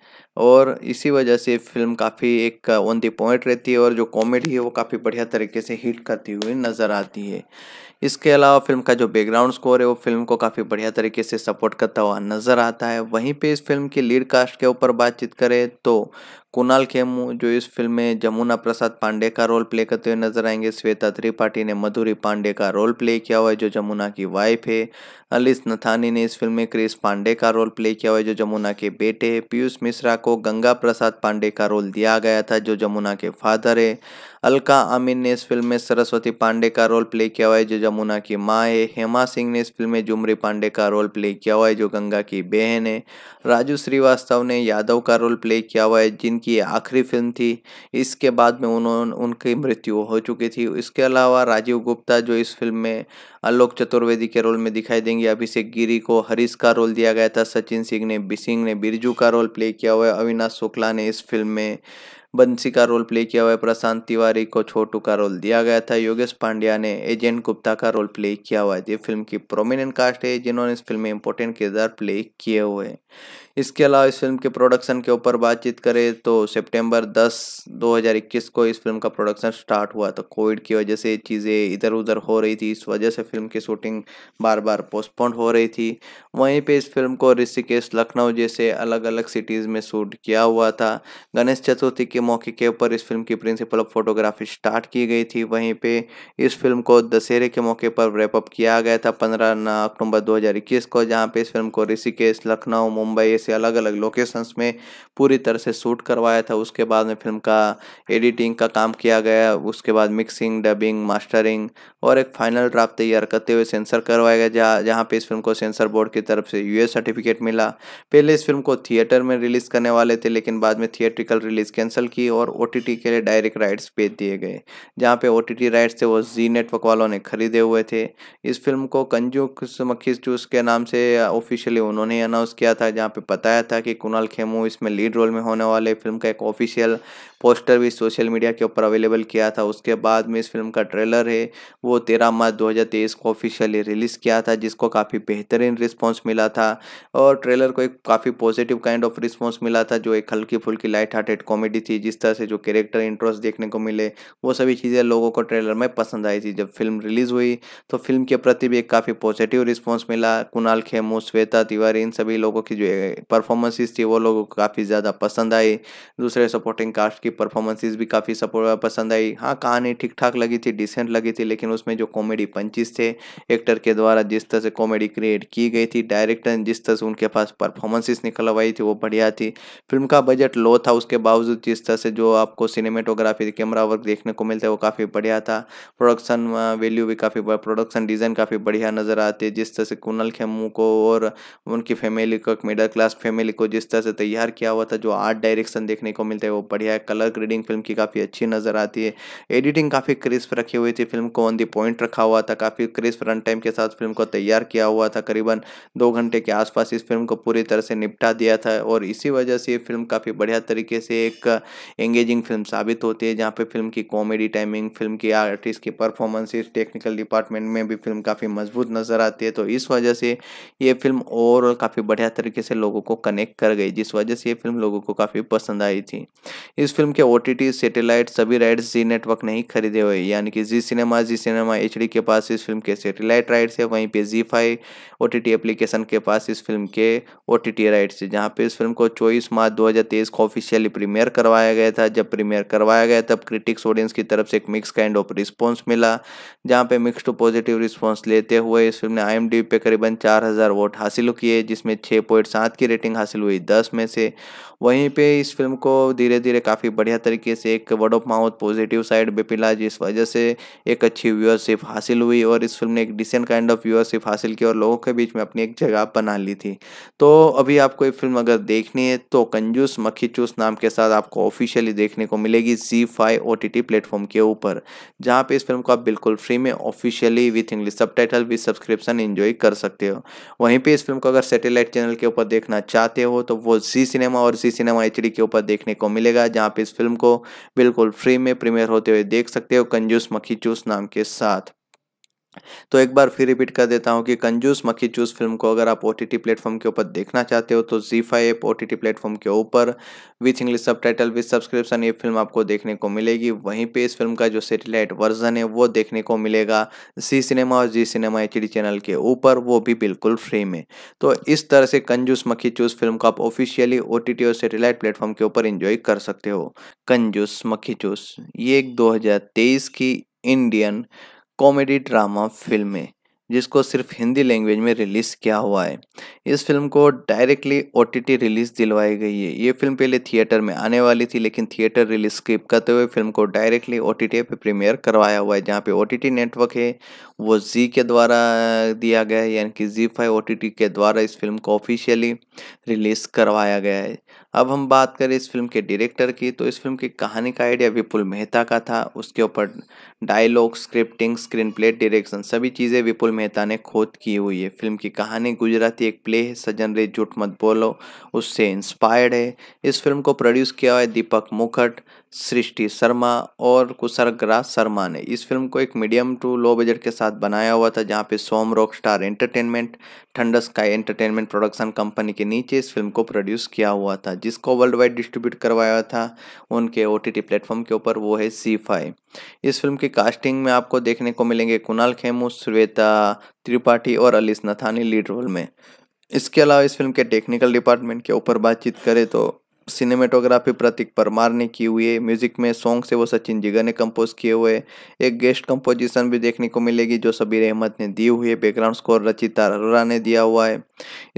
और इसी वजह से फिल्म काफ़ी एक ऑन दी पॉइंट रहती है और जो कॉमेडी है वो काफ़ी बढ़िया तरीके से हिट करती हुई नज़र आती है इसके अलावा फिल्म का जो बैकग्राउंड स्कोर है वो फिल्म को काफ़ी बढ़िया तरीके से सपोर्ट करता हुआ नज़र आता है वहीं पे इस फिल्म की लीड कास्ट के ऊपर बातचीत करें तो कुणाल खेमू जो इस फिल्म में जमुना प्रसाद पांडे का रोल प्ले करते हुए नजर आएंगे श्वेता त्रिपाठी ने मधुरी पांडे का रोल प्ले किया हुआ है जो जमुना की वाइफ है अलिस नथानी ने इस फिल्म में क्रिस पांडे का रोल प्ले किया हुआ है जो जमुना के बेटे है पीयूष मिश्रा को गंगा प्रसाद पांडे का रोल दिया गया था जो जमुना के फादर है अलका आमिर ने इस फिल्म में सरस्वती पांडे का रोल प्ले किया हुआ है जो जमुना की माँ है हेमा सिंह ने इस फिल्म में जुमरी पांडे का रोल प्ले किया हुआ है जो गंगा की बहन है राजू श्रीवास्तव ने यादव का रोल प्ले किया हुआ है जिन उनकी आखिरी फिल्म थी इसके बाद में उन्होंने उनकी मृत्यु हो चुकी थी इसके अलावा राजीव गुप्ता जो इस फिल्म में आलोक चतुर्वेदी के रोल में दिखाई देंगे अभिषेक गिरी को हरीश का रोल दिया गया था सचिन सिंह ने सिंह ने बिरजू का रोल प्ले किया हुआ है अविनाश शुक्ला ने इस फिल्म में बंसी का रोल प्ले किया हुआ है प्रशांत तिवारी को छोटू का रोल दिया गया था योगेश पांड्या ने एजेंट गुप्ता का रोल प्ले किया हुआ है ये फिल्म की प्रोमिनेंट कास्ट है जिन्होंने इस फिल्म में इंपॉर्टेंट किरदार प्ले किए हुए हैं इसके अलावा इस फिल्म के प्रोडक्शन के ऊपर बातचीत करें तो सितंबर 10 2021 को इस फिल्म का प्रोडक्शन स्टार्ट हुआ था तो कोविड की वजह से चीज़ें इधर उधर हो रही थी इस वजह से फिल्म की शूटिंग बार बार पोस्टपोन्ड हो रही थी वहीं पे इस फिल्म को ऋषिकेश लखनऊ जैसे अलग अलग सिटीज़ में शूट किया हुआ था गणेश चतुर्थी के मौके के ऊपर इस फिल्म की प्रिंसिपल ऑफ फोटोग्राफी स्टार्ट की गई थी वहीं पर इस फिल्म को दशहरे के मौके पर रैपअप किया गया था पंद्रह अक्टूबर दो को जहाँ पर इस फिल्म को ऋषिकेश लखनऊ मुंबई से अलग अलग लोकेशंस में पूरी तरह से शूट करवाया था उसके बाद में फिल्म का एडिटिंग का काम किया गया उसके बाद मिक्सिंग डबिंग मास्टरिंग और एक फाइनल ड्राफ्ट तैयार करते हुए सेंसर करवाया गया जहाँ जहाँ पर इस फिल्म को सेंसर बोर्ड की तरफ से यू सर्टिफिकेट मिला पहले इस फिल्म को थिएटर में रिलीज़ करने वाले थे लेकिन बाद में थिएट्रिकल रिलीज़ कैंसिल की और ओ के लिए डायरेक्ट राइट्स भेज दिए गए जहाँ पे ओ राइट्स थे वो जी नेटवर्क वालों ने खरीदे हुए थे इस फिल्म को कंजू मक्खी जूस के नाम से ऑफिशियली उन्होंने अनाउंस किया था जहाँ पे बताया था कि कुणाल खेमू इसमें लीड रोल में होने वाले फिल्म का एक ऑफिशियल पोस्टर भी सोशल मीडिया के ऊपर अवेलेबल किया था उसके बाद में इस फिल्म का ट्रेलर है वो तेरह मार्च दो को ऑफिशियली रिलीज़ किया था जिसको काफ़ी बेहतरीन रिस्पॉन्स मिला था और ट्रेलर को एक काफ़ी पॉजिटिव काइंड ऑफ रिस्पॉन्स मिला था जो एक हल्की फुल्की लाइट हार्टेड कॉमेडी थी जिस तरह से जो कैरेक्टर इंटरेस्ट देखने को मिले वो सभी चीज़ें लोगों को ट्रेलर में पसंद आई थी जब फिल्म रिलीज़ हुई तो फिल्म के प्रति भी एक काफ़ी पॉजिटिव रिस्पॉन्स मिला कुणाल खेमू श्वेता तिवारी इन सभी लोगों की जो परफॉर्मेंसेस थी वो लोगों को काफ़ी ज़्यादा पसंद आई दूसरे सपोर्टिंग कास्ट की परफॉर्मेंसेस भी काफ़ी सपोर्ट पसंद आई हाँ कहानी ठीक ठाक लगी थी डिसेंट लगी थी लेकिन उसमें जो कॉमेडी पंचिस थे एक्टर के द्वारा जिस तरह से कॉमेडी क्रिएट की गई थी डायरेक्टर जिस तरह से उनके पास परफॉर्मेंसेस निकलवाई थी वो बढ़िया थी फिल्म का बजट लो था उसके बावजूद जिस तरह से जो आपको सिनेमेटोग्राफी कैमरा वर्क देखने को मिलता है वो काफ़ी बढ़िया था प्रोडक्शन वैल्यू भी काफ़ी प्रोडक्शन डिज़ाइन काफ़ी बढ़िया नज़र आती है जिस तरह से कुनल खेमू को और उनकी फैमिली को मिडिल क्लास खास फैमिली को जिस तरह से तैयार किया हुआ था जो आर्ट डायरेक्शन देखने को मिलता है वो बढ़िया है कलर ग्रेडिंग फिल्म की काफ़ी अच्छी नज़र आती है एडिटिंग काफ़ी क्रिस्प रखी हुई थी फिल्म को ऑन दी पॉइंट रखा हुआ था काफ़ी क्रिस्प रन टाइम के साथ फिल्म को तैयार किया हुआ था करीबन दो घंटे के आसपास इस फिल्म को पूरी तरह से निपटा दिया था और इसी वजह से ये फिल्म काफ़ी बढ़िया तरीके से एक एंगेजिंग फिल्म साबित होती है जहाँ पर फिल्म की कॉमेडी टाइमिंग फिल्म की आर्टिस्ट की परफॉर्मेंसेस टेक्निकल डिपार्टमेंट में भी फिल्म काफ़ी मजबूत नज़र आती है तो इस वजह से ये फिल्म ओवरऑल काफ़ी बढ़िया तरीके से लोगों लोगों को कनेक्ट कर गई जिस वजह से ये फिल्म लोगों को काफ़ी पसंद आई थी इस फिल्म के ओ टी सभी राइट्स जी नेटवर्क ने ही खरीदे हुए यानी कि जी सिनेमा जी सिनेमा एच के पास इस फिल्म के सेटेलाइट राइट्स है वहीं पर जी फाइव ओ एप्लीकेशन के पास इस फिल्म के ओ राइट्स है जहाँ पर इस फिल्म को चौबीस मार्च दो को ऑफिशियली प्रीमियर करवाया गया था जब प्रीमियर करवाया गया तब क्रिटिक्स ऑडियंस की तरफ से एक मिक्स काइंड ऑफ रिस्पॉन्स मिला जहाँ पे मिक्स टू पॉजिटिव रिस्पॉन्स लेते हुए इस फिल्म ने आई पे करीबन चार हज़ार वोट हासिल किए जिसमें छः पॉइंट सात की रेटिंग हासिल हुई दस में से वहीं पे इस फिल्म को धीरे धीरे काफ़ी बढ़िया तरीके से एक word of mouth positive side पर पिला जिस वजह से एक अच्छी व्यूअरशिप हासिल हुई और इस फिल्म ने एक डिसेंट काइंड ऑफ व्यूअरशिप हासिल की और लोगों के बीच में अपनी एक जगह बना ली थी तो अभी आपको ये फिल्म अगर देखनी है तो कंजूस मक्खी चूस नाम के साथ आपको ऑफिशियली देखने को मिलेगी जी फाइव ओ टी प्लेटफॉर्म के ऊपर जहाँ पे इस फिल्म को आप बिल्कुल फ्री में officially with English subtitle with subscription enjoy कर सकते हो वहीं पर इस फिल्म को अगर सेटेलाइट चैनल के ऊपर देखना चाहते हो तो वो जी सिनेमा और जी सिनेमा एच के ऊपर देखने को मिलेगा जहाँ पे इस फिल्म को बिल्कुल फ्री में प्रीमियर होते हुए देख सकते हो कंजूस मक्खी चूस नाम के साथ तो एक बार फिर रिपीट कर देता हूँ कि कंजूस मक्खी चूस फिल्म को अगर आप ओ टी टी प्लेटफॉर्म के ऊपर देखना चाहते हो तो जी five app O T T platform के ऊपर with English subtitle with subscription ये फिल्म आपको देखने को मिलेगी वहीं पे इस फिल्म का जो सेटेलाइट वर्जन है वो देखने को मिलेगा जी सिनेमा और जी सिनेमा एच डी चैनल के ऊपर वो भी बिल्कुल फ्री में तो इस तरह से कंजूस मक्खी चूस फिल्म को आप ऑफिशियली ओ टी टी और सेटेलाइट प्लेटफॉर्म के ऊपर इंजॉय कर सकते हो कंजूस मक्खी चूस ये एक दो हज़ार तेईस की इंडियन कॉमेडी ड्रामा फिल्में जिसको सिर्फ हिंदी लैंग्वेज में रिलीज़ किया हुआ है इस फिल्म को डायरेक्टली ओ रिलीज़ दिलवाई गई है ये फिल्म पहले थिएटर में आने वाली थी लेकिन थिएटर रिलीज़ स्किप करते हुए फिल्म को डायरेक्टली ओ टी पे प्रीमियर करवाया हुआ है जहाँ पे ओ नेटवर्क है वो जी के द्वारा दिया गया है यानी कि जी फाइव ओ के द्वारा इस फिल्म को ऑफिशियली रिलीज़ करवाया गया है अब हम बात करें इस फिल्म के डायरेक्टर की तो इस फिल्म की कहानी का आइडिया विपुल मेहता का था उसके ऊपर dialogue scripting screen play direction सभी चीज़ें विपुल मेहता ने खोद की हुई है फिल्म की कहानी गुजराती एक प्ले है सजन रे झूठ मत बोलो उससे इंस्पायर्ड है इस फिल्म को प्रोड्यूस किया हुआ है दीपक मुखट सृष्टि शर्मा और कुसरग्रा शर्मा ने इस फिल्म को एक मीडियम टू लो बजट के साथ बनाया हुआ था जहां पे सोम रॉक स्टार एंटरटेनमेंट ठंड स्काई एंटरटेनमेंट प्रोडक्शन कंपनी के नीचे इस फिल्म को प्रोड्यूस किया हुआ था जिसको वर्ल्ड वाइड डिस्ट्रीब्यूट करवाया था उनके ओ टी प्लेटफॉर्म के ऊपर वो है सी फाई इस फिल्म की कास्टिंग में आपको देखने को मिलेंगे कुणाल खेमू श्वेता त्रिपाठी और अलिस नथानी लीड रोल में इसके अलावा इस फिल्म के टेक्निकल डिपार्टमेंट के ऊपर बातचीत करें तो सिनेमेटोग्राफी प्रतीक परमार ने की हुई है म्यूजिक में सॉन्ग से वो सचिन जिगर ने कंपोज किए हुए एक गेस्ट कंपोजिशन भी देखने को मिलेगी जो सबीर अहमद ने दी हुई है बैकग्राउंड स्कोर रचिता अरोरा ने दिया हुआ है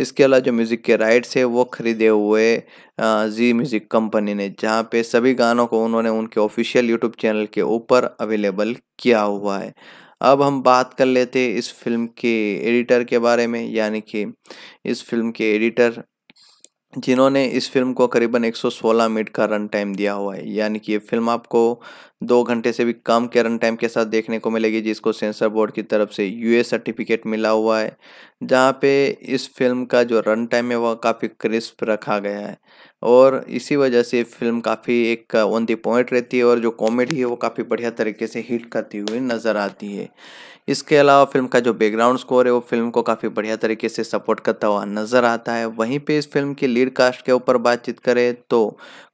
इसके अलावा जो म्यूजिक के राइट्स है वो खरीदे हुए जी म्यूजिक कंपनी ने जहाँ पे सभी गानों को उन्होंने उनके ऑफिशियल यूट्यूब चैनल के ऊपर अवेलेबल किया हुआ है अब हम बात कर लेते इस फिल्म के एडिटर के बारे में यानी कि इस फिल्म के एडिटर जिन्होंने इस फिल्म को करीबन 116 मिनट का रन टाइम दिया हुआ है यानी कि ये फिल्म आपको दो घंटे से भी कम के रन टाइम के साथ देखने को मिलेगी जिसको सेंसर बोर्ड की तरफ से यूए सर्टिफिकेट मिला हुआ है जहाँ पे इस फिल्म का जो रन टाइम है वह काफ़ी क्रिस्प रखा गया है और इसी वजह से फिल्म काफ़ी एक ऑन दी पॉइंट रहती है और जो कॉमेडी है वो काफ़ी बढ़िया तरीके से हिट करती हुई नज़र आती है इसके अलावा फिल्म का जो बैकग्राउंड स्कोर है वो फिल्म को काफ़ी बढ़िया तरीके से सपोर्ट करता हुआ नज़र आता है वहीं पे इस फिल्म की लीड कास्ट के ऊपर बातचीत करें तो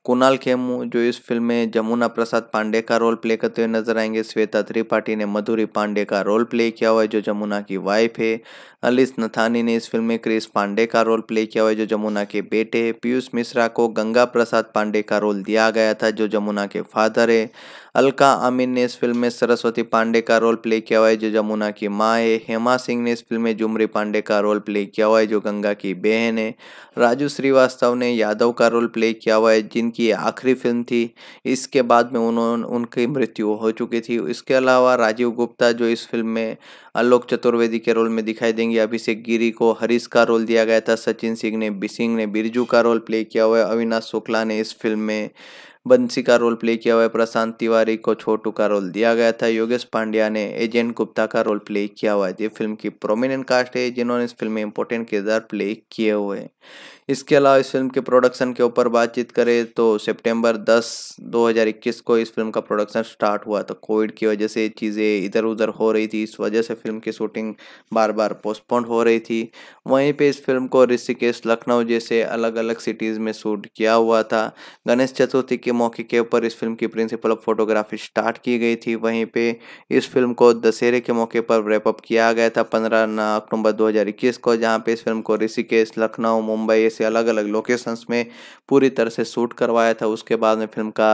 कुणाल खेमू जो इस फिल्म में जमुना प्रसाद पांडे का रोल प्ले करते हुए नजर आएंगे श्वेता त्रिपाठी ने मधुरी पांडे का रोल प्ले किया हुआ है जो जमुना की वाइफ है अलिस नथानी ने इस फिल्म में क्रिस पांडे का रोल प्ले किया हुआ है जो जमुना के बेटे है पीयूष मिश्रा को गंगा प्रसाद पांडे का रोल दिया गया था जो जमुना के फादर है अलका आमिर ने इस फिल्म में सरस्वती पांडे का रोल प्ले किया हुआ है जो जमुना की माँ है हेमा सिंह ने इस फिल्म में जुमरी पांडे का रोल प्ले किया हुआ है जो गंगा की बहन है राजू श्रीवास्तव ने यादव का रोल प्ले किया हुआ है जिनकी आखिरी फिल्म थी इसके बाद में उन्होंने उनकी मृत्यु हो चुकी थी इसके अलावा राजीव गुप्ता जो इस फिल्म में आलोक चतुर्वेदी के रोल में दिखाई देंगे अभिषेक गिरी को हरीश का रोल दिया गया था सचिन सिंह ने बी सिंह ने बिरजू का रोल प्ले किया हुआ है अविनाश शुक्ला ने इस फिल्म में बंसी का रोल प्ले किया हुआ है प्रशांत तिवारी को छोटू का रोल दिया गया था योगेश पांड्या ने एजेंट गुप्ता का रोल प्ले किया हुआ है ये फिल्म की प्रोमिनेंट कास्ट है जिन्होंने इस फिल्म में इंपॉर्टेंट किरदार प्ले किए हुए हैं इसके अलावा इस फिल्म के प्रोडक्शन के ऊपर बातचीत करें तो सितंबर 10 2021 को इस फिल्म का प्रोडक्शन स्टार्ट हुआ तो कोविड की वजह से चीज़ें इधर उधर हो रही थी इस वजह से फिल्म की शूटिंग बार बार पोस्टपोन हो रही थी वहीं पे इस फिल्म को ऋषिकेश लखनऊ जैसे अलग अलग सिटीज़ में शूट किया हुआ था गणेश चतुर्थी के मौके के ऊपर इस फिल्म की प्रिंसिपल ऑफ फोटोग्राफी स्टार्ट की गई थी वहीं पर इस फिल्म को दशहरे के मौके पर रेपअप किया गया था पंद्रह अक्टूबर दो को जहाँ पर इस फिल्म को ऋषिकेश लखनऊ मुंबई से अलग अलग लोकेशंस में पूरी तरह से शूट करवाया था उसके बाद में फिल्म का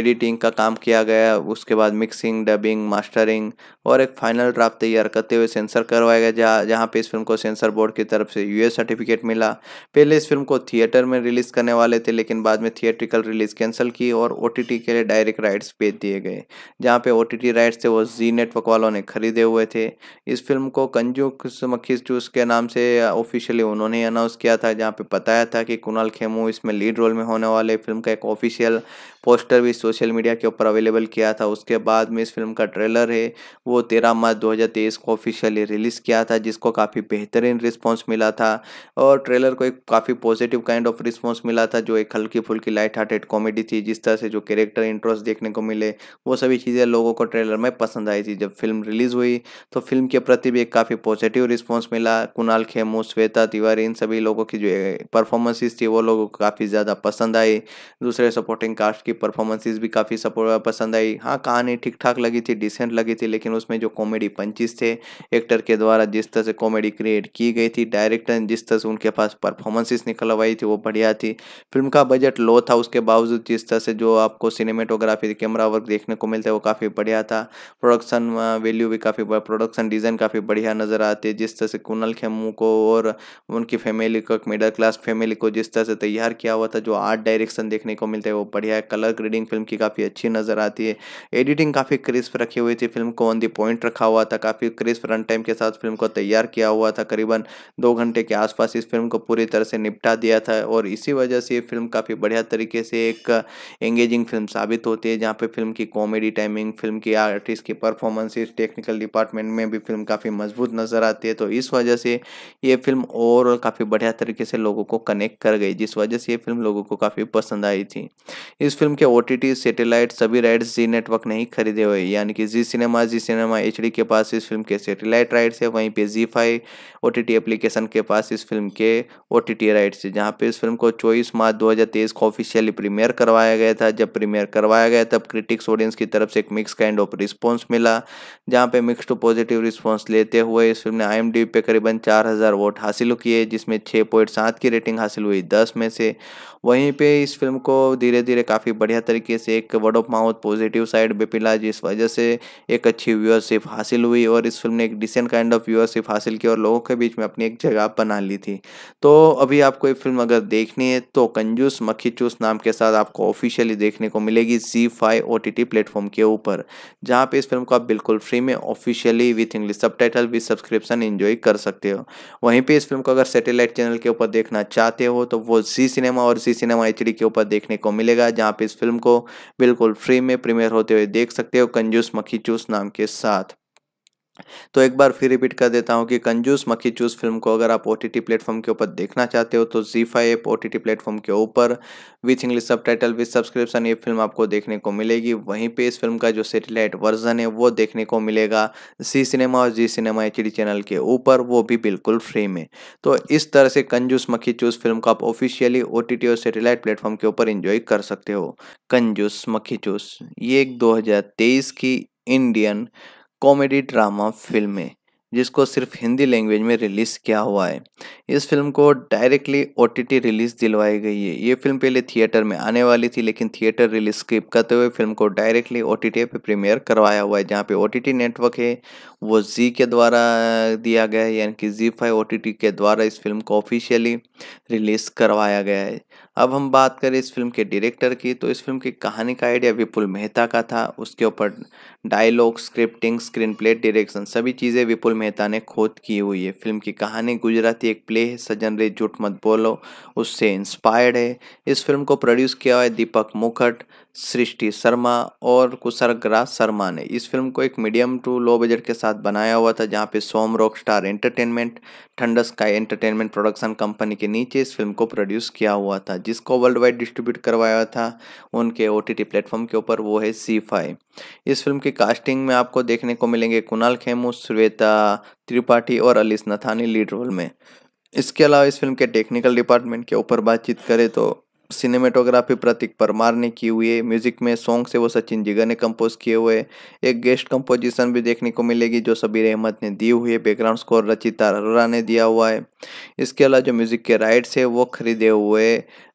एडिटिंग का काम किया गया उसके बाद मिक्सिंग डबिंग मास्टरिंग और एक फाइनल ड्राफ्ट तैयार करते हुए सेंसर करवाया गया जहाँ जहाँ पर इस फिल्म को सेंसर बोर्ड की तरफ से यू सर्टिफिकेट मिला पहले इस फिल्म को थिएटर में रिलीज़ करने वाले थे लेकिन बाद में थिएट्रिकल रिलीज़ कैंसिल की और ओ के लिए डायरेक्ट राइट्स भेज दिए गए जहाँ पे ओ राइट्स थे वो जी नेटवर्क वालों ने खरीदे हुए थे इस फिल्म को कंजू मक्खी जूस के नाम से ऑफिशियली उन्होंने अनाउंस किया था जहाँ पे बताया था कि कुणाल खेमू इसमें लीड रोल में होने वाले फिल्म का एक ऑफिशियल पोस्टर भी सोशल मीडिया के ऊपर अवेलेबल किया था उसके बाद में इस फिल्म का ट्रेलर है वो तेरह मार्च दो को ऑफिशियली रिलीज़ किया था जिसको काफ़ी बेहतरीन रिस्पॉन्स मिला था और ट्रेलर को एक काफ़ी पॉजिटिव काइंड ऑफ रिस्पॉन्स मिला था जो एक हल्की फुल्की लाइट हार्टेड कॉमेडी थी जिस तरह से जो कैरेक्टर इंटरेस्ट देखने को मिले वो सभी चीज़ें लोगों को ट्रेलर में पसंद आई थी जब फिल्म रिलीज़ हुई तो फिल्म के प्रति भी एक काफ़ी पॉजिटिव रिस्पॉन्स मिला कुणाल खेमू श्वेता तिवारी इन सभी लोगों की जो परफॉर्मेंसेस थी वो लोगों को काफ़ी ज़्यादा पसंद आई दूसरे सपोर्टिंग कास्ट की परफॉर्मेंसेस भी काफ़ी सपोर्ट पसंद आई हाँ कहानी ठीक ठाक लगी थी डिसेंट लगी थी लेकिन उसमें जो कॉमेडी पंचिस थे एक्टर के द्वारा जिस तरह से कॉमेडी क्रिएट की गई थी डायरेक्टर जिस तरह से उनके पास परफॉर्मेंसेस निकलवाई थी वो बढ़िया थी फिल्म का बजट लो था उसके बावजूद जिस तरह से जो आपको सिनेमेटोग्राफी कैमरा वर्क देखने को मिलता है वो काफ़ी बढ़िया था प्रोडक्शन वैल्यू भी काफ़ी प्रोडक्शन डिज़ाइन काफ़ी बढ़िया नज़र आती है जिस तरह से कुनल खेमू को और उनकी फैमिली को मिडिल क्लास टास्क फैमिली को जिस तरह से तैयार किया हुआ था जो आर्ट डायरेक्शन देखने को मिलता है वो बढ़िया है कलर ग्रेडिंग फिल्म की काफ़ी अच्छी नज़र आती है एडिटिंग काफ़ी क्रिस्प रखी हुई थी फिल्म को ऑन दी पॉइंट रखा हुआ था काफ़ी क्रिस्प रन टाइम के साथ फिल्म को तैयार किया हुआ था करीबन दो घंटे के आसपास इस फिल्म को पूरी तरह से निपटा दिया था और इसी वजह से ये फिल्म काफ़ी बढ़िया तरीके से एक एंगेजिंग फिल्म साबित होती है जहाँ पर फिल्म की कॉमेडी टाइमिंग फिल्म की आर्टिस्ट की परफॉर्मेंसेस टेक्निकल डिपार्टमेंट में भी फिल्म काफ़ी मजबूत नज़र आती है तो इस वजह से ये फिल्म ओवरऑल काफ़ी बढ़िया तरीके से लोगों लोगों को कनेक्ट कर गई जिस वजह से ये फिल्म लोगों को काफ़ी पसंद आई थी इस फिल्म के ओ टी सभी राइट्स जी नेटवर्क नहीं खरीदे हुए यानी कि जी सिनेमा जी सिनेमा एच के पास इस फिल्म के सेटेलाइट राइट्स है वहीं पर जी फाइव ओ एप्लीकेशन के पास इस फिल्म के ओ राइट्स है जहाँ पे इस फिल्म को चौबीस मार्च दो को ऑफिशियली प्रीमियर करवाया गया था जब प्रीमियर करवाया गया तब क्रिटिक्स ऑडियंस की तरफ से एक मिक्स काइंड ऑफ रिस्पॉन्स मिला जहाँ पे मिक्स टू पॉजिटिव रिस्पॉन्स लेते हुए इस फिल्म ने आई पे करीबन चार वोट हासिल किए जिसमें छः की रेटिंग हासिल हुई दस में से वहीं पे इस फिल्म को धीरे धीरे काफ़ी बढ़िया तरीके से एक word of mouth positive side पे पिला जिस वजह से एक अच्छी व्यूअरशिप हासिल हुई और इस फिल्म ने एक डिसेंट काइंड ऑफ व्यूअरशिप हासिल की और लोगों के बीच में अपनी एक जगह बना ली थी तो अभी आपको ये फिल्म अगर देखनी है तो कंजूस मक्खी चूस नाम के साथ आपको ऑफिशियली देखने को मिलेगी जी फाइव ओ टी प्लेटफॉर्म के ऊपर जहाँ पे इस फिल्म को आप बिल्कुल फ्री में officially with English subtitle with subscription enjoy कर सकते हो वहीं पर इस फिल्म को अगर सेटेलाइट चैनल के ऊपर देखना चाहते हो तो वो जी सिनेमा और जी जी सिनेमा एच के ऊपर देखने को मिलेगा जहाँ पे इस फिल्म को बिल्कुल फ्री में प्रीमियर होते हुए देख सकते हो कंजूस मक्खी चूस नाम के साथ तो एक बार फिर रिपीट कर देता हूँ कि कंजूस मक्खी चूस फिल्म को अगर आप ओ टी टी प्लेटफॉर्म के ऊपर देखना चाहते हो तो जी phi app O T T platform के ऊपर with English subtitle with subscription ये फिल्म आपको देखने को मिलेगी वहीं पे इस फिल्म का जो सेटेलाइट वर्जन है वो देखने को मिलेगा जी सिनेमा और जी सिनेमा एच चैनल के ऊपर वो भी बिल्कुल फ्री में तो इस तरह से कंजूस मक्खी चूस फिल्म को आप ऑफिशियली ओ टी टी और सेटेलाइट प्लेटफॉर्म के ऊपर इंजॉय कर सकते हो कंजूस मक्खी चूस ये एक दो की इंडियन कॉमेडी ड्रामा फिल्म है जिसको सिर्फ हिंदी लैंग्वेज में रिलीज़ किया हुआ है इस फिल्म को डायरेक्टली ओ रिलीज़ दिलवाई गई है ये फिल्म पहले थिएटर में आने वाली थी लेकिन थिएटर रिलीज स्किप करते हुए फिल्म को डायरेक्टली ओ टी पे प्रीमियर करवाया हुआ है जहाँ पे ओ नेटवर्क है वो जी के द्वारा दिया गया है यानी कि जी फाइव ओ के द्वारा इस फिल्म को ऑफिशियली रिलीज़ करवाया गया है अब हम बात करें इस फिल्म के डायरेक्टर की तो इस फिल्म की कहानी का आइडिया विपुल मेहता का था उसके ऊपर dialogue scripting screen play direction सभी चीज़ें विपुल मेहता ने खोद की हुई है फिल्म की कहानी गुजराती एक प्ले है सजन रे झूठ मत बोलो उससे इंस्पायर्ड है इस फिल्म को प्रोड्यूस किया हुआ है दीपक मुखट सृष्टि शर्मा और कुसरग्रा शर्मा ने इस फिल्म को एक मीडियम टू लो बजट के साथ बनाया हुआ था जहाँ पे सोम rock star entertainment ठंडस sky entertainment production company के नीचे इस फिल्म को प्रोड्यूस किया हुआ था जिसको वर्ल्ड वाइड डिस्ट्रीब्यूट करवाया था उनके ओ टी प्लेटफॉर्म के ऊपर वो है सी फाई इस फिल्म की कास्टिंग में आपको देखने को मिलेंगे कुणाल खेमू श्वेता त्रिपाठी और अलिस नथानी लीड रोल में इसके अलावा इस फिल्म के टेक्निकल डिपार्टमेंट के ऊपर बातचीत करें तो सिनेमेटोग्राफी प्रतीक परमार ने की हुई है म्यूजिक में सॉन्ग से वो सचिन जिगर ने कंपोज किए हुए एक गेस्ट कंपोजिशन भी देखने को मिलेगी जो सबीर अहमद ने दी हुई है बैकग्राउंड स्कोर रचिता अरोरा ने दिया हुआ है इसके अलावा जो म्यूजिक के राइट्स है वो खरीदे हुए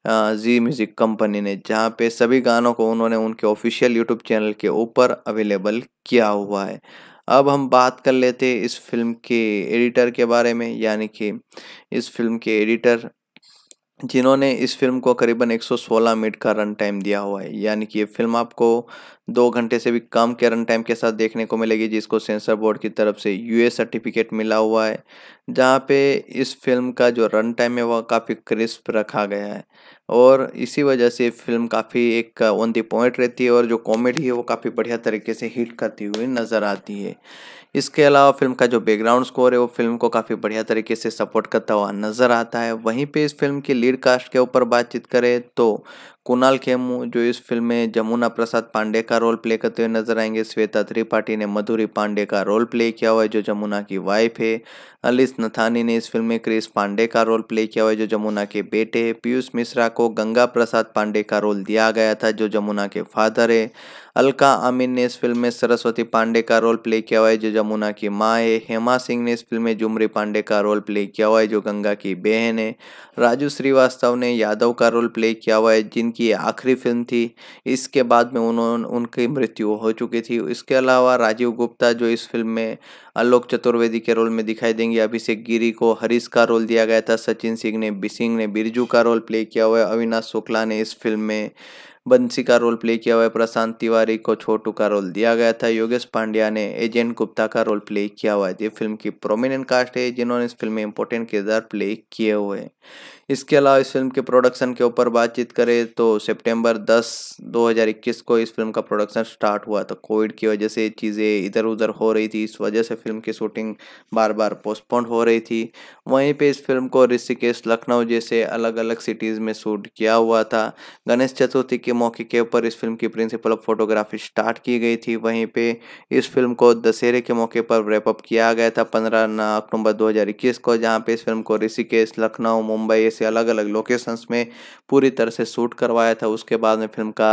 जी म्यूजिक कंपनी ने जहाँ पे सभी गानों को उन्होंने उनके ऑफिशियल यूट्यूब चैनल के ऊपर अवेलेबल किया हुआ है अब हम बात कर लेते इस फिल्म के एडिटर के बारे में यानी कि इस फिल्म के एडिटर जिन्होंने इस फिल्म को करीबन 116 मिनट का रन टाइम दिया हुआ है यानी कि ये फिल्म आपको दो घंटे से भी कम के रन टाइम के साथ देखने को मिलेगी जिसको सेंसर बोर्ड की तरफ से ए सर्टिफिकेट मिला हुआ है जहाँ पे इस फिल्म का जो रन टाइम है वह काफ़ी क्रिस्प रखा गया है और इसी वजह से फिल्म काफ़ी एक ऑन दी पॉइंट रहती है और जो कॉमेडी है वो काफ़ी बढ़िया तरीके से हिट करती हुई नज़र आती है इसके अलावा फिल्म का जो बैकग्राउंड स्कोर है वो फिल्म को काफ़ी बढ़िया तरीके से सपोर्ट करता हुआ नज़र आता है वहीं पे इस फिल्म की लीड कास्ट के ऊपर बातचीत करें तो कुणाल खेमू जो इस फिल्म में जमुना प्रसाद पांडे का रोल प्ले करते हुए नजर आएंगे श्वेता त्रिपाठी ने मधुरी पांडे का रोल प्ले किया हुआ है जो जमुना की वाइफ है अलिस नथानी ने इस फिल्म में क्रिस पांडे का रोल प्ले किया हुआ है जो जमुना के बेटे है पीयूष मिश्रा को गंगा प्रसाद पांडे का रोल दिया गया था जो जमुना के फादर है अलका आमीन ने इस फिल्म में सरस्वती पांडे का रोल प्ले किया हुआ है जो जमुना की माँ है हेमा सिंह ने इस फिल्म में जुमरी पांडे का रोल प्ले किया हुआ है जो गंगा की बहन है राजू श्रीवास्तव ने यादव का रोल प्ले किया हुआ है जिन उनकी आखिरी फिल्म थी इसके बाद में उन्होंने उनकी मृत्यु हो चुकी थी इसके अलावा राजीव गुप्ता जो इस फिल्म में आलोक चतुर्वेदी के रोल में दिखाई देंगे अभिषेक गिरी को हरीश का रोल दिया गया था सचिन सिंह ने बिसिंग ने बिरजू का रोल प्ले किया हुआ है अविनाश शुक्ला ने इस फिल्म में बंसी का रोल प्ले किया हुआ है प्रशांत तिवारी को छोटू का रोल दिया गया था योगेश पांड्या ने एजेंट गुप्ता का रोल प्ले किया हुआ है ये फिल्म की प्रोमिनेंट कास्ट है जिन्होंने इस फिल्म में इंपॉर्टेंट किरदार प्ले किए हुए हैं इसके अलावा इस फिल्म के प्रोडक्शन के ऊपर बातचीत करें तो सितंबर 10 2021 को इस फिल्म का प्रोडक्शन स्टार्ट हुआ था कोविड की वजह से चीज़ें इधर उधर हो रही थी इस वजह से फिल्म की शूटिंग बार बार पोस्टपोन हो रही थी वहीं पे इस फिल्म को ऋषिकेश लखनऊ जैसे अलग अलग सिटीज़ में शूट किया हुआ था गणेश चतुर्थी के मौके के ऊपर इस फिल्म की प्रिंसिपल ऑफ फोटोग्राफी स्टार्ट की गई थी वहीं पर इस फिल्म को दशहरे के मौके पर रैपअप किया गया था पंद्रह अक्टूबर दो को जहाँ पर इस फिल्म को ऋषिकेश लखनऊ मुंबई से अलग अलग लोकेशंस में पूरी तरह से शूट करवाया था उसके बाद में फिल्म का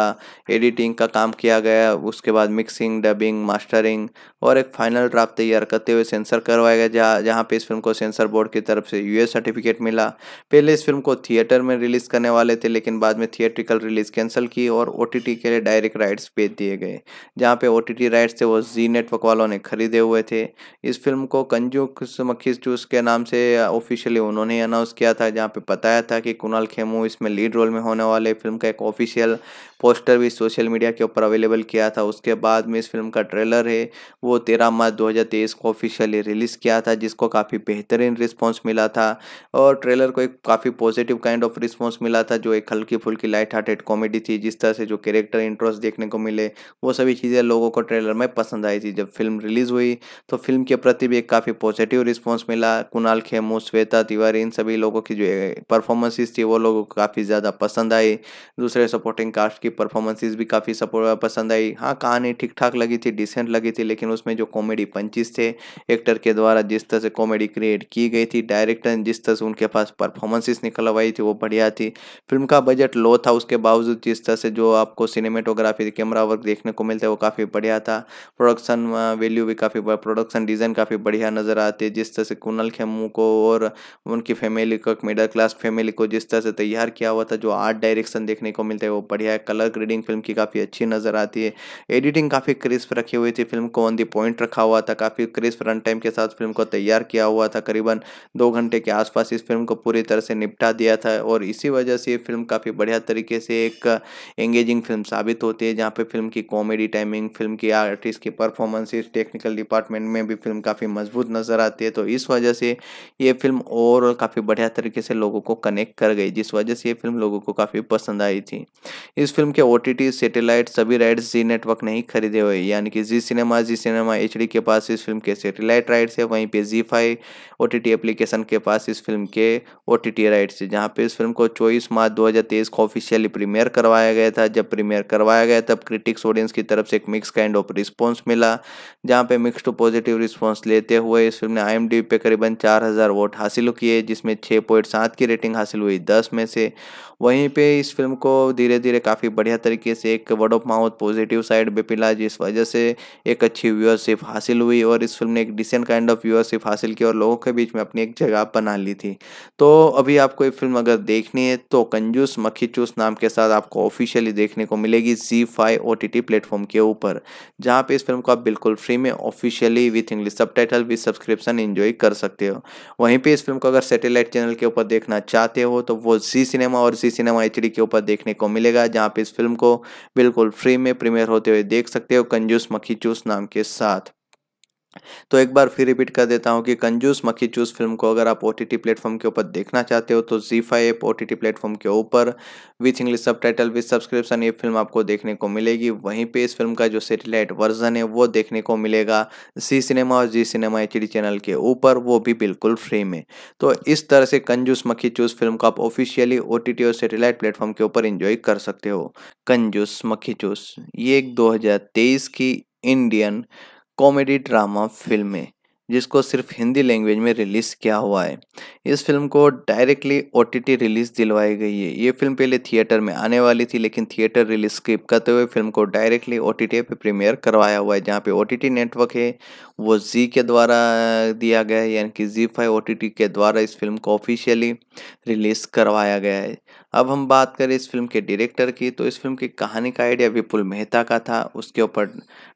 एडिटिंग का काम किया गया उसके बाद मिक्सिंग डबिंग मास्टरिंग और एक फाइनल ड्राफ्ट तैयार करते हुए सेंसर करवाया गया जहाँ जहाँ पे इस फिल्म को सेंसर बोर्ड की तरफ से यूएस सर्टिफिकेट मिला पहले इस फिल्म को थिएटर में रिलीज़ करने वाले थे लेकिन बाद में थिएट्रिकल रिलीज़ कैंसिल की और ओ के लिए डायरेक्ट राइट्स बेच दिए गए जहाँ पे ओ राइट्स थे वो जी नेटवर्क वालों ने खरीदे हुए थे इस फिल्म को कंजू मक्खी चूस के नाम से ऑफिशियली उन्होंने अनाउंस किया था जहाँ पे बताया था कि कुणाल खेमू इसमें लीड रोल में होने वाले फिल्म का एक ऑफिशियल पोस्टर भी सोशल मीडिया के ऊपर अवेलेबल किया था उसके बाद में इस फिल्म का ट्रेलर है वो तेरह मार्च दो को ऑफिशियली रिलीज़ किया था जिसको काफ़ी बेहतरीन रिस्पॉन्स मिला था और ट्रेलर को एक काफ़ी पॉजिटिव काइंड ऑफ रिस्पॉन्स मिला था जो एक हल्की फुल्की लाइट हार्टेड कॉमेडी थी जिस तरह से जो कैरेक्टर इंटरेस्ट देखने को मिले वो सभी चीज़ें लोगों को ट्रेलर में पसंद आई थी जब फिल्म रिलीज़ हुई तो फिल्म के प्रति भी एक काफ़ी पॉजिटिव रिस्पॉन्स मिला कुणाल खेमू श्वेता तिवारी इन सभी लोगों की जो परफॉर्मेंसेस थी वो लोगों को काफ़ी ज़्यादा पसंद आई दूसरे सपोर्टिंग कास्ट की परफॉर्मेंसेस भी काफ़ी सपोर्ट पसंद आई हाँ कहानी ठीक ठाक लगी थी डिसेंट लगी थी लेकिन उसमें जो कॉमेडी पंचिस थे एक्टर के द्वारा जिस तरह से कॉमेडी क्रिएट की गई थी डायरेक्टर जिस तरह से उनके पास परफॉर्मेंसेस निकलवाई थी वो बढ़िया थी फिल्म का बजट लो था उसके बावजूद जिस तरह से जो आपको सिनेमेटोग्राफी कैमरा वर्क देखने को मिलता है वो काफ़ी बढ़िया था प्रोडक्शन वैल्यू भी काफ़ी प्रोडक्शन डिज़ाइन काफ़ी बढ़िया नज़र आती है जिस तरह से कुनल खेमू को और उनकी फैमिली को मिडिल क्लास फर्स्ट फैमिली को जिस तरह से तैयार किया हुआ था जो आर्ट डायरेक्शन देखने को मिलता है वो बढ़िया है कलर ग्रेडिंग फिल्म की काफ़ी अच्छी नज़र आती है एडिटिंग काफ़ी क्रिस्प रखी हुई थी फिल्म को ऑन दी पॉइंट रखा हुआ था काफ़ी क्रिस्प रन टाइम के साथ फिल्म को तैयार किया हुआ था करीबन दो घंटे के आसपास इस फिल्म को पूरी तरह से निपटा दिया था और इसी वजह से ये फिल्म काफ़ी बढ़िया तरीके से एक एंगेजिंग फिल्म साबित होती है जहाँ पर फिल्म की कॉमेडी टाइमिंग फिल्म की आर्टिस्ट की परफॉर्मेंसेस टेक्निकल डिपार्टमेंट में भी फिल्म काफ़ी मजबूत नज़र आती है तो इस वजह से ये फिल्म ओवरऑल काफ़ी बढ़िया तरीके से लोगों लोगों को कनेक्ट कर गई जिस वजह से ये फिल्म लोगों को काफ़ी पसंद आई थी इस फिल्म के ओ टी सेटेलाइट सभी राइट्स जी नेटवर्क ने ही खरीदे हुए यानी कि जी सिनेमा जी सिनेमा एच के पास इस फिल्म के सेटेलाइट राइट्स है वहीं पर जी फाइव ओ एप्लीकेशन के पास इस फिल्म के ओ राइट्स है जहाँ पर इस फिल्म को चौबीस मार्च दो को ऑफिशियली प्रीमियर करवाया गया था जब प्रीमियर करवाया गया तब क्रिटिक्स ऑडियंस की तरफ से एक मिक्स काइंड ऑफ रिस्पॉन्स मिला जहाँ पे मिक्स टू पॉजिटिव रिस्पॉन्स लेते हुए इस फिल्म ने आई पे करीबन चार हज़ार वोट हासिल किए जिसमें छः पॉइंट सात की इसकी रेटिंग हासिल हुई दस में से वहीं पे इस फिल्म को धीरे धीरे काफ़ी बढ़िया तरीके से एक word of mouth positive side पर पिला जिस वजह से एक अच्छी व्यूअरशिप हासिल हुई और इस फिल्म ने एक डिसेंट काइंड ऑफ व्यूअरशिप हासिल की और लोगों के बीच में अपनी एक जगह बना ली थी तो अभी आपको ये फिल्म अगर देखनी है तो कंजूस मक्खी चूस नाम के साथ आपको ऑफिशियली देखने को मिलेगी जी five O T T platform के ऊपर जहाँ पे इस फिल्म को आप बिल्कुल फ्री में officially with English subtitle with subscription enjoy कर सकते हो वहीं पर इस फिल्म को अगर सेटेलाइट चैनल के ऊपर देखना देखना चाहते हो तो वो जी सिनेमा और जी सिनेमा एच के ऊपर देखने को मिलेगा जहाँ पे इस फिल्म को बिल्कुल फ्री में प्रीमियर होते हुए देख सकते हो कंजूस मक्खी चूस नाम के साथ तो एक बार फिर रिपीट कर देता हूँ कि कंजूस मक्खी चूस फिल्म को अगर आप ओ टी टी प्लेटफॉर्म के ऊपर देखना चाहते हो तो जी five app O T T platform के ऊपर with English subtitle with subscription ये फिल्म आपको देखने को मिलेगी वहीं पे इस फिल्म का जो सेटेलाइट वर्जन है वो देखने को मिलेगा सी सिनेमा और जी सिनेमा एच डी चैनल के ऊपर वो भी बिल्कुल फ्री में तो इस तरह से कंजूस मक्खी चूस फिल्म को आप ऑफिशियली ओ टी और सेटेलाइट प्लेटफॉर्म के ऊपर इंजॉय कर सकते हो कंजूस मक्खी चूस ये एक दो हज़ार तेईस की इंडियन कॉमेडी ड्रामा फिल्में जिसको सिर्फ हिंदी लैंग्वेज में रिलीज़ किया हुआ है इस फिल्म को डायरेक्टली ओ रिलीज़ दिलवाई गई है ये फिल्म पहले थिएटर में आने वाली थी लेकिन थिएटर रिलीज स्किप करते हुए फिल्म को डायरेक्टली ओ पे प्रीमियर करवाया हुआ है जहाँ पे ओ नेटवर्क है वो जी के द्वारा दिया गया है यानी कि जी फाइव ओ के द्वारा इस फिल्म को ऑफिशियली रिलीज़ करवाया गया है अब हम बात करें इस फिल्म के डायरेक्टर की तो इस फिल्म की कहानी का आइडिया विपुल मेहता का था उसके ऊपर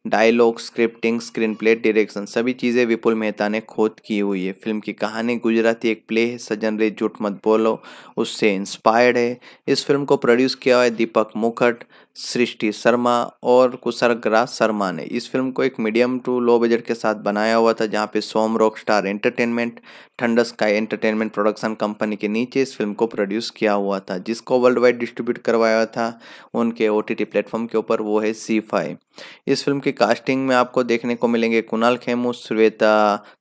dialogue scripting screen play direction सभी चीज़ें विपुल मेहता ने खोद की हुई है फिल्म की कहानी गुजराती एक प्ले है सजन रे झूठ मत बोलो उससे इंस्पायर्ड है इस फिल्म को प्रोड्यूस किया हुआ है दीपक मुखट सृष्टि शर्मा और कुसरगराज शर्मा ने इस फिल्म को एक मीडियम टू लो बजट के साथ बनाया हुआ था जहां पे सोम रॉक स्टार एंटरटेनमेंट ठंडा स्काई एंटरटेनमेंट प्रोडक्शन कंपनी के नीचे इस फिल्म को प्रोड्यूस किया हुआ था जिसको वर्ल्ड वाइड डिस्ट्रीब्यूट करवाया था उनके ओ टी टी प्लेटफॉर्म के ऊपर वो है सी फाई इस फिल्म की कास्टिंग में आपको देखने को मिलेंगे कुणाल खेमू श्वेता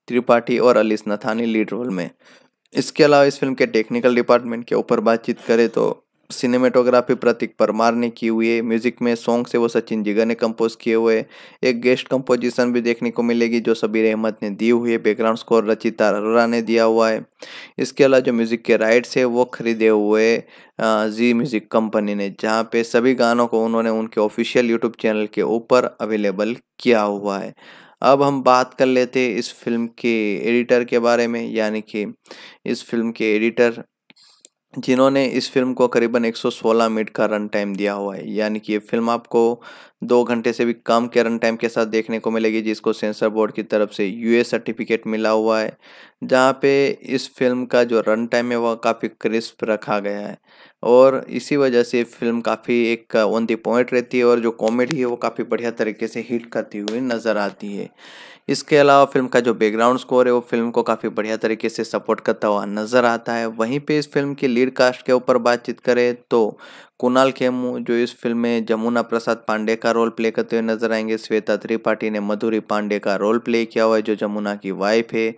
त्रिपाठी और अलिस नथानी लीड रोल में इसके अलावा इस फिल्म के टेक्निकल डिपार्टमेंट के ऊपर बातचीत करें तो सिनेमेटोग्राफी प्रतीक परमार ने की हुई है म्यूजिक में सॉन्ग से वो सचिन जिगर ने कंपोज किए हुए एक गेस्ट कंपोजिशन भी देखने को मिलेगी जो सबीर अहमद ने दी हुई है बैकग्राउंड स्कोर रचिता अरोरा ने दिया हुआ है इसके अलावा जो म्यूजिक के राइट्स है वो खरीदे हुए जी म्यूजिक कंपनी ने जहाँ पे सभी गानों को उन्होंने उनके ऑफिशियल यूट्यूब चैनल के ऊपर अवेलेबल किया हुआ है अब हम बात कर लेते इस फिल्म के एडिटर के बारे में यानी कि इस फिल्म के एडिटर जिन्होंने इस फिल्म को करीबन 116 मिनट का रन टाइम दिया हुआ है यानी कि ये फिल्म आपको दो घंटे से भी कम के रन टाइम के साथ देखने को मिलेगी जिसको सेंसर बोर्ड की तरफ से यूए सर्टिफिकेट मिला हुआ है जहाँ पे इस फिल्म का जो रन टाइम है वह काफ़ी क्रिस्प रखा गया है और इसी वजह से फिल्म काफ़ी एक ऑन दी पॉइंट रहती है और जो कॉमेडी है वो काफ़ी बढ़िया तरीके से हिट करती हुई नज़र आती है इसके अलावा फिल्म का जो बैकग्राउंड स्कोर है वो फिल्म को काफ़ी बढ़िया तरीके से सपोर्ट करता हुआ नज़र आता है वहीं पे इस फिल्म की लीड कास्ट के ऊपर बातचीत करें तो कुणाल खेमू जो इस फिल्म में जमुना प्रसाद पांडे का रोल प्ले करते हुए नजर आएंगे श्वेता त्रिपाठी ने मधुरी पांडे का रोल प्ले किया हुआ है जो जमुना की वाइफ है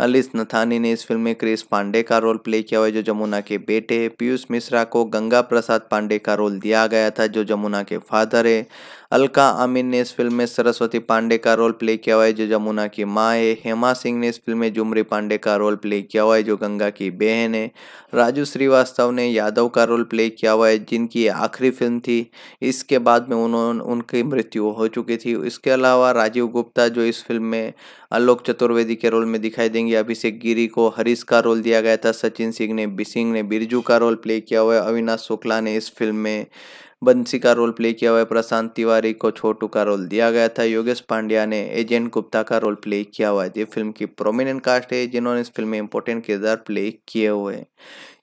अलिस नथानी ने इस फिल्म में क्रिस पांडे का रोल प्ले किया हुआ है जो जमुना के बेटे है पीयूष मिश्रा को गंगा प्रसाद पांडे का रोल दिया गया था जो जमुना के फादर है अलका अमीन ने इस फिल्म में सरस्वती पांडे का रोल प्ले किया हुआ है जो जमुना की माँ है हेमा सिंह ने इस फिल्म में जुमरी पांडे का रोल प्ले किया हुआ है जो गंगा की बहन है राजू श्रीवास्तव ने यादव का रोल प्ले किया हुआ है जिनकी आखिरी फिल्म थी इसके बाद में उन्होंने उनकी मृत्यु हो चुकी थी इसके अलावा राजीव गुप्ता जो इस फिल्म में आलोक चतुर्वेदी के रोल में दिखाई देंगे अभिषेक गिरी को हरीश का रोल दिया गया था सचिन सिंह ने सिंह ने बिरजू का रोल प्ले किया हुआ है अविनाश शुक्ला ने इस फिल्म में बंसी का रोल प्ले किया हुआ है प्रशांत तिवारी को छोटू का रोल दिया गया था योगेश पांड्या ने एजेंट गुप्ता का रोल प्ले किया हुआ है ये फिल्म की प्रोमिनेंट कास्ट है जिन्होंने इस फिल्म में इंपॉर्टेंट किरदार प्ले किए हुए हैं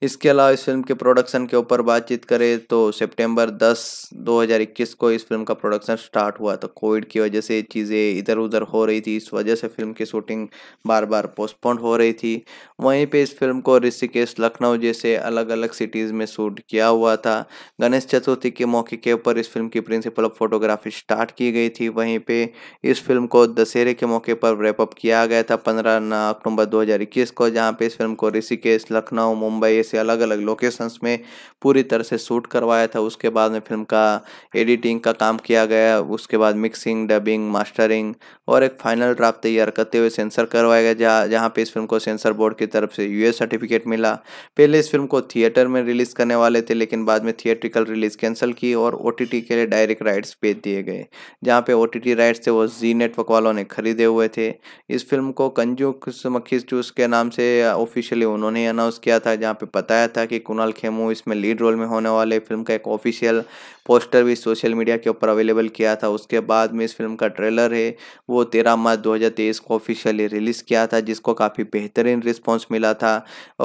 इसके अलावा इस फिल्म के प्रोडक्शन के ऊपर बातचीत करें तो सितंबर 10 2021 को इस फिल्म का प्रोडक्शन स्टार्ट हुआ था कोविड की वजह से चीज़ें इधर उधर हो रही थी इस वजह से फिल्म की शूटिंग बार बार पोस्टपोन हो रही थी वहीं पे इस फिल्म को ऋषिकेश लखनऊ जैसे अलग अलग सिटीज़ में शूट किया हुआ था गणेश चतुर्थी के मौके के ऊपर इस फिल्म की प्रिंसिपल ऑफ फोटोग्राफी स्टार्ट की गई थी वहीं पर इस फिल्म को दशहरे के मौके पर रेपअप किया गया था पंद्रह अक्टूबर दो को जहाँ पर इस फिल्म को ऋषिकेश लखनऊ मुंबई ऐसे से अलग अलग लोकेशंस में पूरी तरह से शूट करवाया था उसके बाद में फिल्म का एडिटिंग का काम किया गया उसके बाद मिक्सिंग डबिंग मास्टरिंग और एक फाइनल ड्राफ्ट तैयार करते हुए सेंसर करवाया गया जहाँ जहाँ पर इस फिल्म को सेंसर बोर्ड की तरफ से यू सर्टिफिकेट मिला पहले इस फिल्म को थिएटर में रिलीज़ करने वाले थे लेकिन बाद में थिएट्रिकल रिलीज़ कैंसिल की और ओ के लिए डायरेक्ट राइट्स भेज दिए गए जहाँ पे ओ राइट्स थे वो जी नेटवर्क वालों ने खरीदे हुए थे इस फिल्म को कंजू मक्खी जूस के नाम से ऑफिशियली उन्होंने अनाउंस किया था जहाँ पे बताया था कि कुणाल खेमू इसमें लीड रोल में होने वाले फिल्म का एक ऑफिशियल पोस्टर भी सोशल मीडिया के ऊपर अवेलेबल किया था उसके बाद में इस फिल्म का ट्रेलर है वो तेरह मार्च 2023 को ऑफिशियली रिलीज़ किया था जिसको काफ़ी बेहतरीन रिस्पॉन्स मिला था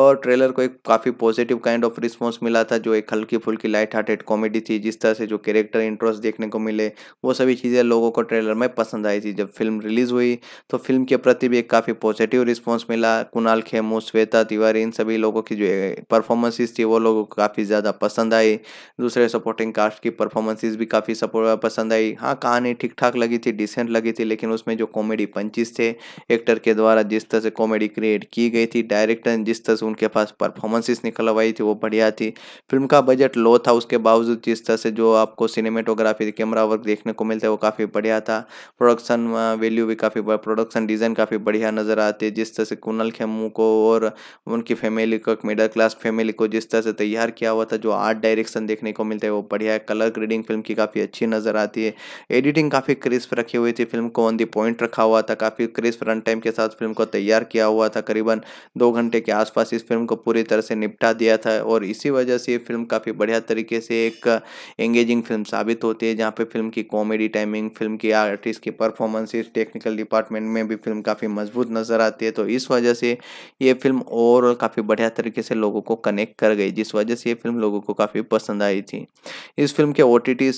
और ट्रेलर को एक काफ़ी पॉजिटिव काइंड ऑफ रिस्पॉन्स मिला था जो एक हल्की फुल्की लाइट हार्टेड कॉमेडी थी जिस तरह से जो कैरेक्टर इंटरेस्ट देखने को मिले वो सभी चीज़ें लोगों को ट्रेलर में पसंद आई थी जब फिल्म रिलीज़ हुई तो फिल्म के प्रति भी एक काफ़ी पॉजिटिव रिस्पॉन्स मिला कुणाल खेमू श्वेता तिवारी इन सभी लोगों की जो परफॉर्मेंसेस थी वो लोगों को काफ़ी ज़्यादा पसंद आई दूसरे सपोर्टिंग कास्ट की परफॉर्मेंसेस भी काफ़ी सपोर्ट पसंद आई हाँ कहानी ठीक ठाक लगी थी डिसेंट लगी थी लेकिन उसमें जो कॉमेडी पंचिस थे एक्टर के द्वारा जिस तरह से कॉमेडी क्रिएट की गई थी डायरेक्टर जिस तरह से उनके पास परफॉर्मेंसेस निकलवाई थी वो बढ़िया थी फिल्म का बजट लो था उसके बावजूद जिस तरह से जो आपको सिनेमेटोग्राफी कैमरा वर्क देखने को मिलता है वो काफ़ी बढ़िया था प्रोडक्शन वैल्यू भी काफ़ी प्रोडक्शन डिज़ाइन काफ़ी बढ़िया नज़र आती है जिस तरह से कुनल खेमू को और उनकी फैमिली को एक मिडिल क्लास ब्लास्ट फैमिली को जिस तरह से तैयार किया हुआ था जो आर्ट डायरेक्शन देखने को मिलता है वो बढ़िया है कलर ग्रेडिंग फिल्म की काफ़ी अच्छी नज़र आती है एडिटिंग काफ़ी क्रिस्प रखी हुई थी फिल्म को ऑन दी पॉइंट रखा हुआ था काफ़ी क्रिस्प रन टाइम के साथ फिल्म को तैयार किया हुआ था करीबन दो घंटे के आसपास इस फिल्म को पूरी तरह से निपटा दिया था और इसी वजह से ये फिल्म काफ़ी बढ़िया तरीके से एक एंगेजिंग फिल्म साबित होती है जहाँ पर फिल्म की कॉमेडी टाइमिंग फिल्म की आर्टिस्ट की परफॉर्मेंसेस टेक्निकल डिपार्टमेंट में भी फिल्म काफ़ी मजबूत नज़र आती है तो इस वजह से ये फिल्म ओवरऑल काफ़ी बढ़िया तरीके से लोगों लोगों को कनेक्ट कर गई जिस वजह से ये फिल्म लोगों को काफ़ी पसंद आई थी इस फिल्म के ओ टी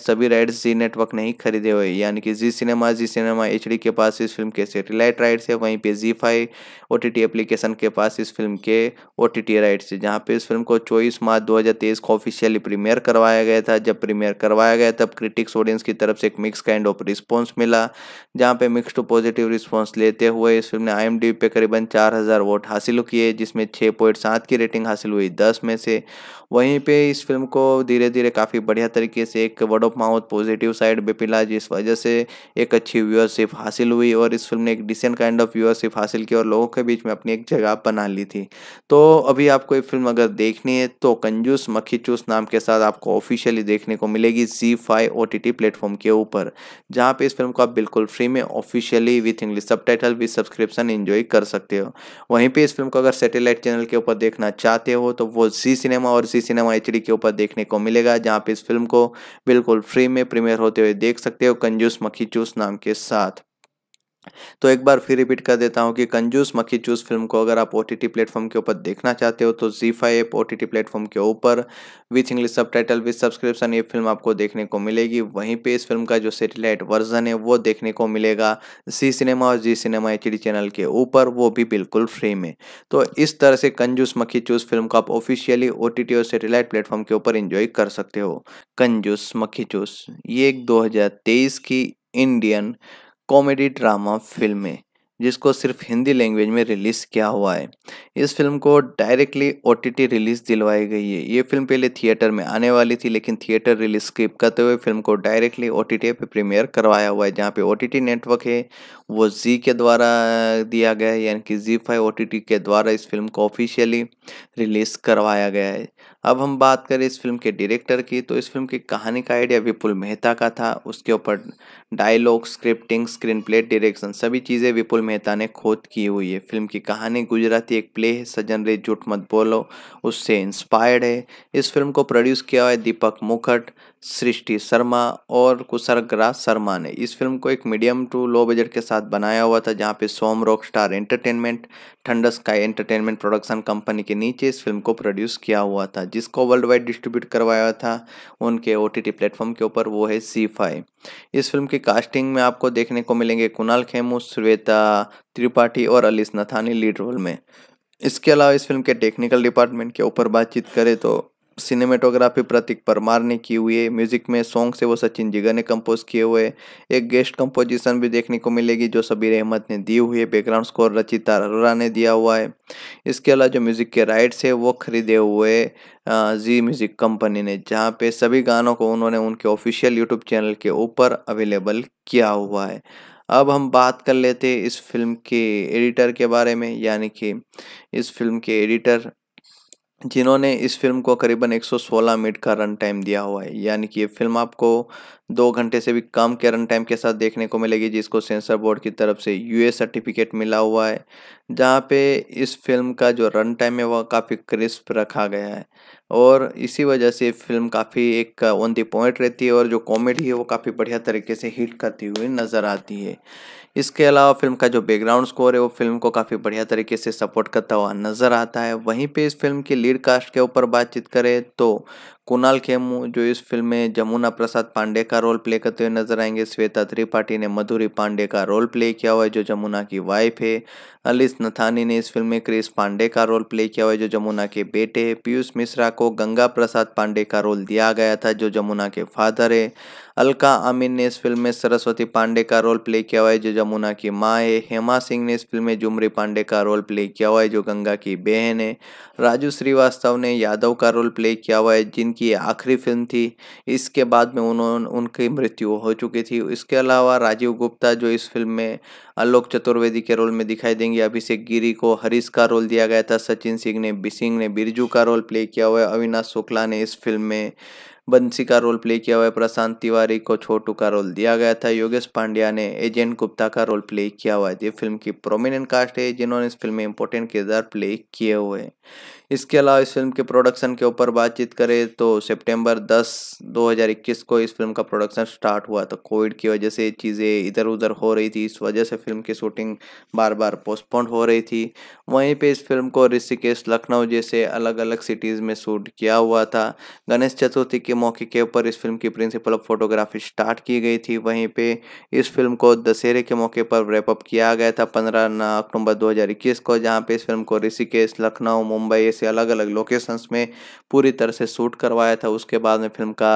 सभी राइट्स जी नेटवर्क ने ही खरीदे हुए यानी कि जी सिनेमा जी सिनेमा एच के पास इस फिल्म के सेटेलाइट राइट्स है वहीं पे जी फाइव ओ एप्लीकेशन के पास इस फिल्म के ओ राइट्स है जहाँ पे इस फिल्म को चौबीस मार्च दो को ऑफिशियली प्रीमियर करवाया गया था जब प्रीमियर करवाया गया तब क्रिटिक्स ऑडियंस की तरफ से एक मिक्स काइंड ऑफ रिस्पॉन्स मिला जहाँ पे मिक्स टू पॉजिटिव रिस्पॉन्स लेते हुए इस फिल्म ने आई पे करीबन चार वोट हासिल किए जिसमें छः पॉइंट सात की रेटिंग हासिल हुई दस में से वहीं पे इस फिल्म को धीरे धीरे काफ़ी बढ़िया तरीके से एक word of mouth positive side पर पिला जिस वजह से एक अच्छी व्यूअरशिप हासिल हुई और इस फिल्म ने एक डिसेंट काइंड ऑफ व्यूअरशिप हासिल की और लोगों के बीच में अपनी एक जगह बना ली थी तो अभी आपको ये फिल्म अगर देखनी है तो कंजूस मक्खी चूस नाम के साथ आपको ऑफिशियली देखने को मिलेगी जी five O T T platform के ऊपर जहाँ पे इस फिल्म को आप बिल्कुल फ्री में officially with English subtitle with subscription enjoy कर सकते हो वहीं पर इस फिल्म को अगर सेटेलाइट चैनल के ऊपर देखना देखना चाहते हो तो वो जी सिनेमा और जी सिनेमा एच के ऊपर देखने को मिलेगा जहाँ पे इस फिल्म को बिल्कुल फ्री में प्रीमियर होते हुए देख सकते हो कंजूस मक्खी चूस नाम के साथ तो एक बार फिर रिपीट कर देता हूँ कि कंजूस मक्खी चूस फिल्म को अगर आप ओ टी टी प्लेटफॉर्म के ऊपर देखना चाहते हो तो जी five app O T T platform के ऊपर with English subtitle with subscription ये फिल्म आपको देखने को मिलेगी वहीं पे इस फिल्म का जो सेटेलाइट वर्जन है वो देखने को मिलेगा जी सिनेमा और जी सिनेमा एच डी चैनल के ऊपर वो भी बिल्कुल फ्री में तो इस तरह से कंजूस मक्खी चूस फिल्म को आप ऑफिशियली ओ टी टी और सेटेलाइट प्लेटफॉर्म के ऊपर इंजॉय कर सकते हो कंजूस मक्खी चूस ये एक दो हज़ार तेईस की इंडियन कॉमेडी ड्रामा फिल्में जिसको सिर्फ हिंदी लैंग्वेज में रिलीज़ किया हुआ है इस फिल्म को डायरेक्टली ओ रिलीज़ दिलवाई गई है ये फिल्म पहले थिएटर में आने वाली थी लेकिन थिएटर रिलीज स्किप करते हुए फिल्म को डायरेक्टली ओ टी पे प्रीमियर करवाया हुआ है जहाँ पे ओ नेटवर्क है वो जी के द्वारा दिया गया है यानी कि जी फाइव ओ के द्वारा इस फिल्म को ऑफिशियली रिलीज़ करवाया गया है अब हम बात करें इस फिल्म के डायरेक्टर की तो इस फिल्म की कहानी का आइडिया विपुल मेहता का था उसके ऊपर dialogue scripting screen play direction सभी चीज़ें विपुल मेहता ने खोद की हुई है फिल्म की कहानी गुजराती एक प्ले है सजन रे झूठ मत बोलो उससे इंस्पायर्ड है इस फिल्म को प्रोड्यूस किया हुआ है दीपक मुखट सृष्टि शर्मा और कुसरग्रा शर्मा ने इस फिल्म को एक मीडियम टू लो बजट के साथ बनाया हुआ था जहां पे सोम रॉक स्टार एंटरटेनमेंट ठंडस का एंटरटेनमेंट प्रोडक्शन कंपनी के नीचे इस फिल्म को प्रोड्यूस किया हुआ था जिसको वर्ल्ड वाइड डिस्ट्रीब्यूट करवाया था उनके ओ टी प्लेटफॉर्म के ऊपर वो है सी फाई इस फिल्म की कास्टिंग में आपको देखने को मिलेंगे कुणाल खेमू श्वेता त्रिपाठी और अलिस नथानी लीड रोल में इसके अलावा इस फिल्म के टेक्निकल डिपार्टमेंट के ऊपर बातचीत करें तो सिनेमेटोग्राफी प्रतीक परमार ने की हुई है म्यूजिक में सॉन्ग से वो सचिन जिगर ने कंपोज किए हुए एक गेस्ट कंपोजिशन भी देखने को मिलेगी जो सबीर अहमद ने दी हुई है बैकग्राउंड स्कोर रचिता अरोरा ने दिया हुआ है इसके अलावा जो म्यूजिक के राइट्स है वो खरीदे हुए जी म्यूजिक कंपनी ने जहाँ पे सभी गानों को उन्होंने उनके ऑफिशियल यूट्यूब चैनल के ऊपर अवेलेबल किया हुआ है अब हम बात कर लेते इस फिल्म के एडिटर के बारे में यानी कि इस फिल्म के एडिटर जिन्होंने इस फिल्म को करीबन 116 मिनट का रन टाइम दिया हुआ है यानी कि ये फिल्म आपको दो घंटे से भी कम के रन टाइम के साथ देखने को मिलेगी जिसको सेंसर बोर्ड की तरफ से यूए सर्टिफिकेट मिला हुआ है जहाँ पे इस फिल्म का जो रन टाइम है वह काफ़ी क्रिस्प रखा गया है और इसी वजह से फिल्म काफ़ी एक ऑन दी पॉइंट रहती है और जो कॉमेडी है वो काफ़ी बढ़िया तरीके से हिट करती हुई नज़र आती है इसके अलावा फिल्म का जो बैकग्राउंड स्कोर है वो फिल्म को काफ़ी बढ़िया तरीके से सपोर्ट करता हुआ नज़र आता है वहीं पे इस फिल्म की लीड कास्ट के ऊपर बातचीत करें तो कुणाल खेमू जो इस फिल्म में जमुना प्रसाद पांडे का रोल प्ले करते हुए नजर आएंगे श्वेता त्रिपाठी ने मधुरी पांडे का रोल प्ले किया हुआ है जो जमुना की वाइफ है अलिस नथानी ने इस फिल्म में क्रिस पांडे का रोल प्ले किया हुआ है जो जमुना के बेटे है पीयूष मिश्रा को गंगा प्रसाद पांडे का रोल दिया गया था जो जमुना के फादर है अलका अमीन ने इस फिल्म में सरस्वती पांडे का रोल प्ले किया हुआ है जो जमुना की माँ है हेमा सिंह ने इस फिल्म में जुमरी पांडे का रोल प्ले किया हुआ है जो गंगा की बहन है राजू श्रीवास्तव ने यादव का रोल प्ले किया हुआ है जिनकी आखिरी फिल्म थी इसके बाद में उन्होंने उनकी मृत्यु हो चुकी थी इसके अलावा राजीव गुप्ता जो इस फिल्म में आलोक चतुर्वेदी के रोल में दिखाई देंगे अभिषेक गिरी को हरीश का रोल दिया गया था सचिन सिंह ने बिसिंग ने बिरजू का रोल प्ले किया हुआ है अविनाश शुक्ला ने इस फिल्म में बंसी का रोल प्ले किया हुआ है प्रशांत तिवारी को छोटू का रोल दिया गया था योगेश पांड्या ने एजेंट गुप्ता का रोल प्ले किया हुआ है ये फिल्म की प्रोमिनेंट कास्ट है जिन्होंने इस फिल्म में इंपॉर्टेंट किरदार प्ले किए हुए हैं इसके अलावा इस फिल्म के प्रोडक्शन के ऊपर बातचीत करें तो सितंबर 10 2021 को इस फिल्म का प्रोडक्शन स्टार्ट हुआ तो कोविड की वजह से चीज़ें इधर उधर हो रही थी इस वजह से फिल्म की शूटिंग बार बार पोस्टपोन हो रही थी वहीं पे इस फिल्म को ऋषिकेश लखनऊ जैसे अलग अलग सिटीज़ में शूट किया हुआ था गणेश चतुर्थी के मौके के ऊपर इस फिल्म की प्रिंसिपल ऑफ फोटोग्राफी स्टार्ट की गई थी वहीं पर इस फिल्म को दशहरे के मौके पर रेपअप किया गया था पंद्रह अक्टूबर दो को जहाँ पर इस फिल्म को ऋषिकेश लखनऊ मुंबई से अलग अलग लोकेशंस में पूरी तरह से शूट करवाया था उसके बाद में फिल्म का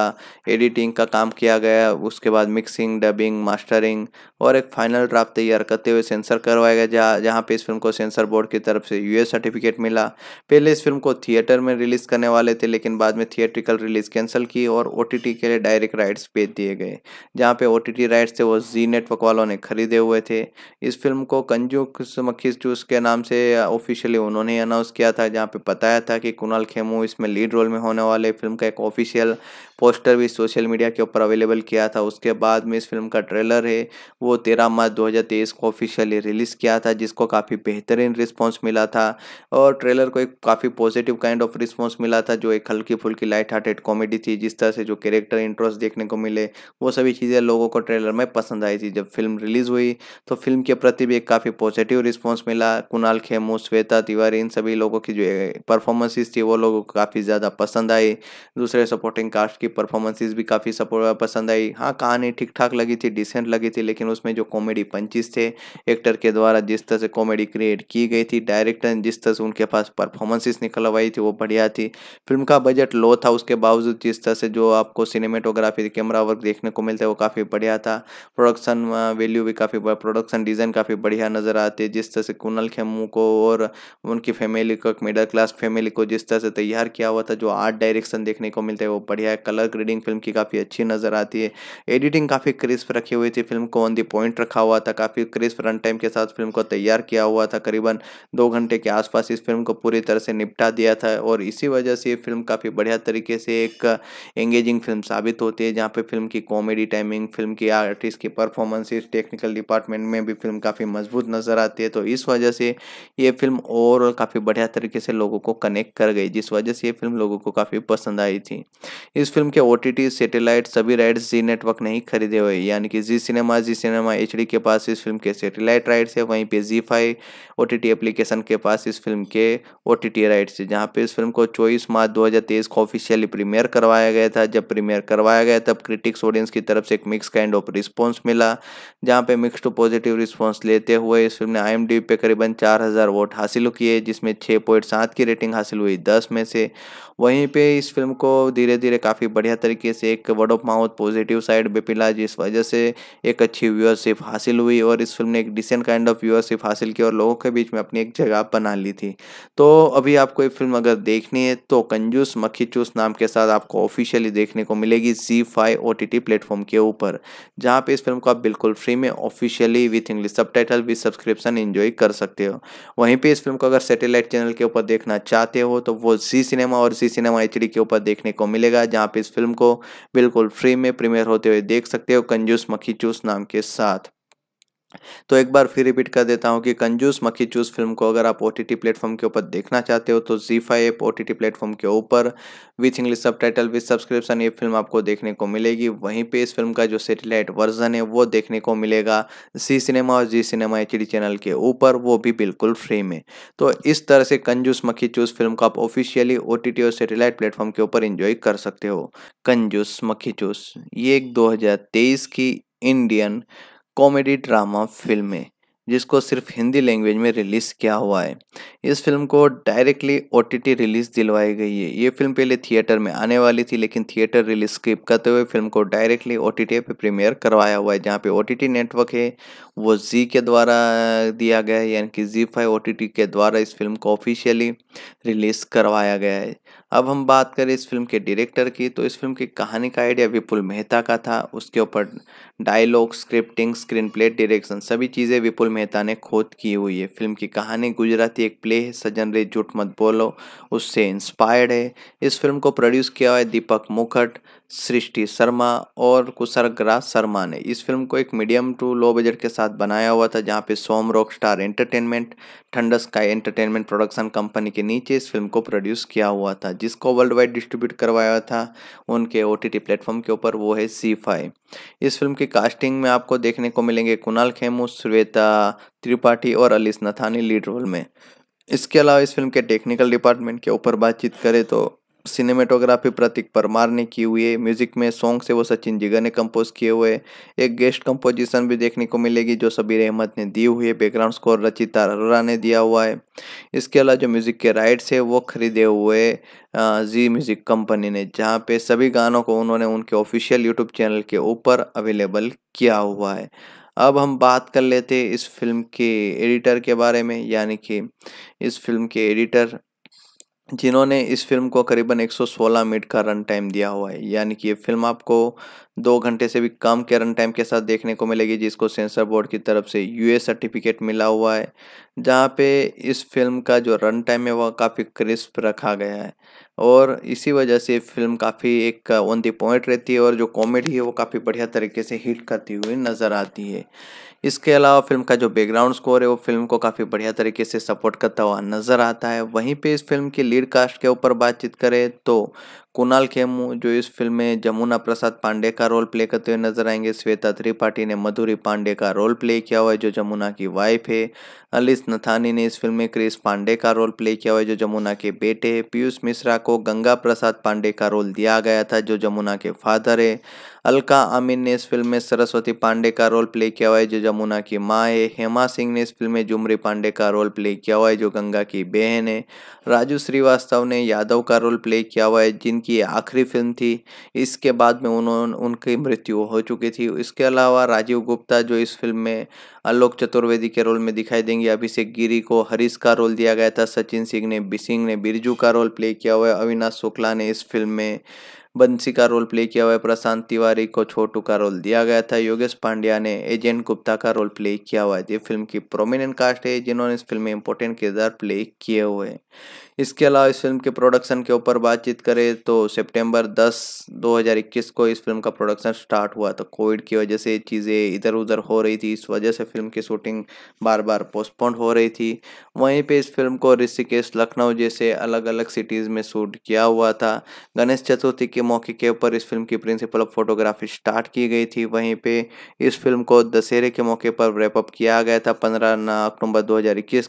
एडिटिंग का काम किया गया उसके बाद मिक्सिंग डबिंग मास्टरिंग और एक फाइनल ड्राफ्ट तैयार करते हुए सेंसर करवाया गया जहाँ जहाँ पर इस फिल्म को सेंसर बोर्ड की तरफ से यू सर्टिफिकेट मिला पहले इस फिल्म को थिएटर में रिलीज़ करने वाले थे लेकिन बाद में थिएट्रिकल रिलीज़ कैंसिल की और ओ के लिए डायरेक्ट राइट्स भेज दिए गए जहाँ पे ओ राइट्स थे वो जी नेटवर्क वालों ने खरीदे हुए थे इस फिल्म को कंजू मक्खी जूस के नाम से ऑफिशियली उन्होंने अनाउंस किया था जहाँ पे बताया था कि कुणाल खेमू इसमें लीड रोल में होने वाले फिल्म का एक ऑफिशियल पोस्टर भी सोशल मीडिया के ऊपर अवेलेबल किया था उसके बाद में इस फिल्म का ट्रेलर है वो तेरह मार्च दो को ऑफिशियली रिलीज़ किया था जिसको काफ़ी बेहतरीन रिस्पॉन्स मिला था और ट्रेलर को एक काफ़ी पॉजिटिव काइंड ऑफ रिस्पॉन्स मिला था जो एक हल्की फुल्की लाइट हार्टेड कॉमेडी थी जिस तरह से जो कैरेक्टर इंटरेस्ट देखने को मिले वो सभी चीज़ें लोगों को ट्रेलर में पसंद आई थी जब फिल्म रिलीज़ हुई तो फिल्म के प्रति भी एक काफ़ी पॉजिटिव रिस्पॉन्स मिला कुणाल खेमू श्वेता तिवारी इन सभी लोगों की जो परफॉर्मेंसेस थी वो लोगों को काफ़ी ज़्यादा पसंद आई दूसरे सपोर्टिंग कास्ट की परफॉर्मेंसेस भी काफ़ी सपोर्ट पसंद आई हाँ कहानी ठीक ठाक लगी थी डिसेंट लगी थी लेकिन उसमें जो कॉमेडी पंचिस थे एक्टर के द्वारा जिस तरह से कॉमेडी क्रिएट की गई थी डायरेक्टर जिस तरह से उनके पास परफॉर्मेंसेस निकलवाई थी वो बढ़िया थी फिल्म का बजट लो था उसके बावजूद जिस तरह से जो आपको सिनेमेटोग्राफी कैमरा वर्क देखने को मिलता है वो काफ़ी बढ़िया था प्रोडक्शन वैल्यू भी काफ़ी प्रोडक्शन डिज़ाइन काफ़ी बढ़िया नज़र आती है जिस तरह से कुनल खेमू को और उनकी फैमिली को एक मिडिल क्लास कास्ट फैमिली को जिस तरह से तैयार किया हुआ था जो आर्ट डायरेक्शन देखने को मिलता है वो बढ़िया है कलर ग्रेडिंग फिल्म की काफ़ी अच्छी नज़र आती है एडिटिंग काफ़ी क्रिस्प रखी हुई थी फिल्म को ऑन दी पॉइंट रखा हुआ था काफ़ी क्रिस्प रन टाइम के साथ फिल्म को तैयार किया हुआ था करीबन दो घंटे के आसपास इस फिल्म को पूरी तरह से निपटा दिया था और इसी वजह से ये फिल्म काफ़ी बढ़िया तरीके से एक एंगेजिंग फिल्म साबित होती है जहाँ पर फिल्म की कॉमेडी टाइमिंग फिल्म की आर्टिस्ट की परफॉर्मेंसेस टेक्निकल डिपार्टमेंट में भी फिल्म काफ़ी मजबूत नज़र आती है तो इस वजह से ये फिल्म ओवरऑल काफ़ी बढ़िया तरीके से लोगों को कनेक्ट कर गई जिस वजह से ये फिल्म लोगों को काफ़ी पसंद आई थी इस फिल्म के ओ टी सभी राइट्स जी नेटवर्क नहीं खरीदे हुए यानी कि जी सिनेमा जी सिनेमा एच के पास इस फिल्म के सेटेलाइट राइट्स है वहीं पर जी फाइव ओ एप्लीकेशन के पास इस फिल्म के ओ राइट्स है जहाँ पर इस फिल्म को चौबीस मार्च दो को ऑफिशियली प्रीमियर करवाया गया था जब प्रीमियर करवाया गया तब क्रिटिक्स ऑडियंस की तरफ से एक मिक्स काइंड ऑफ रिस्पॉन्स मिला जहाँ पे मिक्स टू पॉजिटिव रिस्पॉन्स लेते हुए इस फिल्म ने आई पे करीबन 4000 वोट हासिल किए जिसमें छः पॉइंट सात की की रेटिंग हासिल हुई दस में से वहीं पे इस फिल्म को धीरे धीरे काफ़ी बढ़िया तरीके से एक word of mouth positive side पर पिला जिस वजह से एक अच्छी व्यूअरशिप हासिल हुई और इस फिल्म ने एक डिसेंट काइंड ऑफ व्यूअरशिप हासिल की और लोगों के बीच में अपनी एक जगह बना ली थी तो अभी आपको ये फिल्म अगर देखनी है तो कंजूस मक्खी चूस नाम के साथ आपको ऑफिशियली देखने को मिलेगी जी फाइव ओ टी प्लेटफॉर्म के ऊपर जहाँ पे इस फिल्म को आप बिल्कुल फ्री में officially with English subtitle with subscription enjoy कर सकते हो वहीं पर इस फिल्म को अगर सेटेलाइट चैनल के ऊपर देखना देखना चाहते हो तो वो जी सिनेमा और जी सिनेमा एच के ऊपर देखने को मिलेगा जहाँ पे इस फिल्म को बिल्कुल फ्री में प्रीमियर होते हुए देख सकते हो कंजूस मक्खी चूस नाम के साथ तो एक बार फिर रिपीट कर देता हूँ कि कंजूस मक्खी चूस फिल्म को अगर आप ओ टी टी प्लेटफॉर्म के ऊपर देखना चाहते हो तो जी five app O T T platform के ऊपर with English subtitle with subscription ये फिल्म आपको देखने को मिलेगी वहीं पे इस फिल्म का जो सेटेलाइट वर्जन है वो देखने को मिलेगा जी सिनेमा और जी सिनेमा एच डी चैनल के ऊपर वो भी बिल्कुल फ्री में तो इस तरह से कंजूस मक्खी चूस फिल्म को आप ऑफिशियली ओ टी टी और सेटेलाइट प्लेटफॉर्म के ऊपर इंजॉय कर सकते हो कंजूस मक्खी चूस ये एक दो हज़ार तेईस की इंडियन कॉमेडी ड्रामा फिल्में जिसको सिर्फ हिंदी लैंग्वेज में रिलीज़ किया हुआ है इस फिल्म को डायरेक्टली ओ रिलीज़ दिलवाई गई है ये फिल्म पहले थिएटर में आने वाली थी लेकिन थिएटर रिलीज स्किप करते हुए फिल्म को डायरेक्टली ओ टी पे प्रीमियर करवाया हुआ है जहाँ पे ओ नेटवर्क है वो जी के द्वारा दिया गया है यानी कि जी फाइव ओ के द्वारा इस फिल्म को ऑफिशियली रिलीज़ करवाया गया है अब हम बात करें इस फिल्म के डायरेक्टर की तो इस फिल्म की कहानी का आइडिया विपुल मेहता का था उसके ऊपर dialogue scripting screen play direction सभी चीज़ें विपुल मेहता ने खोद की हुई है फिल्म की कहानी गुजराती एक प्ले है सजन रे झूठ मत बोलो उससे इंस्पायर्ड है इस फिल्म को प्रोड्यूस किया हुआ है दीपक मुखट सृष्टि शर्मा और कुसरग्रा शर्मा ने इस फिल्म को एक मीडियम टू लो बजट के साथ बनाया हुआ था जहां पे सोम rock star entertainment ठंडस sky entertainment production company के नीचे इस फिल्म को प्रोड्यूस किया हुआ था जिसको वर्ल्ड वाइड डिस्ट्रीब्यूट करवाया था उनके ओ टी प्लेटफॉर्म के ऊपर वो है सी फाई इस फिल्म की कास्टिंग में आपको देखने को मिलेंगे कुणाल खेमू श्वेता त्रिपाठी और अलिस नथानी लीड रोल में इसके अलावा इस फिल्म के टेक्निकल डिपार्टमेंट के ऊपर बातचीत करें तो सिनेमेटोग्राफी प्रतीक परमार ने की हुई है म्यूजिक में सॉन्ग से वो सचिन जिगर ने कंपोज किए हुए एक गेस्ट कंपोजिशन भी देखने को मिलेगी जो सबीर अहमद ने दी हुई है बैकग्राउंड स्कोर रचिता अरोरा ने दिया हुआ है इसके अलावा जो म्यूजिक के राइट्स है वो खरीदे हुए जी म्यूजिक कंपनी ने जहाँ पे सभी गानों को उन्होंने उनके ऑफिशियल यूट्यूब चैनल के ऊपर अवेलेबल किया हुआ है अब हम बात कर लेते इस फिल्म के एडिटर के बारे में यानी कि इस फिल्म के एडिटर जिन्होंने इस फिल्म को करीबन 116 मिनट का रन टाइम दिया हुआ है यानी कि ये फिल्म आपको दो घंटे से भी कम के रन टाइम के साथ देखने को मिलेगी जिसको सेंसर बोर्ड की तरफ से यूए सर्टिफिकेट मिला हुआ है जहाँ पे इस फिल्म का जो रन टाइम है वह काफ़ी क्रिस्प रखा गया है और इसी वजह से फिल्म काफ़ी एक ऑन दी पॉइंट रहती है और जो कॉमेडी है वो काफ़ी बढ़िया तरीके से हिट करती हुई नज़र आती है इसके अलावा फिल्म का जो बैकग्राउंड स्कोर है वो फिल्म को काफ़ी बढ़िया तरीके से सपोर्ट करता हुआ नज़र आता है वहीं पे इस फिल्म की लीड कास्ट के ऊपर बातचीत करें तो कुणाल खेमू जो इस फिल्म में जमुना प्रसाद पांडे का रोल प्ले करते हुए नजर आएंगे श्वेता त्रिपाठी ने मधुरी पांडे का रोल प्ले किया हुआ है जो जमुना की वाइफ है अलिस नथानी ने इस फिल्म में क्रिस पांडे का रोल प्ले किया हुआ है जो जमुना के बेटे है पीयूष मिश्रा को गंगा प्रसाद पांडे का रोल दिया गया था जो जमुना के फादर है अलका अमीन ने इस फिल्म में सरस्वती पांडे का रोल प्ले किया हुआ है जो जमुना की माँ है हेमा सिंह ने इस फिल्म में जुमरी पांडे का रोल प्ले किया हुआ है जो गंगा की बहन है राजू श्रीवास्तव ने यादव का रोल प्ले किया हुआ है जिन उनकी आखिरी फिल्म थी इसके बाद में उन्होंने उनकी मृत्यु हो चुकी थी इसके अलावा राजीव गुप्ता जो इस फिल्म में आलोक चतुर्वेदी के रोल में दिखाई देंगे अभिषेक गिरी को हरीश का रोल दिया गया था सचिन सिंह ने बिसिंग ने बिरजू का रोल प्ले किया हुआ है अविनाश शुक्ला ने इस फिल्म में बंसी का रोल प्ले किया हुआ है प्रशांत तिवारी को छोटू का रोल दिया गया था योगेश पांड्या ने एजेंट गुप्ता का रोल प्ले किया हुआ है ये फिल्म की प्रोमिनेंट कास्ट है जिन्होंने इस फिल्म में इंपॉर्टेंट किरदार प्ले किए हुए हैं इसके अलावा इस फिल्म के प्रोडक्शन के ऊपर बातचीत करें तो सितंबर 10 2021 को इस फिल्म का प्रोडक्शन स्टार्ट हुआ था कोविड की वजह से चीज़ें इधर उधर हो रही थी इस वजह से फिल्म की शूटिंग बार बार पोस्टपोन हो रही थी वहीं पे इस फिल्म को ऋषिकेश लखनऊ जैसे अलग अलग सिटीज़ में शूट किया हुआ था गणेश चतुर्थी के मौके के ऊपर इस फिल्म की प्रिंसिपल ऑफ फोटोग्राफी स्टार्ट की गई थी वहीं पर इस फिल्म को दशहरे के मौके पर रैपअप किया गया था पंद्रह अक्टूबर दो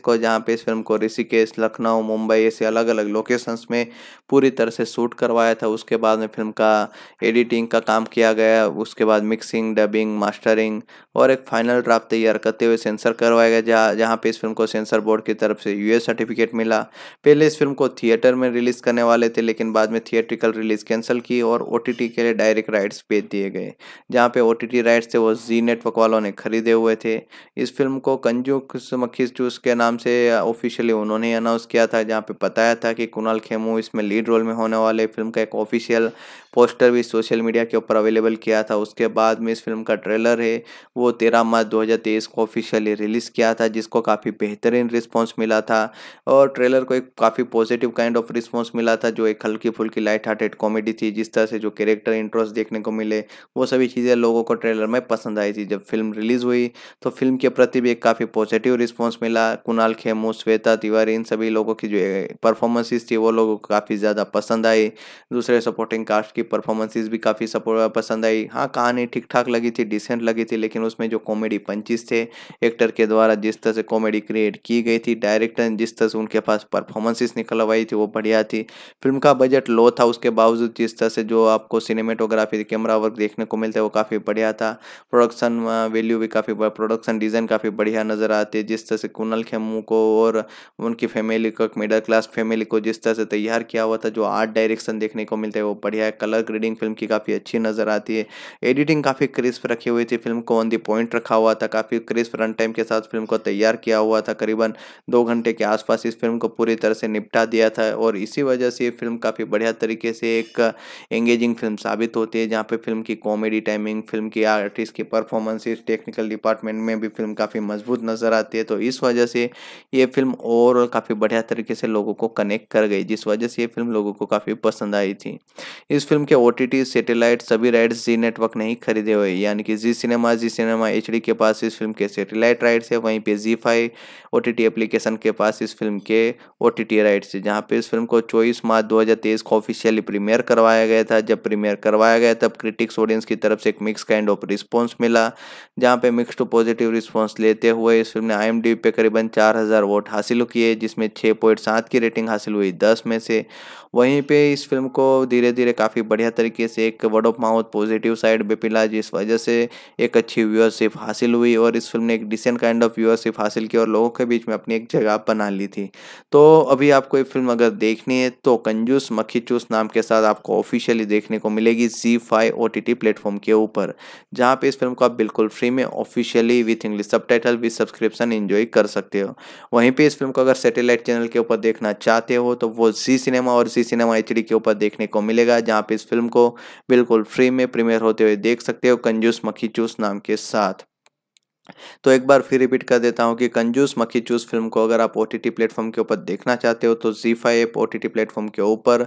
को जहाँ पर इस फिल्म को ऋषिकेश लखनऊ मुंबई से अलग अलग लोकेशंस में पूरी तरह से शूट करवाया था उसके बाद में फिल्म का एडिटिंग का काम किया गया उसके बाद मिक्सिंग डबिंग मास्टरिंग और एक फाइनल ड्राफ्ट तैयार करते हुए सेंसर करवाया गया जहाँ जहाँ पर इस फिल्म को सेंसर बोर्ड की तरफ से यू सर्टिफिकेट मिला पहले इस फिल्म को थिएटर में रिलीज़ करने वाले थे लेकिन बाद में थिएट्रिकल रिलीज़ कैंसिल की और ओ के लिए डायरेक्ट राइट्स बेच दिए गए जहाँ पे ओ राइट्स थे वो जी नेटवर्क वालों ने खरीदे हुए थे इस फिल्म को कंजू मक्खी चूस के नाम से ऑफिशियली उन्होंने अनाउंस किया था जहाँ पे बताया था कि कुणाल खेमू इसमें लीड रोल में होने वाले फिल्म का एक ऑफिशियल पोस्टर भी सोशल मीडिया के ऊपर अवेलेबल किया था उसके बाद में इस फिल्म का ट्रेलर है वो तेरह मार्च दो को ऑफिशियली रिलीज़ किया था जिसको काफ़ी बेहतरीन रिस्पॉन्स मिला था और ट्रेलर को एक काफ़ी पॉजिटिव काइंड ऑफ रिस्पॉन्स मिला था जो एक हल्की फुल्की लाइट हार्टेड कॉमेडी थी जिस तरह से जो कैरेक्टर इंटरेस्ट देखने को मिले वो सभी चीज़ें लोगों को ट्रेलर में पसंद आई थी जब फिल्म रिलीज़ हुई तो फिल्म के प्रति भी एक काफ़ी पॉजिटिव रिस्पॉन्स मिला कुणाल खेमू श्वेता तिवारी इन सभी लोगों की जो परफॉर्मेंसेस थी वो लोगों को काफ़ी ज़्यादा पसंद आई दूसरे सपोर्टिंग कास्ट की परफॉर्मेंसेस भी काफ़ी सपोर्ट पसंद आई हाँ कहानी ठीक ठाक लगी थी डिसेंट लगी थी लेकिन उसमें जो कॉमेडी पंचिस थे एक्टर के द्वारा जिस तरह से कॉमेडी क्रिएट की गई थी डायरेक्टर जिस तरह से उनके पास परफॉर्मेंसेस निकलवाई थी वो बढ़िया थी फिल्म का बजट लो था उसके बावजूद जिस तरह से जो आपको सिनेमेटोग्राफी कैमरा वर्क देखने को मिलता है वो काफ़ी बढ़िया था प्रोडक्शन वैल्यू भी काफ़ी प्रोडक्शन डिज़ाइन काफ़ी बढ़िया नज़र आती है जिस तरह से कुनल खेमू को और उनकी फैमिली को मिडिल क्लास फर्स्ट फैमिली को जिस तरह से तैयार किया हुआ था जो आर्ट डायरेक्शन देखने को मिलता है वो बढ़िया है कलर ग्रेडिंग फिल्म की काफ़ी अच्छी नज़र आती है एडिटिंग काफ़ी क्रिस्प रखी हुई थी फिल्म को ऑन दी पॉइंट रखा हुआ था काफ़ी क्रिस्प रन टाइम के साथ फिल्म को तैयार किया हुआ था करीबन दो घंटे के आसपास इस फिल्म को पूरी तरह से निपटा दिया था और इसी वजह से ये फिल्म काफ़ी बढ़िया तरीके से एक एंगेजिंग फिल्म साबित होती है जहाँ पर फिल्म की कॉमेडी टाइमिंग फिल्म की आर्टिस्ट की परफॉर्मेंसेस टेक्निकल डिपार्टमेंट में भी फिल्म काफ़ी मजबूत नज़र आती है तो इस वजह से ये फिल्म ओवरऑल काफ़ी बढ़िया तरीके से लोगों लोगों को कनेक्ट कर गई जिस वजह से ये फिल्म लोगों को काफ़ी पसंद आई थी इस फिल्म के ओ टी सेटेलाइट सभी राइट्स जी नेटवर्क ने ही खरीदे हुए यानी कि जी सिनेमा जी सिनेमा एच के पास इस फिल्म के सेटेलाइट राइट्स है वहीं पर जी फाइव ओ एप्लीकेशन के पास इस फिल्म के ओ राइट्स है जहाँ पर इस फिल्म को चौबीस मार्च दो को ऑफिशियली प्रीमियर करवाया गया था जब प्रीमियर करवाया गया तब क्रिटिक्स ऑडियंस की तरफ से एक मिक्स काइंड ऑफ रिस्पॉन्स मिला जहाँ पे मिक्स टू पॉजिटिव रिस्पॉन्स लेते हुए इस फिल्म ने आई पे करीबन चार हज़ार वोट हासिल किए जिसमें छः पॉइंट सात की रेटिंग हासिल हुई दस में से वहीं पे इस फिल्म को धीरे धीरे काफ़ी बढ़िया तरीके से एक word of mouth positive side पे पिला जिस वजह से एक अच्छी व्यूअरशिप हासिल हुई और इस फिल्म ने एक डिसेंट काइंड ऑफ व्यूअरशिप हासिल की और लोगों के बीच में अपनी एक जगह बना ली थी तो अभी आपको ये फिल्म अगर देखनी है तो कंजूस मक्खी चूस नाम के साथ आपको ऑफिशियली देखने को मिलेगी जी five O T T platform के ऊपर जहाँ पे इस फिल्म को आप बिल्कुल फ्री में officially with English subtitle with subscription enjoy कर सकते हो वहीं पर इस फिल्म को अगर सेटेलाइट चैनल के ऊपर देखना देखना चाहते हो तो वो जी सिनेमा और जी सिनेमा एच के ऊपर देखने को मिलेगा जहाँ पे इस फिल्म को बिल्कुल फ्री में प्रीमियर होते हुए देख सकते हो कंजूस मखी चूस नाम के साथ तो एक बार फिर रिपीट कर देता हूँ कि कंजूस मक्खी चूस फिल्म को अगर आप ओ टी टी प्लेटफॉर्म के ऊपर देखना चाहते हो तो जी five app O T T platform के ऊपर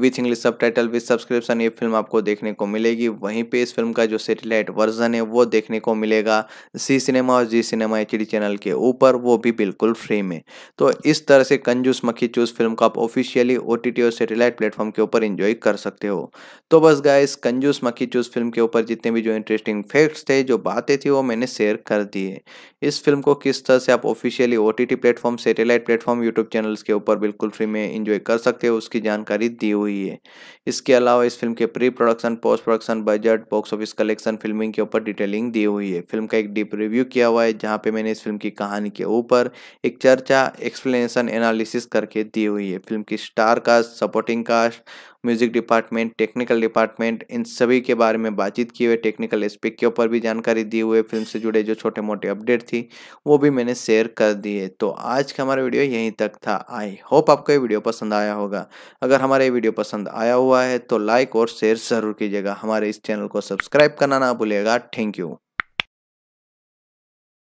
with English subtitle with subscription ये फिल्म आपको देखने को मिलेगी वहीं पे इस फिल्म का जो सेटेलाइट वर्जन है वो देखने को मिलेगा जी सिनेमा और जी सिनेमा एच डी चैनल के ऊपर वो भी बिल्कुल फ्री में तो इस तरह से कंजूस मक्खी चूस फिल्म को आप ऑफिशियली ओ टी टी और सेटेलाइट प्लेटफॉर्म के ऊपर इंजॉय कर सकते हो तो बस इस कंजूस मक्खी चूस फिल्म के ऊपर जितने भी जो इंटरेस्टिंग फैक्ट्स थे जो बातें थी वो मैंने शेयर कर कर दिए इस फिल्म को किस तरह से आप officially O T T platform satellite platform YouTube channels के ऊपर बिल्कुल फ्री में इंजॉय कर सकते हो उसकी जानकारी दी हुई है इसके अलावा इस फिल्म के pre production post production budget box office collection filming के ऊपर डिटेलिंग दी हुई है फिल्म का एक डीप रिव्यू किया हुआ है जहाँ पे मैंने इस फिल्म की कहानी के ऊपर एक चर्चा एक्सप्लेनेशन एनालिसिस करके दी हुई है फिल्म की star cast supporting cast music department technical department इन सभी के बारे में बातचीत की हुई टेक्निकल एस्पेक्ट के ऊपर भी जानकारी दी हुई फिल्म से जुड़े जो छोटे मोटे अपडेट थी वो भी मैंने शेयर कर दिए तो आज का हमारा वीडियो यहीं तक था आई होप आपको ये वीडियो पसंद आया होगा अगर हमारा ये वीडियो पसंद आया हुआ है तो लाइक और शेयर ज़रूर कीजिएगा हमारे इस चैनल को सब्सक्राइब करना ना भूलेगा थैंक यू